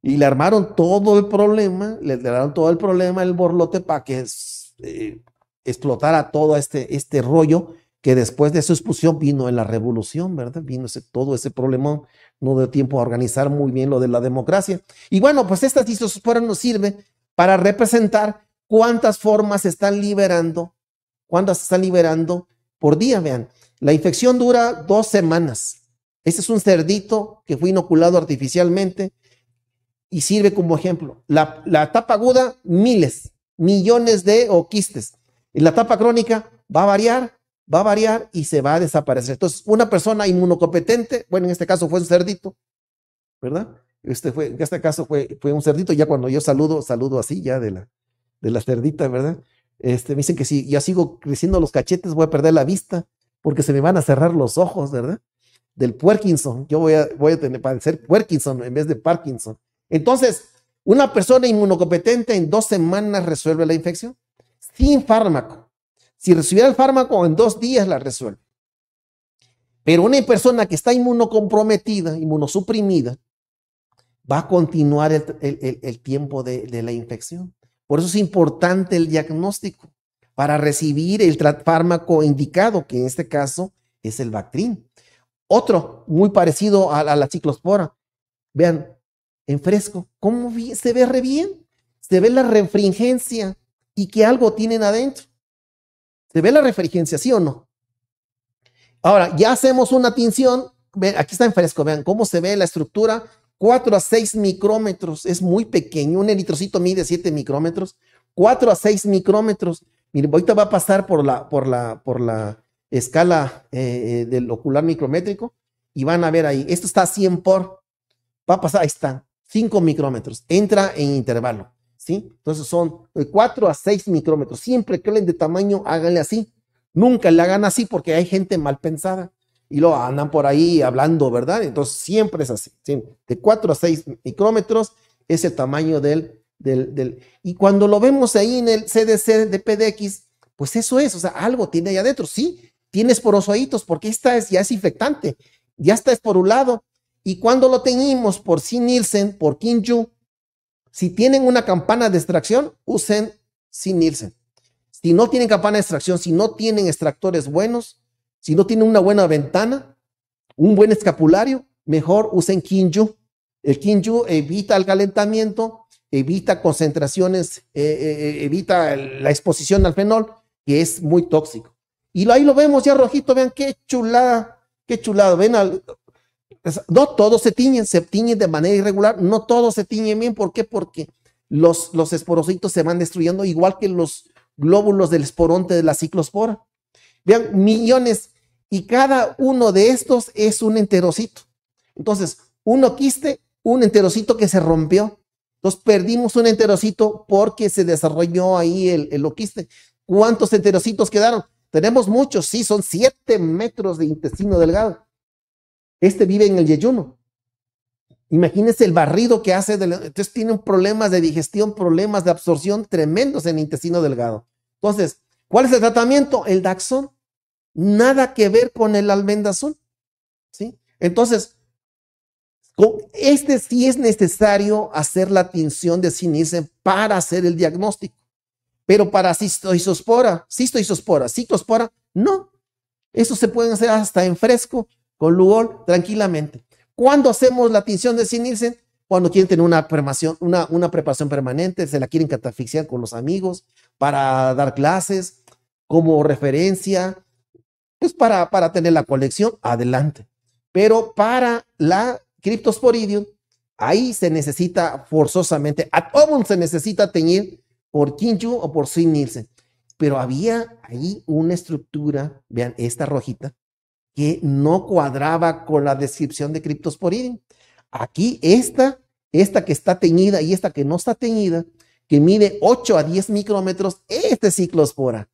Y le armaron todo el problema, le, le todo el problema el borlote para que este, explotar a todo este, este rollo que después de su expulsión vino en la revolución, ¿verdad? Vino todo ese problemón. no dio tiempo a organizar muy bien lo de la democracia. Y bueno, pues estas fueron nos sirve para representar cuántas formas se están liberando, cuántas están liberando por día, vean. La infección dura dos semanas. Ese es un cerdito que fue inoculado artificialmente y sirve como ejemplo. La, la etapa aguda, miles, millones de oquistes. En la etapa crónica va a variar, va a variar y se va a desaparecer. Entonces, una persona inmunocompetente, bueno, en este caso fue un cerdito, ¿verdad? Este fue, en este caso fue, fue un cerdito, ya cuando yo saludo, saludo así, ya de la, de la cerdita, ¿verdad? Este, me dicen que si ya sigo creciendo los cachetes, voy a perder la vista, porque se me van a cerrar los ojos, ¿verdad? Del Puerkinson, yo voy a, voy a tener, padecer Puerkinson en vez de Parkinson. Entonces, una persona inmunocompetente en dos semanas resuelve la infección sin fármaco. Si recibiera el fármaco, en dos días la resuelve. Pero una persona que está inmunocomprometida, inmunosuprimida, va a continuar el, tiempo de, la infección. Por eso es importante el diagnóstico para recibir el fármaco indicado, que en este caso es el Bactrin. Otro muy parecido a, la ciclospora. Vean, en fresco, ¿cómo se ve re bien? Se ve la refringencia, y que algo tienen adentro. ¿Se ve la refrigencia, sí o no? Ahora, ya hacemos una tinción. aquí está en fresco, vean cómo se ve la estructura. 4 a 6 micrómetros, es muy pequeño. Un eritrocito mide 7 micrómetros. 4 a 6 micrómetros. Miren, ahorita va a pasar por la, por la, por la escala eh, del ocular micrométrico y van a ver ahí. Esto está a 100 por. Va a pasar, ahí está, 5 micrómetros. Entra en intervalo. ¿sí? Entonces son de eh, 4 a 6 micrómetros. Siempre que de tamaño, háganle así. Nunca le hagan así porque hay gente mal pensada y lo andan por ahí hablando, ¿verdad? Entonces siempre es así. De 4 a 6 micrómetros es el tamaño del, del, del, Y cuando lo vemos ahí en el CDC de PDX, pues eso es, o sea, algo tiene ahí adentro, sí, tiene esporozoitos porque esta es, ya es infectante, ya está es por un lado Y cuando lo teníamos por C. Nielsen, por Kim Kinju, si tienen una campana de extracción, usen sin Nielsen. Si no tienen campana de extracción, si no tienen extractores buenos, si no tienen una buena ventana, un buen escapulario, mejor usen Kinju. El Kinju evita el calentamiento, evita concentraciones, eh, eh, eh, evita la exposición al fenol, que es muy tóxico. Y ahí lo vemos ya rojito, vean qué chulada, qué chulada. Ven, al, no todos se tiñen, se tiñen de manera irregular, no todos se tiñen bien. ¿Por qué? Porque los, los esporocitos se van destruyendo igual que los glóbulos del esporonte de la ciclospora. Vean, millones y cada uno de estos es un enterocito. Entonces, un oquiste, un enterocito que se rompió. Entonces, perdimos un enterocito porque se desarrolló ahí el, el oquiste. ¿Cuántos enterocitos quedaron? Tenemos muchos, sí, son 7 metros de intestino delgado. Este vive en el yeyuno. Imagínense el barrido que hace. entonces tiene problemas de digestión, problemas de absorción tremendos en el intestino delgado. Entonces, ¿cuál es el tratamiento? El Daxon. Nada que ver con el almendazón. ¿sí? Entonces, este sí es necesario hacer la tinción de sinicen e para hacer el diagnóstico. Pero para cistoisospora, cistoisospora, citospora, no. Eso se puede hacer hasta en fresco con Lugol tranquilamente. ¿Cuándo hacemos la tinción de Nielsen? Cuando quieren tener una, preparación, una, preparación permanente, se la quieren catafixiar con los amigos para dar clases, como referencia, pues para, para tener la colección, adelante. Pero para la Cryptosporidium, ahí se necesita forzosamente, a se necesita teñir por Kinju o por Sin Nielsen. Pero había ahí una estructura, vean esta rojita, que no cuadraba con la descripción de Cryptosporidium. Aquí esta, esta que está teñida y esta que no está teñida, que mide 8 a 10 micrómetros, este ciclospora.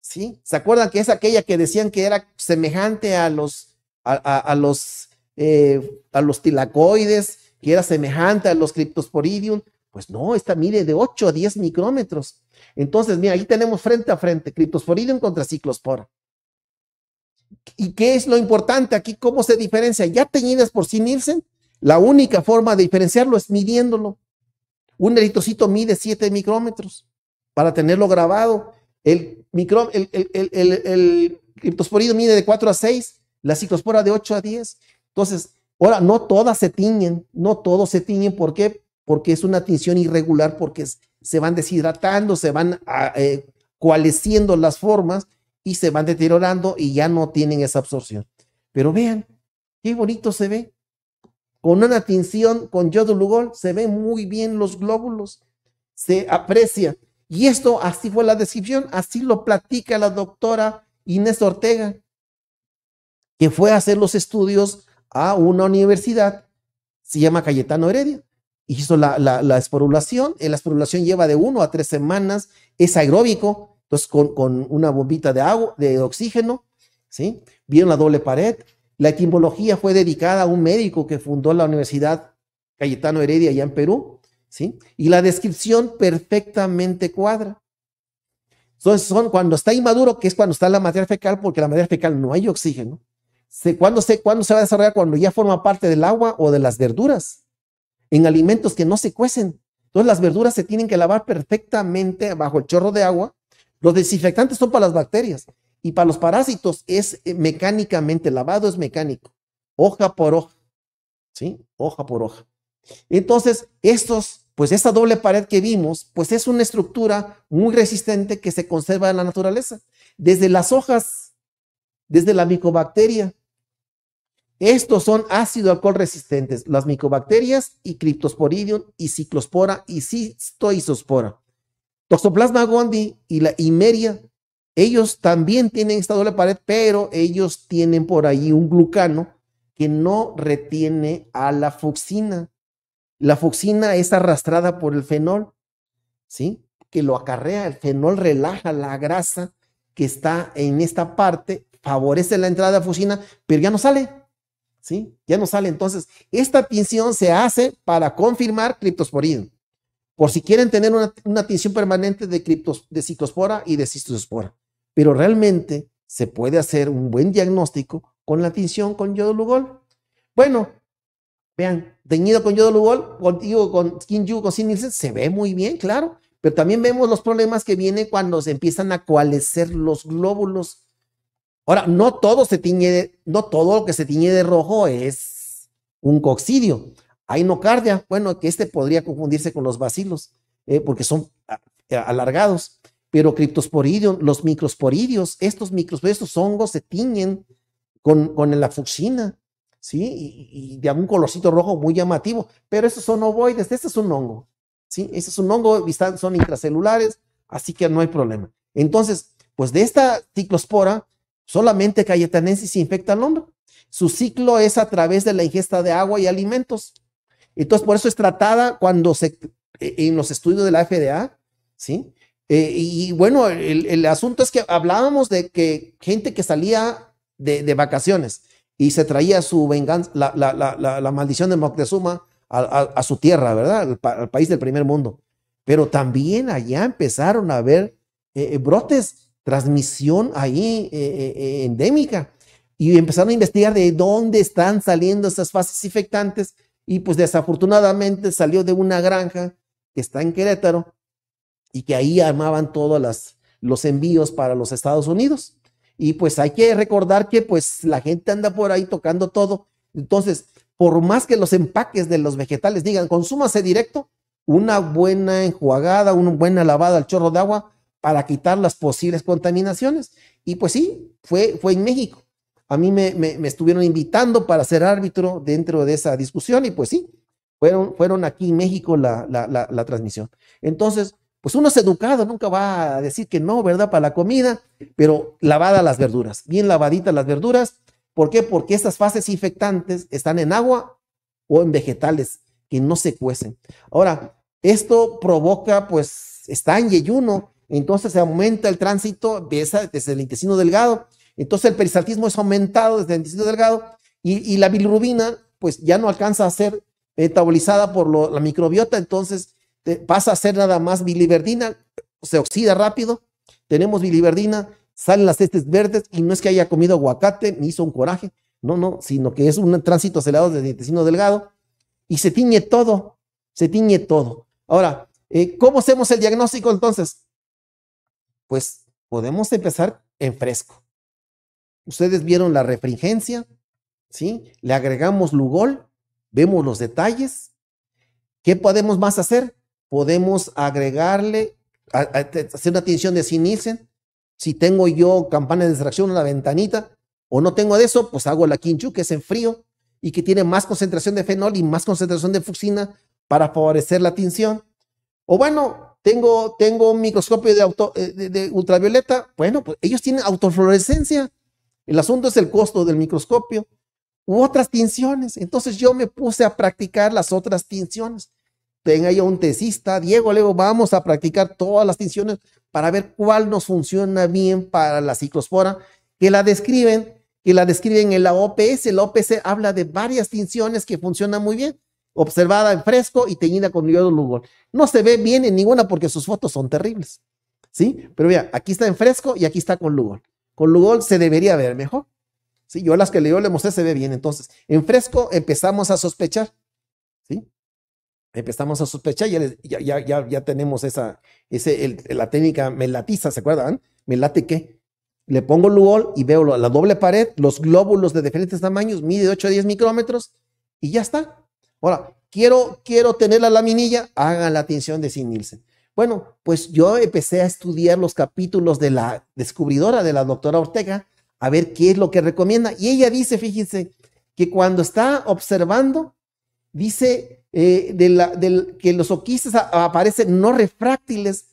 ¿Sí? ¿Se acuerdan que es aquella que decían que era semejante a los, a, los, eh, a los tilacoides, que era semejante a los criptosporidium? Pues no, esta mide de 8 a 10 micrómetros. Entonces, mira, ahí tenemos frente a frente criptosporidium contra ciclospora. ¿Y qué es lo importante aquí? ¿Cómo se diferencia? Ya teñidas por sí Nielsen, la única forma de diferenciarlo es midiéndolo. Un eritocito mide 7 micrómetros para tenerlo grabado. El, micro, el, el, criptosporido mide de 4 a 6, la citospora de 8 a 10. Entonces, ahora, no todas se tiñen, no todos se tiñen. ¿Por qué? Porque es una tinción irregular, porque se van deshidratando, se van ah, eh, las formas y se van deteriorando y ya no tienen esa absorción. Pero vean, qué bonito se ve. Con una tinción con Lugol se ven muy bien los glóbulos, se aprecia. Y esto así fue la descripción, así lo platica la doctora Inés Ortega, que fue a hacer los estudios a una universidad, se llama Cayetano Heredia. Hizo la, la esporulación, la esporulación lleva de uno a tres semanas, es aeróbico, entonces, con, una bombita de agua, de oxígeno, ¿sí? Vieron la doble pared. La etimología fue dedicada a un médico que fundó la Universidad Cayetano Heredia allá en Perú, ¿sí? Y la descripción perfectamente cuadra. Entonces, son cuando está inmaduro, que es cuando está la materia fecal, porque la materia fecal no hay oxígeno. ¿Cuándo se, cuándo se va a desarrollar? Cuando ya forma parte del agua o de las verduras, en alimentos que no se cuecen. Entonces, las verduras se tienen que lavar perfectamente bajo el chorro de agua los desinfectantes son para las bacterias y para los parásitos es eh, mecánicamente, lavado es mecánico, hoja por hoja, ¿sí? Hoja por hoja. Entonces, estos, pues esa doble pared que vimos, pues es una estructura muy resistente que se conserva en la naturaleza, desde las hojas, desde la micobacteria. Estos son ácido alcohol resistentes, las micobacterias y criptosporidium y ciclospora y cistoisospora. Toxoplasma gondii y la Imeria, ellos también tienen esta doble pared, pero ellos tienen por ahí un glucano que no retiene a la fucsina. La fucsina es arrastrada por el fenol, ¿sí? Que lo acarrea, el fenol relaja la grasa que está en esta parte, favorece la entrada de pero ya no sale, ¿sí? Ya no sale. Entonces, esta tinción se hace para confirmar criptosporidio por si quieren tener una, una permanente de, criptos, de y de cistospora. Pero realmente se puede hacer un buen diagnóstico con la tinción con yodolugol. Bueno, vean, teñido con yodolugol, contigo con yu con sinilsen, se ve muy bien, claro, pero también vemos los problemas que vienen cuando se empiezan a coalescer los glóbulos. Ahora, no todo se tiñe, no todo lo que se tiñe de rojo es un coccidio. Hay nocardia, bueno, que este podría confundirse con los bacilos, eh, porque son ah, eh, alargados, pero criptosporidium, los microsporidios, estos microsporidios, estos hongos se tiñen con, con la fucsina, ¿sí? Y, de algún colorcito rojo muy llamativo, pero estos son ovoides, este es un hongo, ¿sí? Este es un hongo, son intracelulares, así que no hay problema. Entonces, pues de esta ciclospora, solamente Cayetanensis infecta al hongo, Su ciclo es a través de la ingesta de agua y alimentos. Entonces, por eso es tratada cuando se, eh, en los estudios de la FDA, ¿sí? Eh, y bueno, el, asunto es que hablábamos de que gente que salía de, vacaciones y se traía su venganza, la, maldición de Moctezuma a, su tierra, ¿verdad? Al, país del primer mundo. Pero también allá empezaron a haber eh, brotes, transmisión ahí endémica. Y empezaron a investigar de dónde están saliendo esas fases infectantes y pues desafortunadamente salió de una granja que está en Querétaro y que ahí armaban todos las, los envíos para los Estados Unidos. Y pues hay que recordar que pues la gente anda por ahí tocando todo. Entonces, por más que los empaques de los vegetales digan, consúmase directo, una buena enjuagada, una buena lavada al chorro de agua para quitar las posibles contaminaciones. Y pues sí, fue, fue en México a mí me, estuvieron invitando para ser árbitro dentro de esa discusión y pues sí, fueron, fueron aquí en México la, transmisión. Entonces, pues uno es educado, nunca va a decir que no, ¿verdad? Para la comida, pero lavada las verduras, bien lavaditas las verduras. ¿Por qué? Porque estas fases infectantes están en agua o en vegetales que no se cuecen. Ahora, esto provoca, pues, está en yeyuno, entonces se aumenta el tránsito desde el intestino delgado entonces el peristaltismo es aumentado desde el intestino delgado y, la bilirrubina pues ya no alcanza a ser metabolizada por la microbiota, entonces pasa a ser nada más biliverdina, se oxida rápido, tenemos biliverdina, salen las testes verdes y no es que haya comido aguacate ni hizo un coraje, no, no, sino que es un tránsito acelerado desde el intestino delgado y se tiñe todo, se tiñe todo. Ahora, eh, ¿cómo hacemos el diagnóstico entonces? Pues podemos empezar en fresco. Ustedes vieron la refringencia, ¿sí? Le agregamos Lugol, vemos los detalles. ¿Qué podemos más hacer? Podemos agregarle, hacer una tinción de Sinisen. Si tengo yo campana de extracción en la ventanita o no tengo de eso, pues hago la Kinchu, que es en frío y que tiene más concentración de fenol y más concentración de fucsina para favorecer la tinción. O bueno, tengo, tengo un microscopio de, eh, de, de ultravioleta. Bueno, pues ellos tienen autofluorescencia. El asunto es el costo del microscopio u otras tinciones. Entonces yo me puse a practicar las otras tinciones. Tenga yo un tesista, Diego, le vamos a practicar todas las tinciones para ver cuál nos funciona bien para la ciclospora, que la describen, que la describen en la OPS. La OPS habla de varias tinciones que funcionan muy bien, observada en fresco y teñida con yodo Lugol. No se ve bien en ninguna porque sus fotos son terribles. ¿Sí? Pero vea, aquí está en fresco y aquí está con Lugol. Con Lugol se debería ver mejor. ¿sí? Yo las que yo le mostré se ve bien. Entonces, en fresco empezamos a sospechar. ¿sí? Empezamos a sospechar, ya, ya, ya, ya, tenemos esa, ese, la técnica melatiza, ¿se acuerdan? late qué? Le pongo Lugol y veo la doble pared, los glóbulos de diferentes tamaños, mide 8 a 10 micrómetros y ya está. Ahora, quiero, quiero tener la laminilla, hagan la atención de Sin Nielsen. Bueno, pues yo empecé a estudiar los capítulos de la descubridora, de la doctora Ortega, a ver qué es lo que recomienda. Y ella dice, fíjense, que cuando está observando, dice eh, que los oquises aparecen no refráctiles.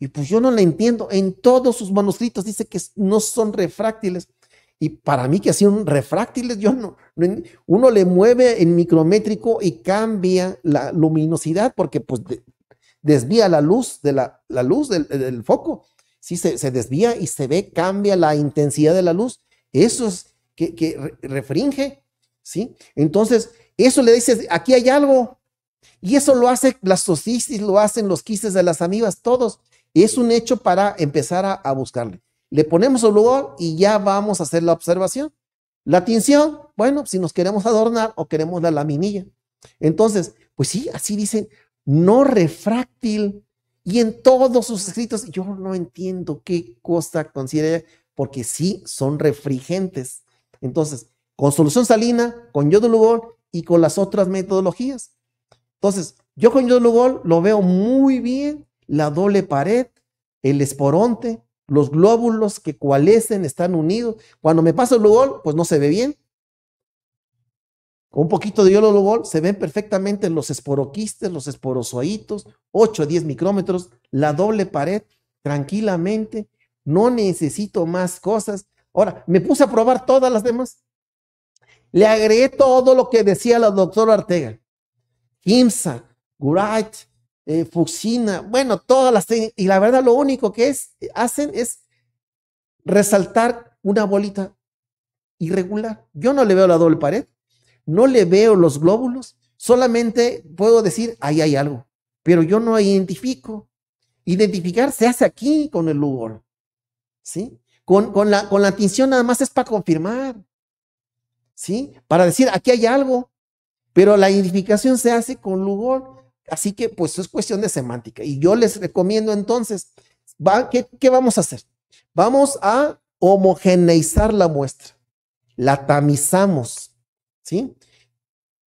Y pues yo no la entiendo. En todos sus manuscritos dice que no son refráctiles. Y para mí que son refráctiles, yo no, uno le mueve en micrométrico y cambia la luminosidad porque pues desvía la luz, de la, luz del, foco. se, desvía y se ve, cambia la intensidad de la luz. Eso es que, refringe, ¿sí? Entonces, eso le dices, aquí hay algo. Y eso lo hace las socisis lo hacen los quistes de las amibas, todos. Es un hecho para empezar a, a buscarle. Le ponemos un lugar y ya vamos a hacer la observación. La tinción, bueno, si nos queremos adornar o queremos la laminilla. Entonces, pues sí, así dicen, no refráctil y en todos sus escritos. Yo no entiendo qué cosa considera, porque sí son refrigentes. Entonces, con solución salina, con yodo-lugol y con las otras metodologías. Entonces, yo con yodo-lugol lo veo muy bien, la doble pared, el esporonte, los glóbulos que coalescen, están unidos. Cuando me paso el lugol, pues no se ve bien, un poquito de yololobol se ven perfectamente los esporoquistes, los esporozoitos, 8 a 10 micrómetros, la doble pared, tranquilamente. No necesito más cosas. Ahora, me puse a probar todas las demás. Le agregué todo lo que decía la doctora Ortega. Kimsa, Gurait, eh, fucsina. bueno, todas las y la verdad lo único que hacen es resaltar una bolita irregular. Yo no le veo la doble pared no le veo los glóbulos, solamente puedo decir, ahí hay algo, pero yo no identifico. Identificar se hace aquí con el lugar, ¿sí? Con, la, con la atención nada más es para confirmar, ¿sí? Para decir, aquí hay algo, pero la identificación se hace con lugar, así que pues es cuestión de semántica. Y yo les recomiendo entonces, ¿qué, ¿qué vamos a hacer? Vamos a homogeneizar la muestra, la tamizamos, ¿sí?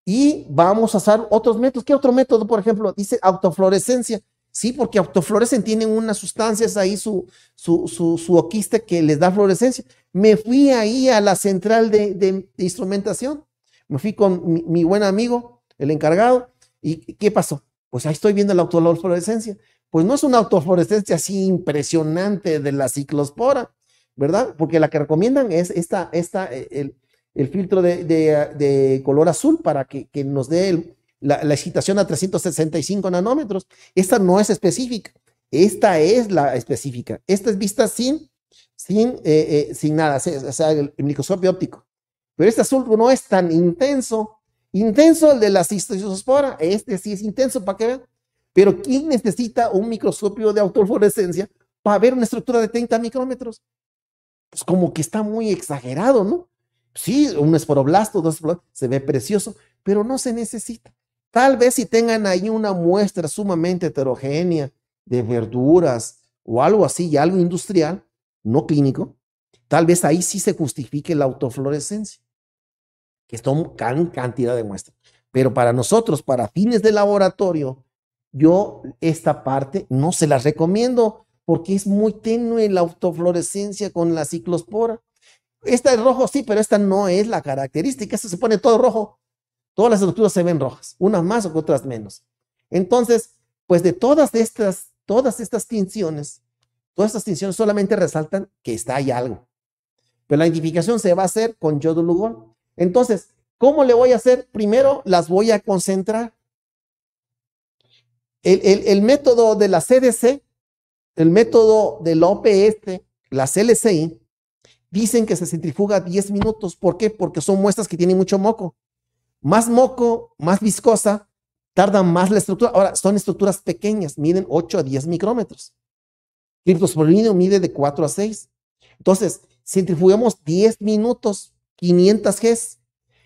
Y vamos a usar otros métodos. ¿Qué otro método, por ejemplo? Dice autofluorescencia. Sí, porque autoflorecen, tienen unas sustancias ahí, su, su, su, su que les da fluorescencia. Me fui ahí a la central de, instrumentación, me fui con mi, mi, buen amigo, el encargado, y ¿qué pasó? Pues ahí estoy viendo la autofluorescencia. Pues no es una autofluorescencia así impresionante de la ciclospora, ¿verdad? Porque la que recomiendan es esta, esta, el, el filtro de, color azul para que, nos dé la, excitación a 365 nanómetros. Esta no es específica, esta es la específica. Esta es vista sin, sin, eh, eh, sin nada, o sea, el, microscopio óptico. Pero este azul no es tan intenso. Intenso el de la cistospora, este sí es intenso, para que vean. Pero ¿quién necesita un microscopio de autofluorescencia para ver una estructura de 30 micrómetros? Pues como que está muy exagerado, ¿no? Sí, un esporoblasto, dos esporoblastos, se ve precioso, pero no se necesita. Tal vez si tengan ahí una muestra sumamente heterogénea de verduras o algo así, algo industrial, no clínico, tal vez ahí sí se justifique la autofluorescencia, que son gran cantidad de muestras. Pero para nosotros, para fines de laboratorio, yo esta parte no se la recomiendo porque es muy tenue la autofluorescencia con la ciclospora. Esta es rojo, sí, pero esta no es la característica. Esto se pone todo rojo. Todas las estructuras se ven rojas, unas más o otras menos. Entonces, pues de todas estas, todas estas tinciones, todas estas tinciones solamente resaltan que está ahí algo. Pero la identificación se va a hacer con yodo Lugol. Entonces, ¿cómo le voy a hacer? Primero las voy a concentrar. El, el, el método de la CDC, el método del OPS, la CLCI, Dicen que se centrifuga 10 minutos. ¿Por qué? Porque son muestras que tienen mucho moco. Más moco, más viscosa, tarda más la estructura. Ahora, son estructuras pequeñas, miden 8 a 10 micrómetros. Criptosporinio mide de 4 a 6. Entonces, centrifugamos 10 minutos, 500 g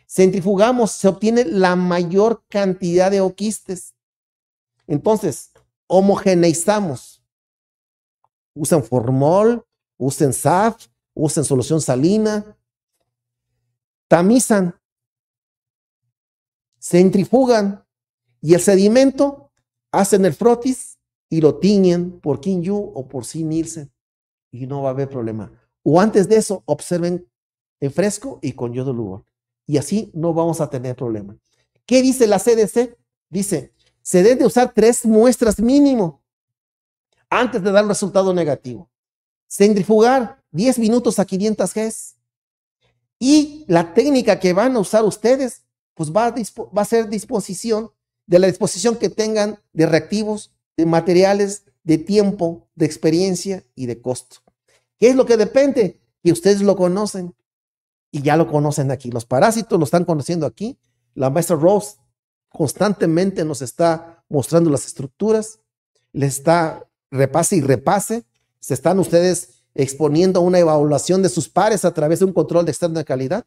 Centrifugamos, se obtiene la mayor cantidad de oquistes. Entonces, homogeneizamos. Usan formol, usen SAF, usen solución salina, tamizan, centrifugan y el sedimento hacen el frotis y lo tiñen por quinyu o por Sin y no va a haber problema. O antes de eso, observen en fresco y con yodo lugar. Y así no vamos a tener problema. ¿Qué dice la CDC? Dice, se debe usar tres muestras mínimo antes de dar un resultado negativo. Centrifugar 10 minutos a 500 G. Y la técnica que van a usar ustedes, pues va a, va a ser disposición de la disposición que tengan de reactivos, de materiales, de tiempo, de experiencia y de costo. ¿Qué es lo que depende? Que ustedes lo conocen y ya lo conocen aquí. Los parásitos lo están conociendo aquí. La maestra Rose constantemente nos está mostrando las estructuras, les está repase y repase. Se están ustedes exponiendo una evaluación de sus pares a través de un control de externa calidad.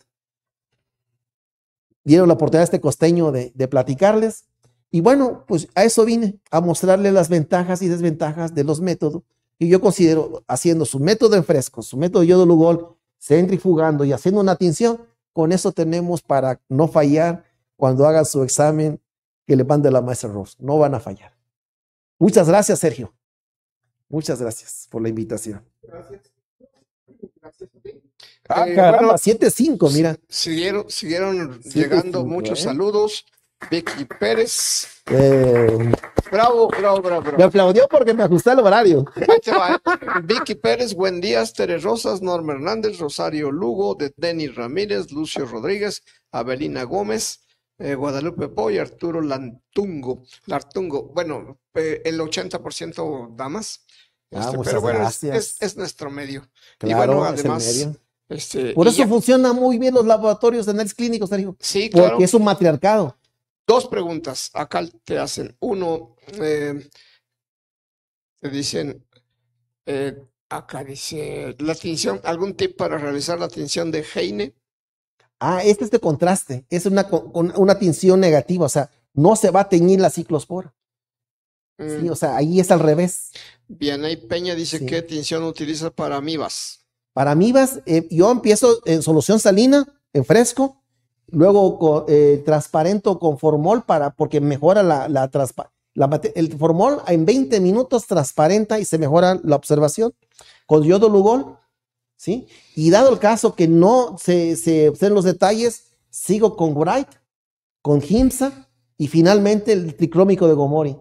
Dieron la oportunidad a este costeño de, platicarles. Y bueno, pues a eso vine, a mostrarles las ventajas y desventajas de los métodos. que yo considero haciendo su método en fresco, su método de Lugol, centrifugando y haciendo una atención, con eso tenemos para no fallar cuando hagan su examen que le mande la maestra Ross, No van a fallar. Muchas gracias, Sergio. Muchas gracias por la invitación. Gracias. Gracias 7-5, ah, eh, mira. Siguieron, siguieron llegando muchos ¿eh? saludos. Vicky Pérez. Eh. bravo, bravo, bravo, Me aplaudió porque me ajusté el horario. Vicky Pérez, buen día. Tere Rosas, Norma Hernández, Rosario Lugo, de Denis Ramírez, Lucio Rodríguez, Avelina Gómez, Guadalupe Poy, Arturo Lantungo. Lartungo, bueno, el 80% damas, Ah, este, es, nuestro medio. y bueno, además, este, Por eso funcionan muy bien los laboratorios de análisis clínicos, Sergio. Sí, claro. Porque es un matriarcado. Dos preguntas acá te hacen. Uno, eh, te dicen, eh, acá dice, la tinción, ¿algún tip para realizar la tinción de Heine? Ah, este es de contraste. Es una, una tinción negativa. O sea, no se va a teñir la ciclospora. Sí, mm. o sea, ahí es al revés. bien, ahí Peña dice, ¿qué tinción utiliza para amibas? Para amibas, eh, yo empiezo en solución salina, en fresco, luego eh, transparento con formol para, porque mejora la, transparencia. el formol en 20 minutos transparenta y se mejora la observación con yodo Lugol, ¿sí? Y dado el caso que no se, se observen los detalles, sigo con Wright, con Himsa y finalmente el tricrómico de Gomori.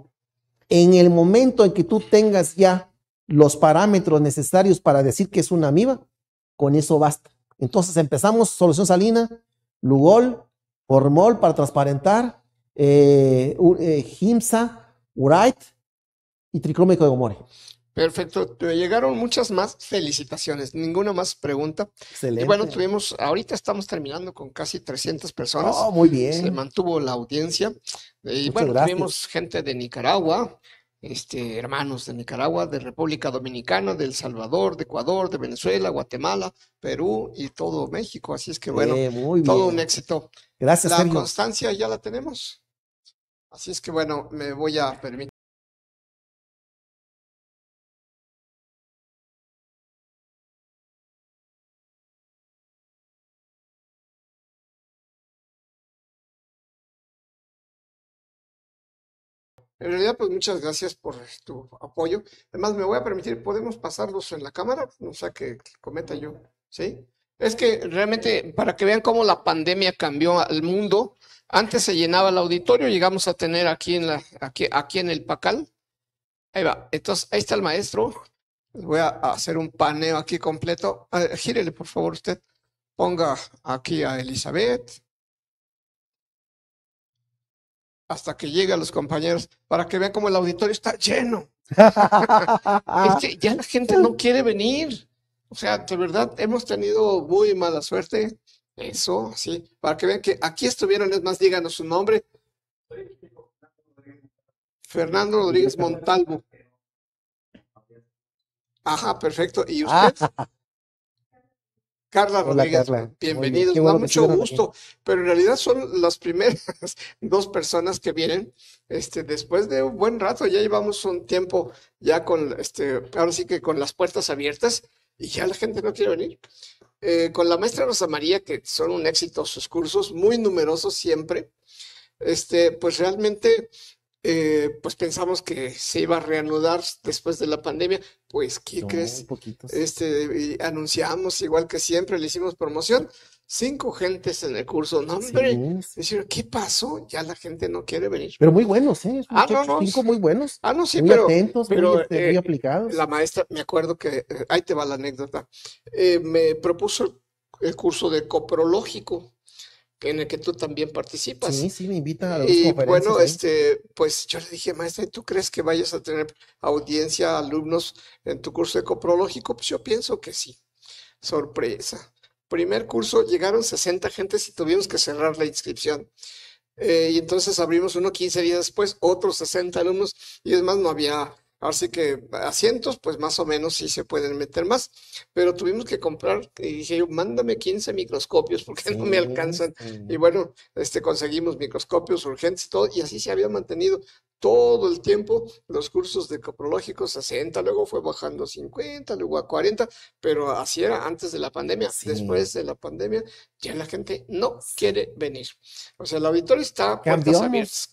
En el momento en que tú tengas ya los parámetros necesarios para decir que es una amiba, con eso basta. Entonces empezamos solución salina, Lugol, Formol para transparentar, eh, eh y triclómico de Gomore. Perfecto, te llegaron muchas más felicitaciones, ninguna más pregunta. Excelente. Y bueno, tuvimos, ahorita estamos terminando con casi 300 personas. Oh, muy bien. Se mantuvo la audiencia. Y bueno, tuvimos gente de Nicaragua, este, hermanos de Nicaragua, de República Dominicana, de El Salvador, de Ecuador, de Venezuela, Guatemala, Perú y todo México. Así es que eh, bueno, todo un éxito. Gracias. La constancia ya la tenemos. Así es que bueno, me voy a permitir. En realidad, pues muchas gracias por tu apoyo. Además, me voy a permitir, ¿podemos pasarlos en la cámara? no sea, que cometa yo, ¿sí? Es que realmente, para que vean cómo la pandemia cambió al mundo, antes se llenaba el auditorio, llegamos a tener aquí en, la, aquí, aquí en el Pacal. Ahí va. Entonces, ahí está el maestro. Voy a hacer un paneo aquí completo. Ah, gírele, por favor, usted. Ponga aquí a Elizabeth. hasta que llegue a los compañeros para que vean como el auditorio está lleno. que ya la gente no quiere venir. O sea, de verdad hemos tenido muy mala suerte. Eso, sí. Para que vean que aquí estuvieron, es más, díganos su nombre. Fernando Rodríguez Montalvo. Ajá, perfecto. ¿Y usted? Carla Rodríguez, bienvenidos, da mucho gusto, pero en realidad son las primeras dos personas que vienen, este, después de un buen rato, ya llevamos un tiempo ya con, este, ahora sí que con las puertas abiertas y ya la gente no quiere venir. Eh, con la maestra Rosa María, que son un éxito sus cursos, muy numerosos siempre, este, pues realmente eh, pues pensamos que se iba a reanudar después de la pandemia. Pues, ¿qué crees? Este, anunciamos igual que siempre, le hicimos promoción. Cinco gentes en el curso, no, hombre. Decir, ¿qué pasó? Ya la gente no quiere venir. Pero muy buenos, ¿eh? Ah, no, cinco muy buenos. Ah, no, sí, pero. Atentos, pero, este, muy, eh, aplicados. La maestra, me acuerdo que, eh, ahí te va la anécdota. me propuso el curso de coprológico en el que tú también participas. Sí, sí, me invitan a las y, Bueno, este, pues yo le dije, maestra, ¿tú crees que vayas a tener audiencia, alumnos en tu curso ecoprológico? Pues yo pienso que sí. Sorpresa. Primer curso llegaron 60 gentes y tuvimos que cerrar la inscripción. Eh, y entonces abrimos uno 15 días después, otros 60 alumnos, y es más, no había Así que asientos, pues más o menos sí se pueden meter más, pero tuvimos que comprar y dije yo, mándame 15 microscopios porque no me alcanzan. Y bueno, este, conseguimos microscopios urgentes y todo, y así se había mantenido todo el tiempo los cursos de coprológicos 60, luego fue bajando 50, luego a 40, pero así era antes de la pandemia. Después de la pandemia ya la gente no quiere venir. O sea, la auditorio está cambió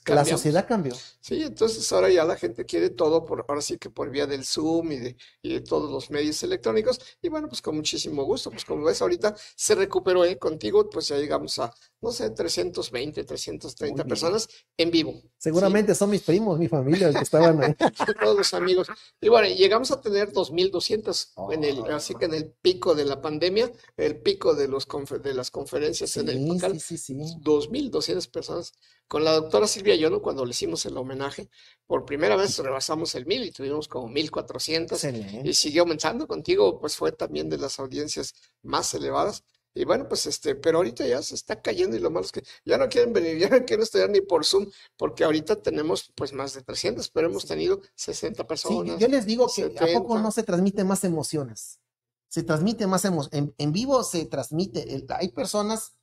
La sociedad cambió. Sí, entonces ahora ya la gente quiere todo por ahora sí que por vía del Zoom y de, de todos los medios electrónicos y bueno, pues con muchísimo gusto, pues como ves ahorita se recuperó ahí ¿eh? contigo, pues ya llegamos a no sé, 320, 330 personas en vivo. Seguramente son mis primos mi familia, que estaban ahí. Todos los amigos. Y bueno, llegamos a tener 2.200, en el, ah. así que en el pico de la pandemia, el pico de, los de las conferencias en el local, 2.200 personas. Con la doctora Silvia Yono, cuando le hicimos el homenaje, por primera vez rebasamos el mil y tuvimos como 1.400 y siguió aumentando. Contigo, pues fue también de las audiencias más elevadas. Y bueno, pues este, pero ahorita ya se está cayendo y lo malo es que ya no quieren venir, ya no quieren estudiar ni por Zoom, porque ahorita tenemos pues más de 300, pero hemos tenido 60 personas. yo les digo que a poco no se transmiten más emociones. Se transmite más emociones. En, vivo se transmite. hay personas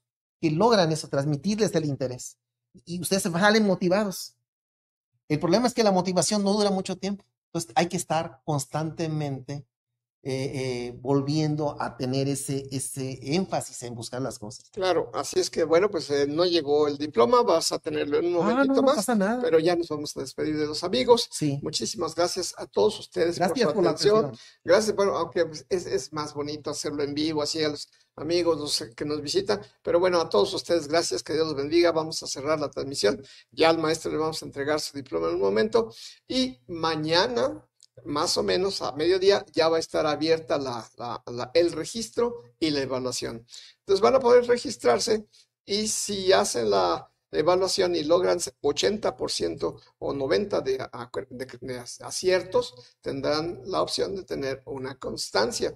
que logran eso, transmitirles el interés. Y ustedes se salen motivados. El problema es que la motivación no dura mucho tiempo. Entonces hay que estar constantemente eh, eh, volviendo a tener ese, ese énfasis en buscar las cosas. Claro, así es que bueno, pues eh, no llegó el diploma, vas a tenerlo en un ah, momentito más. Pero ya nos vamos a despedir de los amigos. Sí. Muchísimas gracias a todos ustedes por su atención. gracias, bueno, aunque pues, es, más bonito hacerlo en vivo, así a los amigos que nos visitan. Pero bueno, a todos ustedes, gracias, que Dios los bendiga. Vamos a cerrar la transmisión. Ya al maestro le vamos a entregar su diploma en un momento. Y mañana más o menos a mediodía ya va a estar abierta el registro y la evaluación. Entonces van a poder registrarse y si hacen la evaluación y logran 80% o 90% de aciertos, tendrán la opción de tener una constancia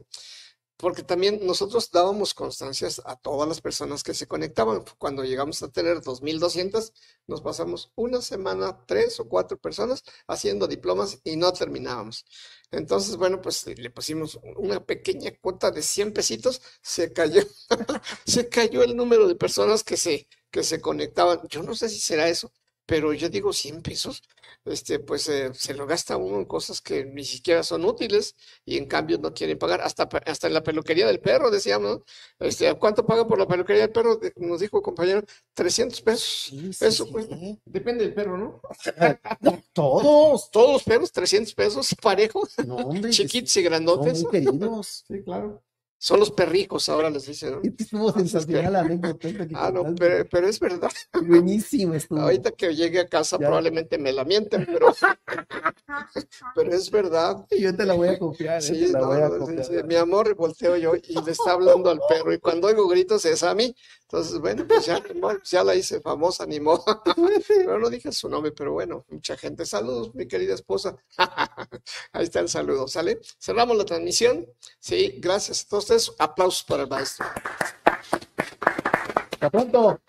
porque también nosotros dábamos constancias a todas las personas que se conectaban. Cuando llegamos a tener 2.200, nos pasamos una semana, tres o cuatro personas haciendo diplomas y no terminábamos. Entonces, bueno, pues eh, le pusimos una pequeña cuota de 100 pesitos, se cayó, se cayó el número de personas que se, que se conectaban. Yo no sé si será eso, pero yo digo 100 pesos, este, pues eh, se lo gasta uno en cosas que ni siquiera son útiles y en cambio no quieren pagar, hasta, hasta en la peluquería del perro, decíamos, este, ¿cuánto paga por la peluquería del perro? Nos dijo el compañero, 300 pesos. Eso, pues, depende del perro, ¿no? todos. todos los perros, 300 pesos, parejos, no, chiquitos y grandotes. sí, claro. Son los perricos ahora les dicen. Estuvo ah, no, pero, pero, es verdad. Buenísimo Ahorita que llegue a casa probablemente me la mienten, pero, pero es verdad. Yo te la voy a confiar. ¿eh? Sí, la voy a confiar. Mi amor, volteo yo y le está hablando al perro. Y cuando oigo gritos es a mí. Entonces, bueno, pues ya, la hice famosa, ni modo. Pero no dije su nombre, pero bueno, mucha gente. Saludos, mi querida esposa. Ahí está el saludo, ¿sale? Cerramos la transmisión. Sí, gracias a todos Aplausos para o maestro. Até tá pronto.